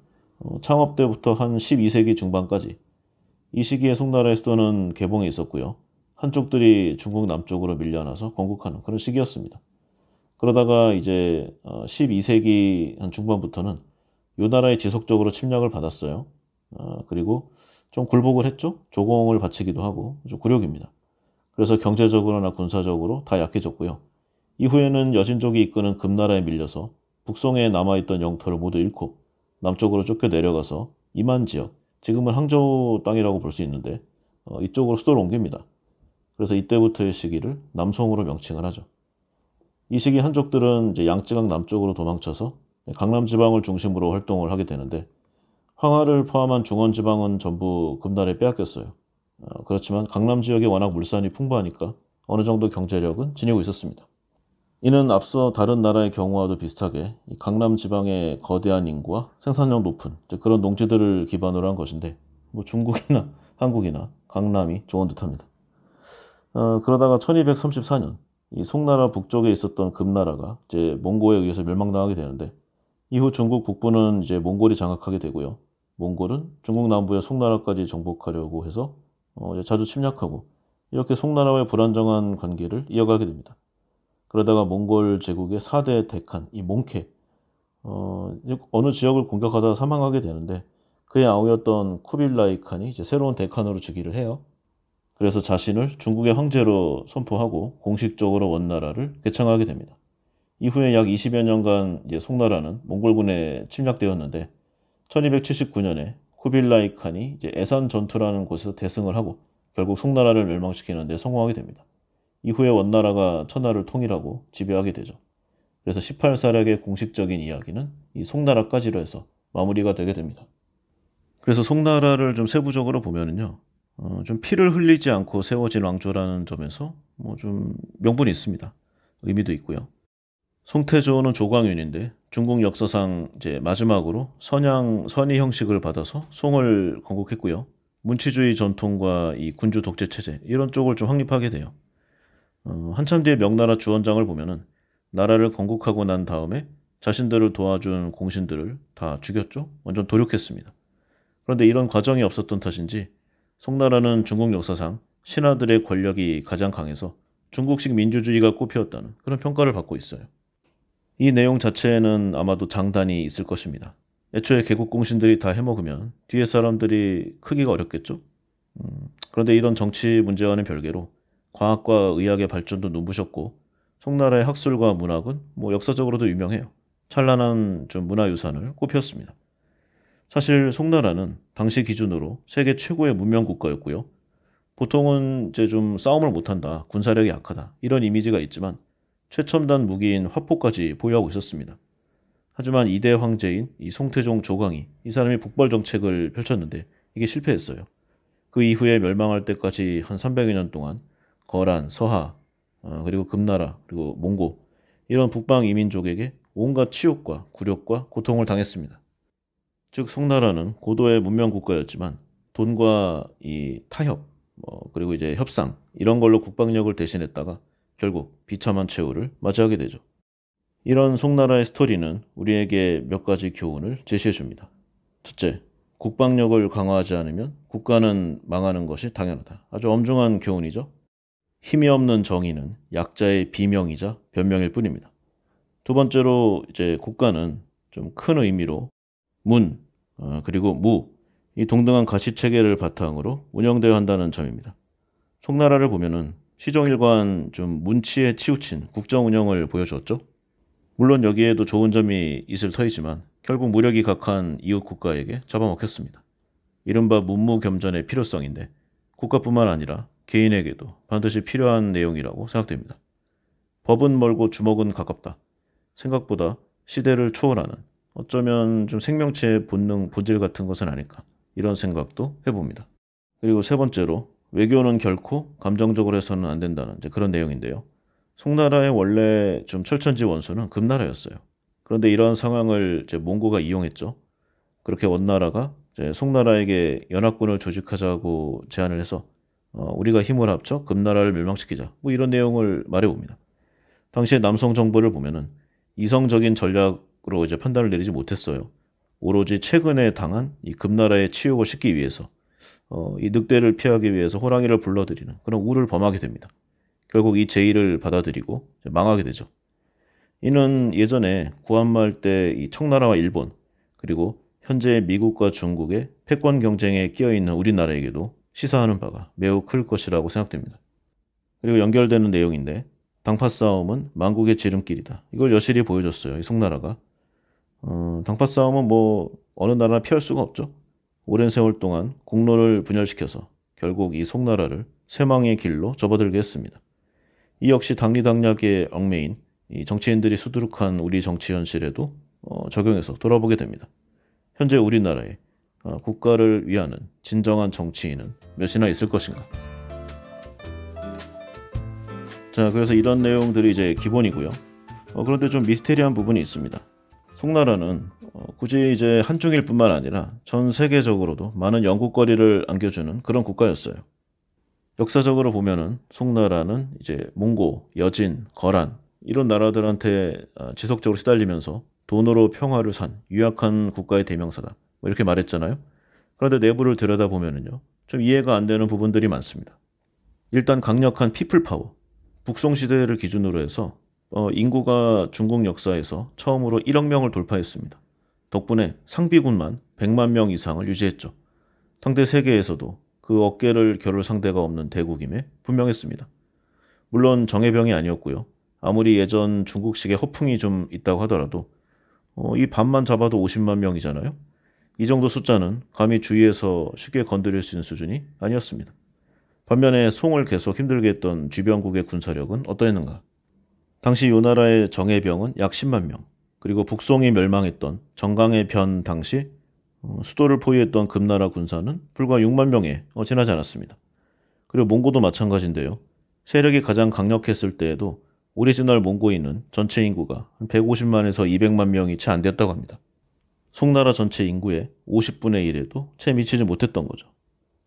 어, 창업 때부터 한 12세기 중반까지 이 시기에 송나라의 수도는 개봉에 있었고요. 한쪽들이 중국 남쪽으로 밀려나서 건국하는 그런 시기였습니다. 그러다가 이제 12세기 어, 중반부터는 요 나라에 지속적으로 침략을 받았어요. 어, 그리고 좀 굴복을 했죠. 조공을 바치기도 하고 좀 굴욕입니다. 그래서 경제적으로나 군사적으로 다 약해졌고요. 이후에는 여진족이 이끄는 금나라에 밀려서 북송에 남아있던 영토를 모두 잃고 남쪽으로 쫓겨 내려가서 이만 지역, 지금은 항저우 땅이라고 볼 수 있는데 어, 이쪽으로 수도를 옮깁니다. 그래서 이때부터의 시기를 남송으로 명칭을 하죠. 이 시기 한족들은 이제 양쯔강 남쪽으로 도망쳐서 강남 지방을 중심으로 활동을 하게 되는데 황하를 포함한 중원 지방은 전부 금단에 빼앗겼어요. 어, 그렇지만 강남 지역이 워낙 물산이 풍부하니까 어느 정도 경제력은 지니고 있었습니다. 이는 앞서 다른 나라의 경우와도 비슷하게 강남 지방의 거대한 인구와 생산력 높은 그런 농지들을 기반으로 한 것인데 뭐 중국이나 한국이나 강남이 좋은 듯합니다. 어, 그러다가 1234년 이 송나라 북쪽에 있었던 금나라가 이제 몽고에 의해서 멸망당하게 되는데 이후 중국 북부는 이제 몽골이 장악하게 되고요. 몽골은 중국 남부의 송나라까지 정복하려고 해서 어, 자주 침략하고 이렇게 송나라와의 불안정한 관계를 이어가게 됩니다. 그러다가 몽골 제국의 4대 대칸, 이 몽케, 어, 어느 지역을 공격하다가 사망하게 되는데 그의 아우였던 쿠빌라이 칸이 이제 새로운 대칸으로 즉위를 해요. 그래서 자신을 중국의 황제로 선포하고 공식적으로 원나라를 개창하게 됩니다. 이후에 약 20여 년간 이제 송나라는 몽골군에 침략되었는데 1279년에 쿠빌라이 칸이 이제 애산 전투라는 곳에서 대승을 하고 결국 송나라를 멸망시키는 데 성공하게 됩니다. 이후에 원나라가 천하를 통일하고 지배하게 되죠. 그래서 18사략의 공식적인 이야기는 이 송나라까지로 해서 마무리가 되게 됩니다. 그래서 송나라를 좀 세부적으로 보면은요, 어, 좀 피를 흘리지 않고 세워진 왕조라는 점에서 뭐 좀 명분이 있습니다. 의미도 있고요. 송태조는 조광윤인데 중국 역사상 이제 마지막으로 선양 선의 형식을 받아서 송을 건국했고요. 문치주의 전통과 이 군주 독재 체제 이런 쪽을 좀 확립하게 돼요. 어, 한참 뒤에 명나라 주원장을 보면은 나라를 건국하고 난 다음에 자신들을 도와준 공신들을 다 죽였죠. 완전 도륙했습니다. 그런데 이런 과정이 없었던 탓인지 송나라는 중국 역사상 신하들의 권력이 가장 강해서 중국식 민주주의가 꽃피웠다는 그런 평가를 받고 있어요. 이 내용 자체에는 아마도 장단이 있을 것입니다. 애초에 개국 공신들이 다 해먹으면 뒤에 사람들이 크기가 어렵겠죠? 음, 그런데 이런 정치 문제와는 별개로 과학과 의학의 발전도 눈부셨고 송나라의 학술과 문학은 뭐 역사적으로도 유명해요. 찬란한 좀 문화유산을 꼽혔습니다. 사실 송나라는 당시 기준으로 세계 최고의 문명국가였고요. 보통은 이제 좀 싸움을 못한다, 군사력이 약하다 이런 이미지가 있지만 최첨단 무기인 화포까지 보유하고 있었습니다. 하지만 이대 황제인 이 송태종 조광이 이 사람이 북벌 정책을 펼쳤는데 이게 실패했어요. 그 이후에 멸망할 때까지 한 300여 년 동안 거란, 서하, 어, 그리고 금나라, 그리고 몽고 이런 북방 이민족에게 온갖 치욕과 굴욕과 고통을 당했습니다. 즉 송나라는 고도의 문명 국가였지만 돈과 이 타협, 뭐 그리고 이제 협상 이런 걸로 국방력을 대신했다가 결국 비참한 최후를 맞이하게 되죠. 이런 송나라의 스토리는 우리에게 몇 가지 교훈을 제시해 줍니다. 첫째, 국방력을 강화하지 않으면 국가는 망하는 것이 당연하다. 아주 엄중한 교훈이죠. 힘이 없는 정의는 약자의 비명이자 변명일 뿐입니다. 두 번째로 이제 국가는 좀 큰 의미로 문 어, 그리고 무 이 동등한 가시 체계를 바탕으로 운영되어야 한다는 점입니다. 송나라를 보면은 시종일관 좀 문치에 치우친 국정 운영을 보여주었죠. 물론 여기에도 좋은 점이 있을 터이지만 결국 무력이 각한 이웃 국가에게 잡아먹혔습니다. 이른바 문무겸전의 필요성인데 국가뿐만 아니라 개인에게도 반드시 필요한 내용이라고 생각됩니다. 법은 멀고 주먹은 가깝다. 생각보다 시대를 초월하는 어쩌면 좀 생명체의 본능 본질 같은 것은 아닐까 이런 생각도 해봅니다. 그리고 세 번째로 외교는 결코 감정적으로 해서는 안 된다는 그런 내용인데요. 송나라의 원래 좀 철천지 원수는 금나라였어요. 그런데 이런 상황을 몽고가 이용했죠. 그렇게 원나라가 송나라에게 연합군을 조직하자고 제안을 해서 어, 우리가 힘을 합쳐 금나라를 멸망시키자. 뭐 이런 내용을 말해봅니다. 당시에 남성 정보를 보면은 이성적인 전략으로 이제 판단을 내리지 못했어요. 오로지 최근에 당한 이 금나라의 치욕을 씻기 위해서 어, 이 늑대를 피하기 위해서 호랑이를 불러들이는 그런 우를 범하게 됩니다. 결국 이 제의를 받아들이고 망하게 되죠. 이는 예전에 구한말 때 이 청나라와 일본 그리고 현재 미국과 중국의 패권 경쟁에 끼어 있는 우리나라에게도 시사하는 바가 매우 클 것이라고 생각됩니다. 그리고 연결되는 내용인데 당파 싸움은 만국의 지름길이다. 이걸 여실히 보여줬어요. 이 송나라가. 어, 당파 싸움은 뭐 어느 나라나 피할 수가 없죠. 오랜 세월 동안 공로를 분열시켜서 결국 이 송나라를 쇠망의 길로 접어들게 했습니다. 이 역시 당리당략의 얽매인 이 정치인들이 수두룩한 우리 정치 현실에도 어, 적용해서 돌아보게 됩니다. 현재 우리나라의 어, 국가를 위하는 진정한 정치인은 몇이나 있을 것인가. 자, 그래서 이런 내용들이 이제 기본이고요. 어, 그런데 좀 미스테리한 부분이 있습니다. 송나라는 어, 굳이 이제 한중일뿐만 아니라 전 세계적으로도 많은 영국거리를 안겨주는 그런 국가였어요. 역사적으로 보면은 송나라는 이제 몽고, 여진, 거란 이런 나라들한테 아, 지속적으로 시달리면서 돈으로 평화를 산 유약한 국가의 대명사다. 뭐 이렇게 말했잖아요. 그런데 내부를 들여다보면은요. 좀 이해가 안 되는 부분들이 많습니다. 일단 강력한 피플 파워. 북송 시대를 기준으로 해서 어, 인구가 중국 역사에서 처음으로 1억 명을 돌파했습니다. 덕분에 상비군만 100만 명 이상을 유지했죠. 당대 세계에서도 그 어깨를 겨룰 상대가 없는 대국임에 분명했습니다. 물론 정예병이 아니었고요. 아무리 예전 중국식의 허풍이 좀 있다고 하더라도 어, 이 반만 잡아도 50만 명이잖아요. 이 정도 숫자는 감히 주위에서 쉽게 건드릴 수 있는 수준이 아니었습니다. 반면에 송을 계속 힘들게 했던 주변국의 군사력은 어떠했는가? 당시 요 나라의 정예병은 약 10만 명, 그리고 북송이 멸망했던 정강의 변 당시 어, 수도를 포위했던 금나라 군사는 불과 6만 명에 어, 지나지 않았습니다. 그리고 몽고도 마찬가지인데요. 세력이 가장 강력했을 때에도 오리지널 몽고인은 전체 인구가 150만에서 200만 명이 채 안 됐다고 합니다. 송나라 전체 인구의 50분의 1에도 채 미치지 못했던 거죠.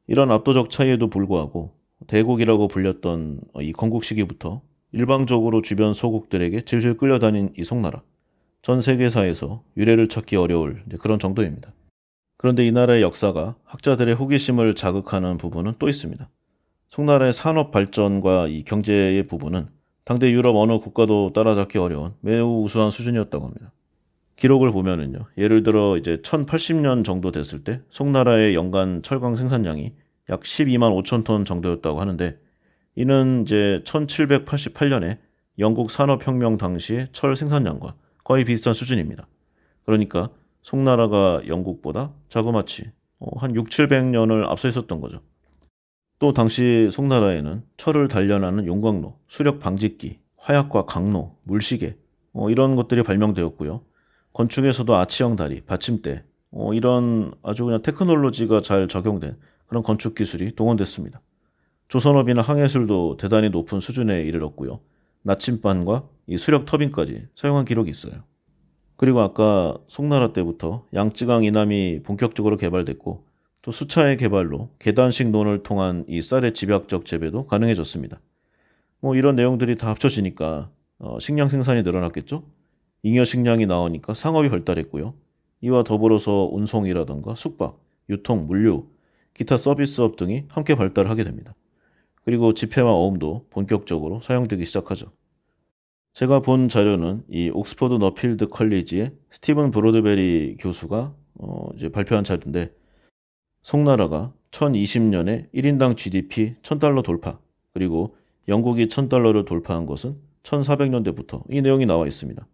이런 압도적 차이에도 불구하고 대국이라고 불렸던 이 건국 시기부터 일방적으로 주변 소국들에게 질질 끌려다닌 이 송나라. 전 세계사에서 유래를 찾기 어려울 그런 정도입니다. 그런데 이 나라의 역사가 학자들의 호기심을 자극하는 부분은 또 있습니다. 송나라의 산업 발전과 이 경제의 부분은 당대 유럽 어느 국가도 따라잡기 어려운 매우 우수한 수준이었다고 합니다. 기록을 보면은요. 예를 들어 이제 1080년 정도 됐을 때 송나라의 연간 철강 생산량이 약 12만 5천 톤 정도였다고 하는데 이는 이제 1788년에 영국 산업혁명 당시의 철 생산량과 거의 비슷한 수준입니다. 그러니까 송나라가 영국보다 자그마치 어, 한 6, 700년을 앞서 있었던 거죠. 또 당시 송나라에는 철을 단련하는 용광로, 수력 방직기, 화약과 강로, 물시계 어, 이런 것들이 발명되었고요. 건축에서도 아치형 다리, 받침대 어, 이런 아주 그냥 테크놀로지가 잘 적용된 그런 건축 기술이 동원됐습니다. 조선업이나 항해술도 대단히 높은 수준에 이르렀고요. 나침반과 이 수력 터빈까지 사용한 기록이 있어요. 그리고 아까 송나라 때부터 양쯔강 이남이 본격적으로 개발됐고 또 수차의 개발로 계단식 논을 통한 이 쌀의 집약적 재배도 가능해졌습니다. 뭐 이런 내용들이 다 합쳐지니까 어, 식량 생산이 늘어났겠죠? 잉여식량이 나오니까 상업이 발달했고요. 이와 더불어서 운송이라던가 숙박, 유통, 물류, 기타 서비스업 등이 함께 발달하게 됩니다. 그리고 지폐와 어음도 본격적으로 사용되기 시작하죠. 제가 본 자료는 이 옥스퍼드 너필드 컬리지의 스티븐 브로드베리 교수가 어 이제 발표한 자료인데 송나라가 1020년에 1인당 GDP 1000달러 돌파 그리고 영국이 1000달러를 돌파한 것은 1400년대부터 이 내용이 나와 있습니다.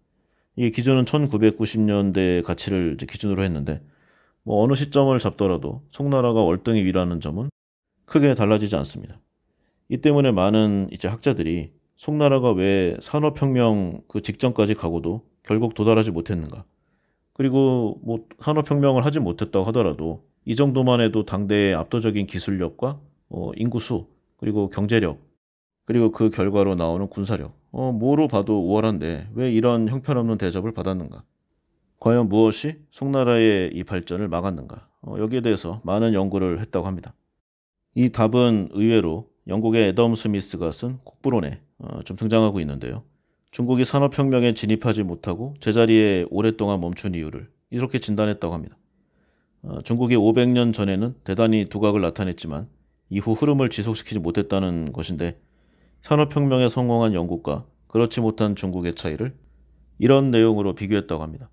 이게 기준은 1990년대 가치를 기준으로 했는데 뭐 어느 시점을 잡더라도 송나라가 월등히 위라는 점은 크게 달라지지 않습니다. 이 때문에 많은 이제 학자들이 송나라가 왜 산업혁명 그 직전까지 가고도 결국 도달하지 못했는가. 그리고 뭐 산업혁명을 하지 못했다고 하더라도 이 정도만 해도 당대의 압도적인 기술력과 어, 인구수 그리고 경제력 그리고 그 결과로 나오는 군사력 어, 뭐로 봐도 우월한데 왜 이런 형편없는 대접을 받았는가? 과연 무엇이 송나라의 이 발전을 막았는가? 어, 여기에 대해서 많은 연구를 했다고 합니다. 이 답은 의외로 영국의 에덤 스미스가 쓴 국부론에 어, 좀 등장하고 있는데요. 중국이 산업혁명에 진입하지 못하고 제자리에 오랫동안 멈춘 이유를 이렇게 진단했다고 합니다. 어, 중국이 500년 전에는 대단히 두각을 나타냈지만 이후 흐름을 지속시키지 못했다는 것인데 산업혁명에 성공한 영국과 그렇지 못한 중국의 차이를 이런 내용으로 비교했다고 합니다.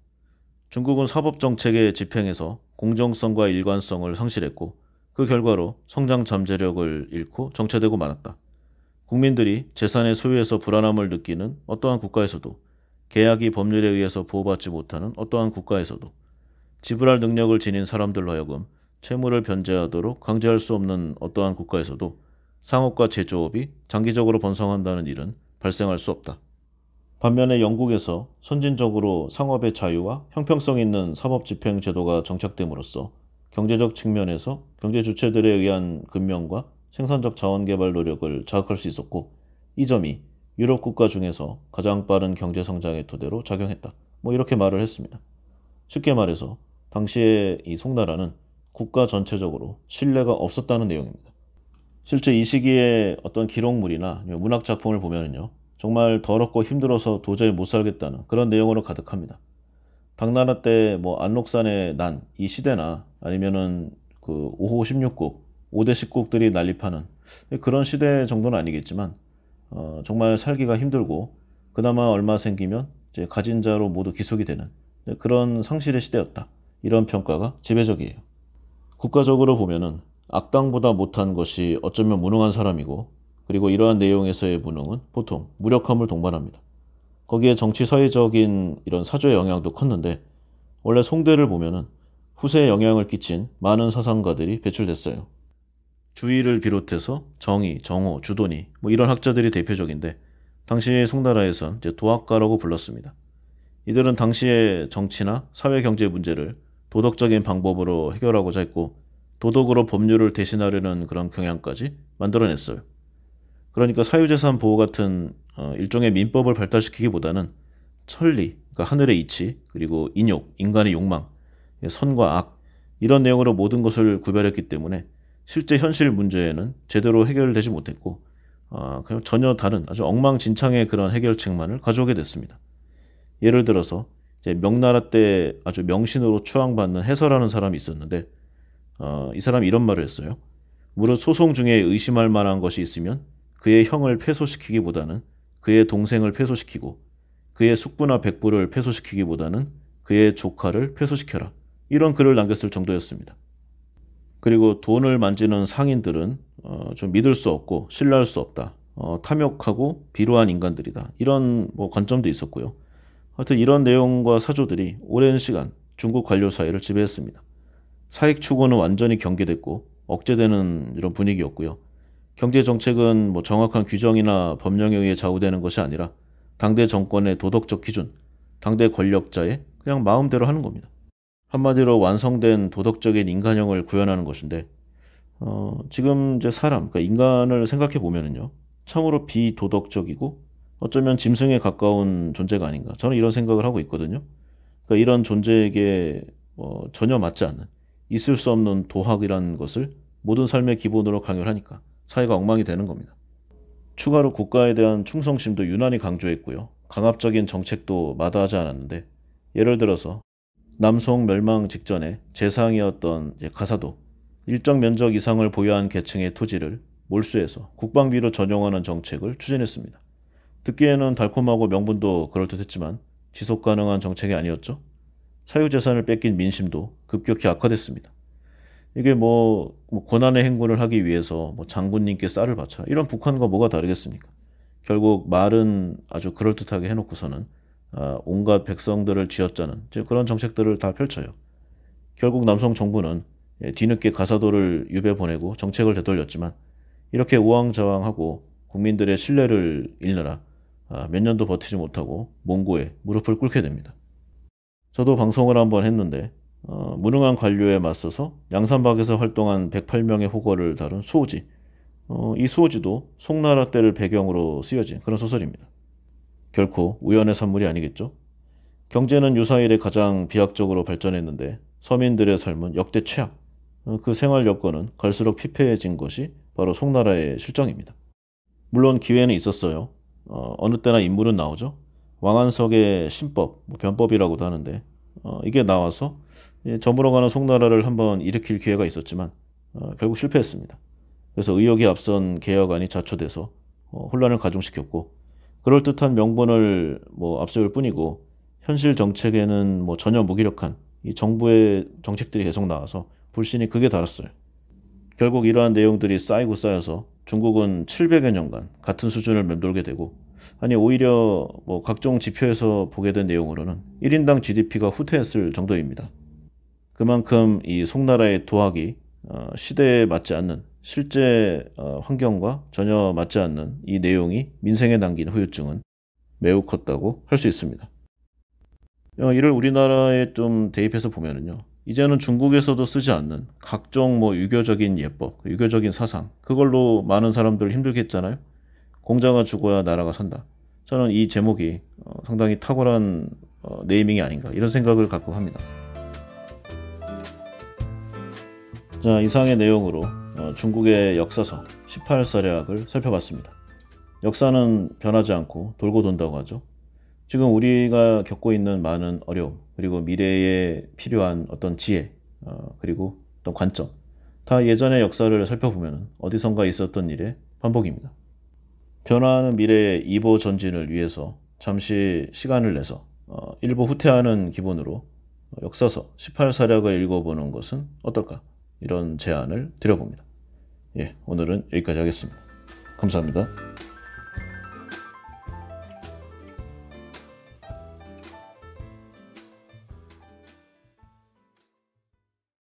중국은 사법정책의 집행에서 공정성과 일관성을 상실했고 그 결과로 성장 잠재력을 잃고 정체되고 말았다. 국민들이 재산의 소유에서 불안함을 느끼는 어떠한 국가에서도 계약이 법률에 의해서 보호받지 못하는 어떠한 국가에서도 지불할 능력을 지닌 사람들로 하여금 채무를 변제하도록 강제할 수 없는 어떠한 국가에서도 상업과 제조업이 장기적으로 번성한다는 일은 발생할 수 없다. 반면에 영국에서 선진적으로 상업의 자유와 형평성 있는 사법 집행 제도가 정착됨으로써 경제적 측면에서 경제 주체들에 의한 근면과 생산적 자원 개발 노력을 자극할 수 있었고 이 점이 유럽 국가 중에서 가장 빠른 경제 성장의 토대로 작용했다. 뭐 이렇게 말을 했습니다. 쉽게 말해서 당시의 이 송나라는 국가 전체적으로 신뢰가 없었다는 내용입니다. 실제 이 시기에 어떤 기록물이나 문학 작품을 보면요. 정말 더럽고 힘들어서 도저히 못 살겠다는 그런 내용으로 가득합니다. 당나라 때 뭐 안록산의 난 이 시대나 아니면은 그 5호 16국, 5대 10국들이 난립하는 그런 시대 정도는 아니겠지만 어, 정말 살기가 힘들고 그나마 얼마 생기면 이제 가진 자로 모두 기속이 되는 그런 상실의 시대였다. 이런 평가가 지배적이에요. 국가적으로 보면은 악당보다 못한 것이 어쩌면 무능한 사람이고 그리고 이러한 내용에서의 무능은 보통 무력함을 동반합니다. 거기에 정치 사회적인 이런 사조의 영향도 컸는데 원래 송대를 보면은 후세에 영향을 끼친 많은 사상가들이 배출됐어요. 주의를 비롯해서 정의, 정호, 주돈이 뭐 이런 학자들이 대표적인데 당시 송나라에선 이제 도학가라고 불렀습니다. 이들은 당시의 정치나 사회 경제 문제를 도덕적인 방법으로 해결하고자 했고 도덕으로 법률을 대신하려는 그런 경향까지 만들어냈어요. 그러니까 사유재산 보호 같은 어, 일종의 민법을 발달시키기보다는 천리, 그러니까 하늘의 이치, 그리고 인욕, 인간의 욕망, 선과 악 이런 내용으로 모든 것을 구별했기 때문에 실제 현실 문제에는 제대로 해결되지 못했고 아, 그냥 전혀 다른 아주 엉망진창의 그런 해결책만을 가져오게 됐습니다. 예를 들어서 명나라 때 아주 명신으로 추앙받는 해설하는 사람이 있었는데 어, 이 사람이 이런 말을 했어요. 무릇 소송 중에 의심할 만한 것이 있으면 그의 형을 패소시키기보다는 그의 동생을 패소시키고 그의 숙부나 백부를 패소시키기보다는 그의 조카를 패소시켜라. 이런 글을 남겼을 정도였습니다. 그리고 돈을 만지는 상인들은 어, 좀 믿을 수 없고 신뢰할 수 없다. 어, 탐욕하고 비루한 인간들이다. 이런 뭐 관점도 있었고요. 하여튼 이런 내용과 사조들이 오랜 시간 중국 관료 사회를 지배했습니다. 사익 추구는 완전히 경계됐고 억제되는 이런 분위기였고요. 경제 정책은 뭐 정확한 규정이나 법령에 의해 좌우되는 것이 아니라 당대 정권의 도덕적 기준, 당대 권력자의 그냥 마음대로 하는 겁니다. 한마디로 완성된 도덕적인 인간형을 구현하는 것인데 어, 지금 이제 사람, 그러니까 인간을 생각해 보면은요, 참으로 비도덕적이고 어쩌면 짐승에 가까운 존재가 아닌가. 저는 이런 생각을 하고 있거든요. 그러니까 이런 존재에게 어, 전혀 맞지 않는 있을 수 없는 도학이라는 것을 모든 삶의 기본으로 강요를 하니까 사회가 엉망이 되는 겁니다. 추가로 국가에 대한 충성심도 유난히 강조했고요. 강압적인 정책도 마다하지 않았는데 예를 들어서 남송 멸망 직전에 재상이었던 가사도 일정 면적 이상을 보유한 계층의 토지를 몰수해서 국방비로 전용하는 정책을 추진했습니다. 듣기에는 달콤하고 명분도 그럴듯했지만 지속가능한 정책이 아니었죠. 사유재산을 뺏긴 민심도 급격히 악화됐습니다. 이게 뭐, 뭐 고난의 행군을 하기 위해서 뭐 장군님께 쌀을 바쳐 이런 북한과 뭐가 다르겠습니까? 결국 말은 아주 그럴듯하게 해놓고서는 아, 온갖 백성들을 쥐었자는 그런 정책들을 다 펼쳐요. 결국 남성 정부는 예, 뒤늦게 가사도를 유배 보내고 정책을 되돌렸지만 이렇게 우왕좌왕하고 국민들의 신뢰를 잃느라 아, 몇 년도 버티지 못하고 몽고에 무릎을 꿇게 됩니다. 저도 방송을 한번 했는데 어, 무능한 관료에 맞서서 양산박에서 활동한 108명의 호거를 다룬 수호지 어, 이 수호지도 송나라 때를 배경으로 쓰여진 그런 소설입니다. 결코 우연의 산물이 아니겠죠? 경제는 유사일에 가장 비약적으로 발전했는데 서민들의 삶은 역대 최악, 어, 그 생활 여건은 갈수록 피폐해진 것이 바로 송나라의 실정입니다. 물론 기회는 있었어요. 어, 어느 때나 인물은 나오죠. 왕한석의 신법, 뭐 변법이라고도 하는데 어, 이게 나와서 예, 저물어 가는 송나라를 한번 일으킬 기회가 있었지만 어, 결국 실패했습니다. 그래서 의욕이 앞선 개혁안이 자초돼서 어, 혼란을 가중시켰고 그럴듯한 명분을 뭐 앞세울 뿐이고 현실 정책에는 뭐 전혀 무기력한 이 정부의 정책들이 계속 나와서 불신이 극에 달았어요. 결국 이러한 내용들이 쌓이고 쌓여서 중국은 700여 년간 같은 수준을 맴돌게 되고 아니 오히려 뭐 각종 지표에서 보게 된 내용으로는 1인당 GDP가 후퇴했을 정도입니다. 그만큼 이 송나라의 도학이 어, 시대에 맞지 않는 실제 어, 환경과 전혀 맞지 않는 이 내용이 민생에 남긴 후유증은 매우 컸다고 할 수 있습니다. 어, 이를 우리나라에 좀 대입해서 보면은요. 이제는 중국에서도 쓰지 않는 각종 뭐 유교적인 예법, 유교적인 사상, 그걸로 많은 사람들 힘들겠잖아요. 공자가 죽어야 나라가 산다. 저는 이 제목이 어, 상당히 탁월한 어, 네이밍이 아닌가 이런 생각을 갖고 합니다. 자 이상의 내용으로 어, 중국의 역사서 18사략을 살펴봤습니다. 역사는 변하지 않고 돌고 돈다고 하죠. 지금 우리가 겪고 있는 많은 어려움 그리고 미래에 필요한 어떤 지혜 그리고 어떤 관점 다 예전의 역사를 살펴보면 어디선가 있었던 일의 반복입니다. 변화하는 미래의 2보 전진을 위해서 잠시 시간을 내서 어, 일부 후퇴하는 기본으로 역사서 18사략을 읽어보는 것은 어떨까 이런 제안을 드려봅니다. 예, 오늘은 여기까지 하겠습니다. 감사합니다.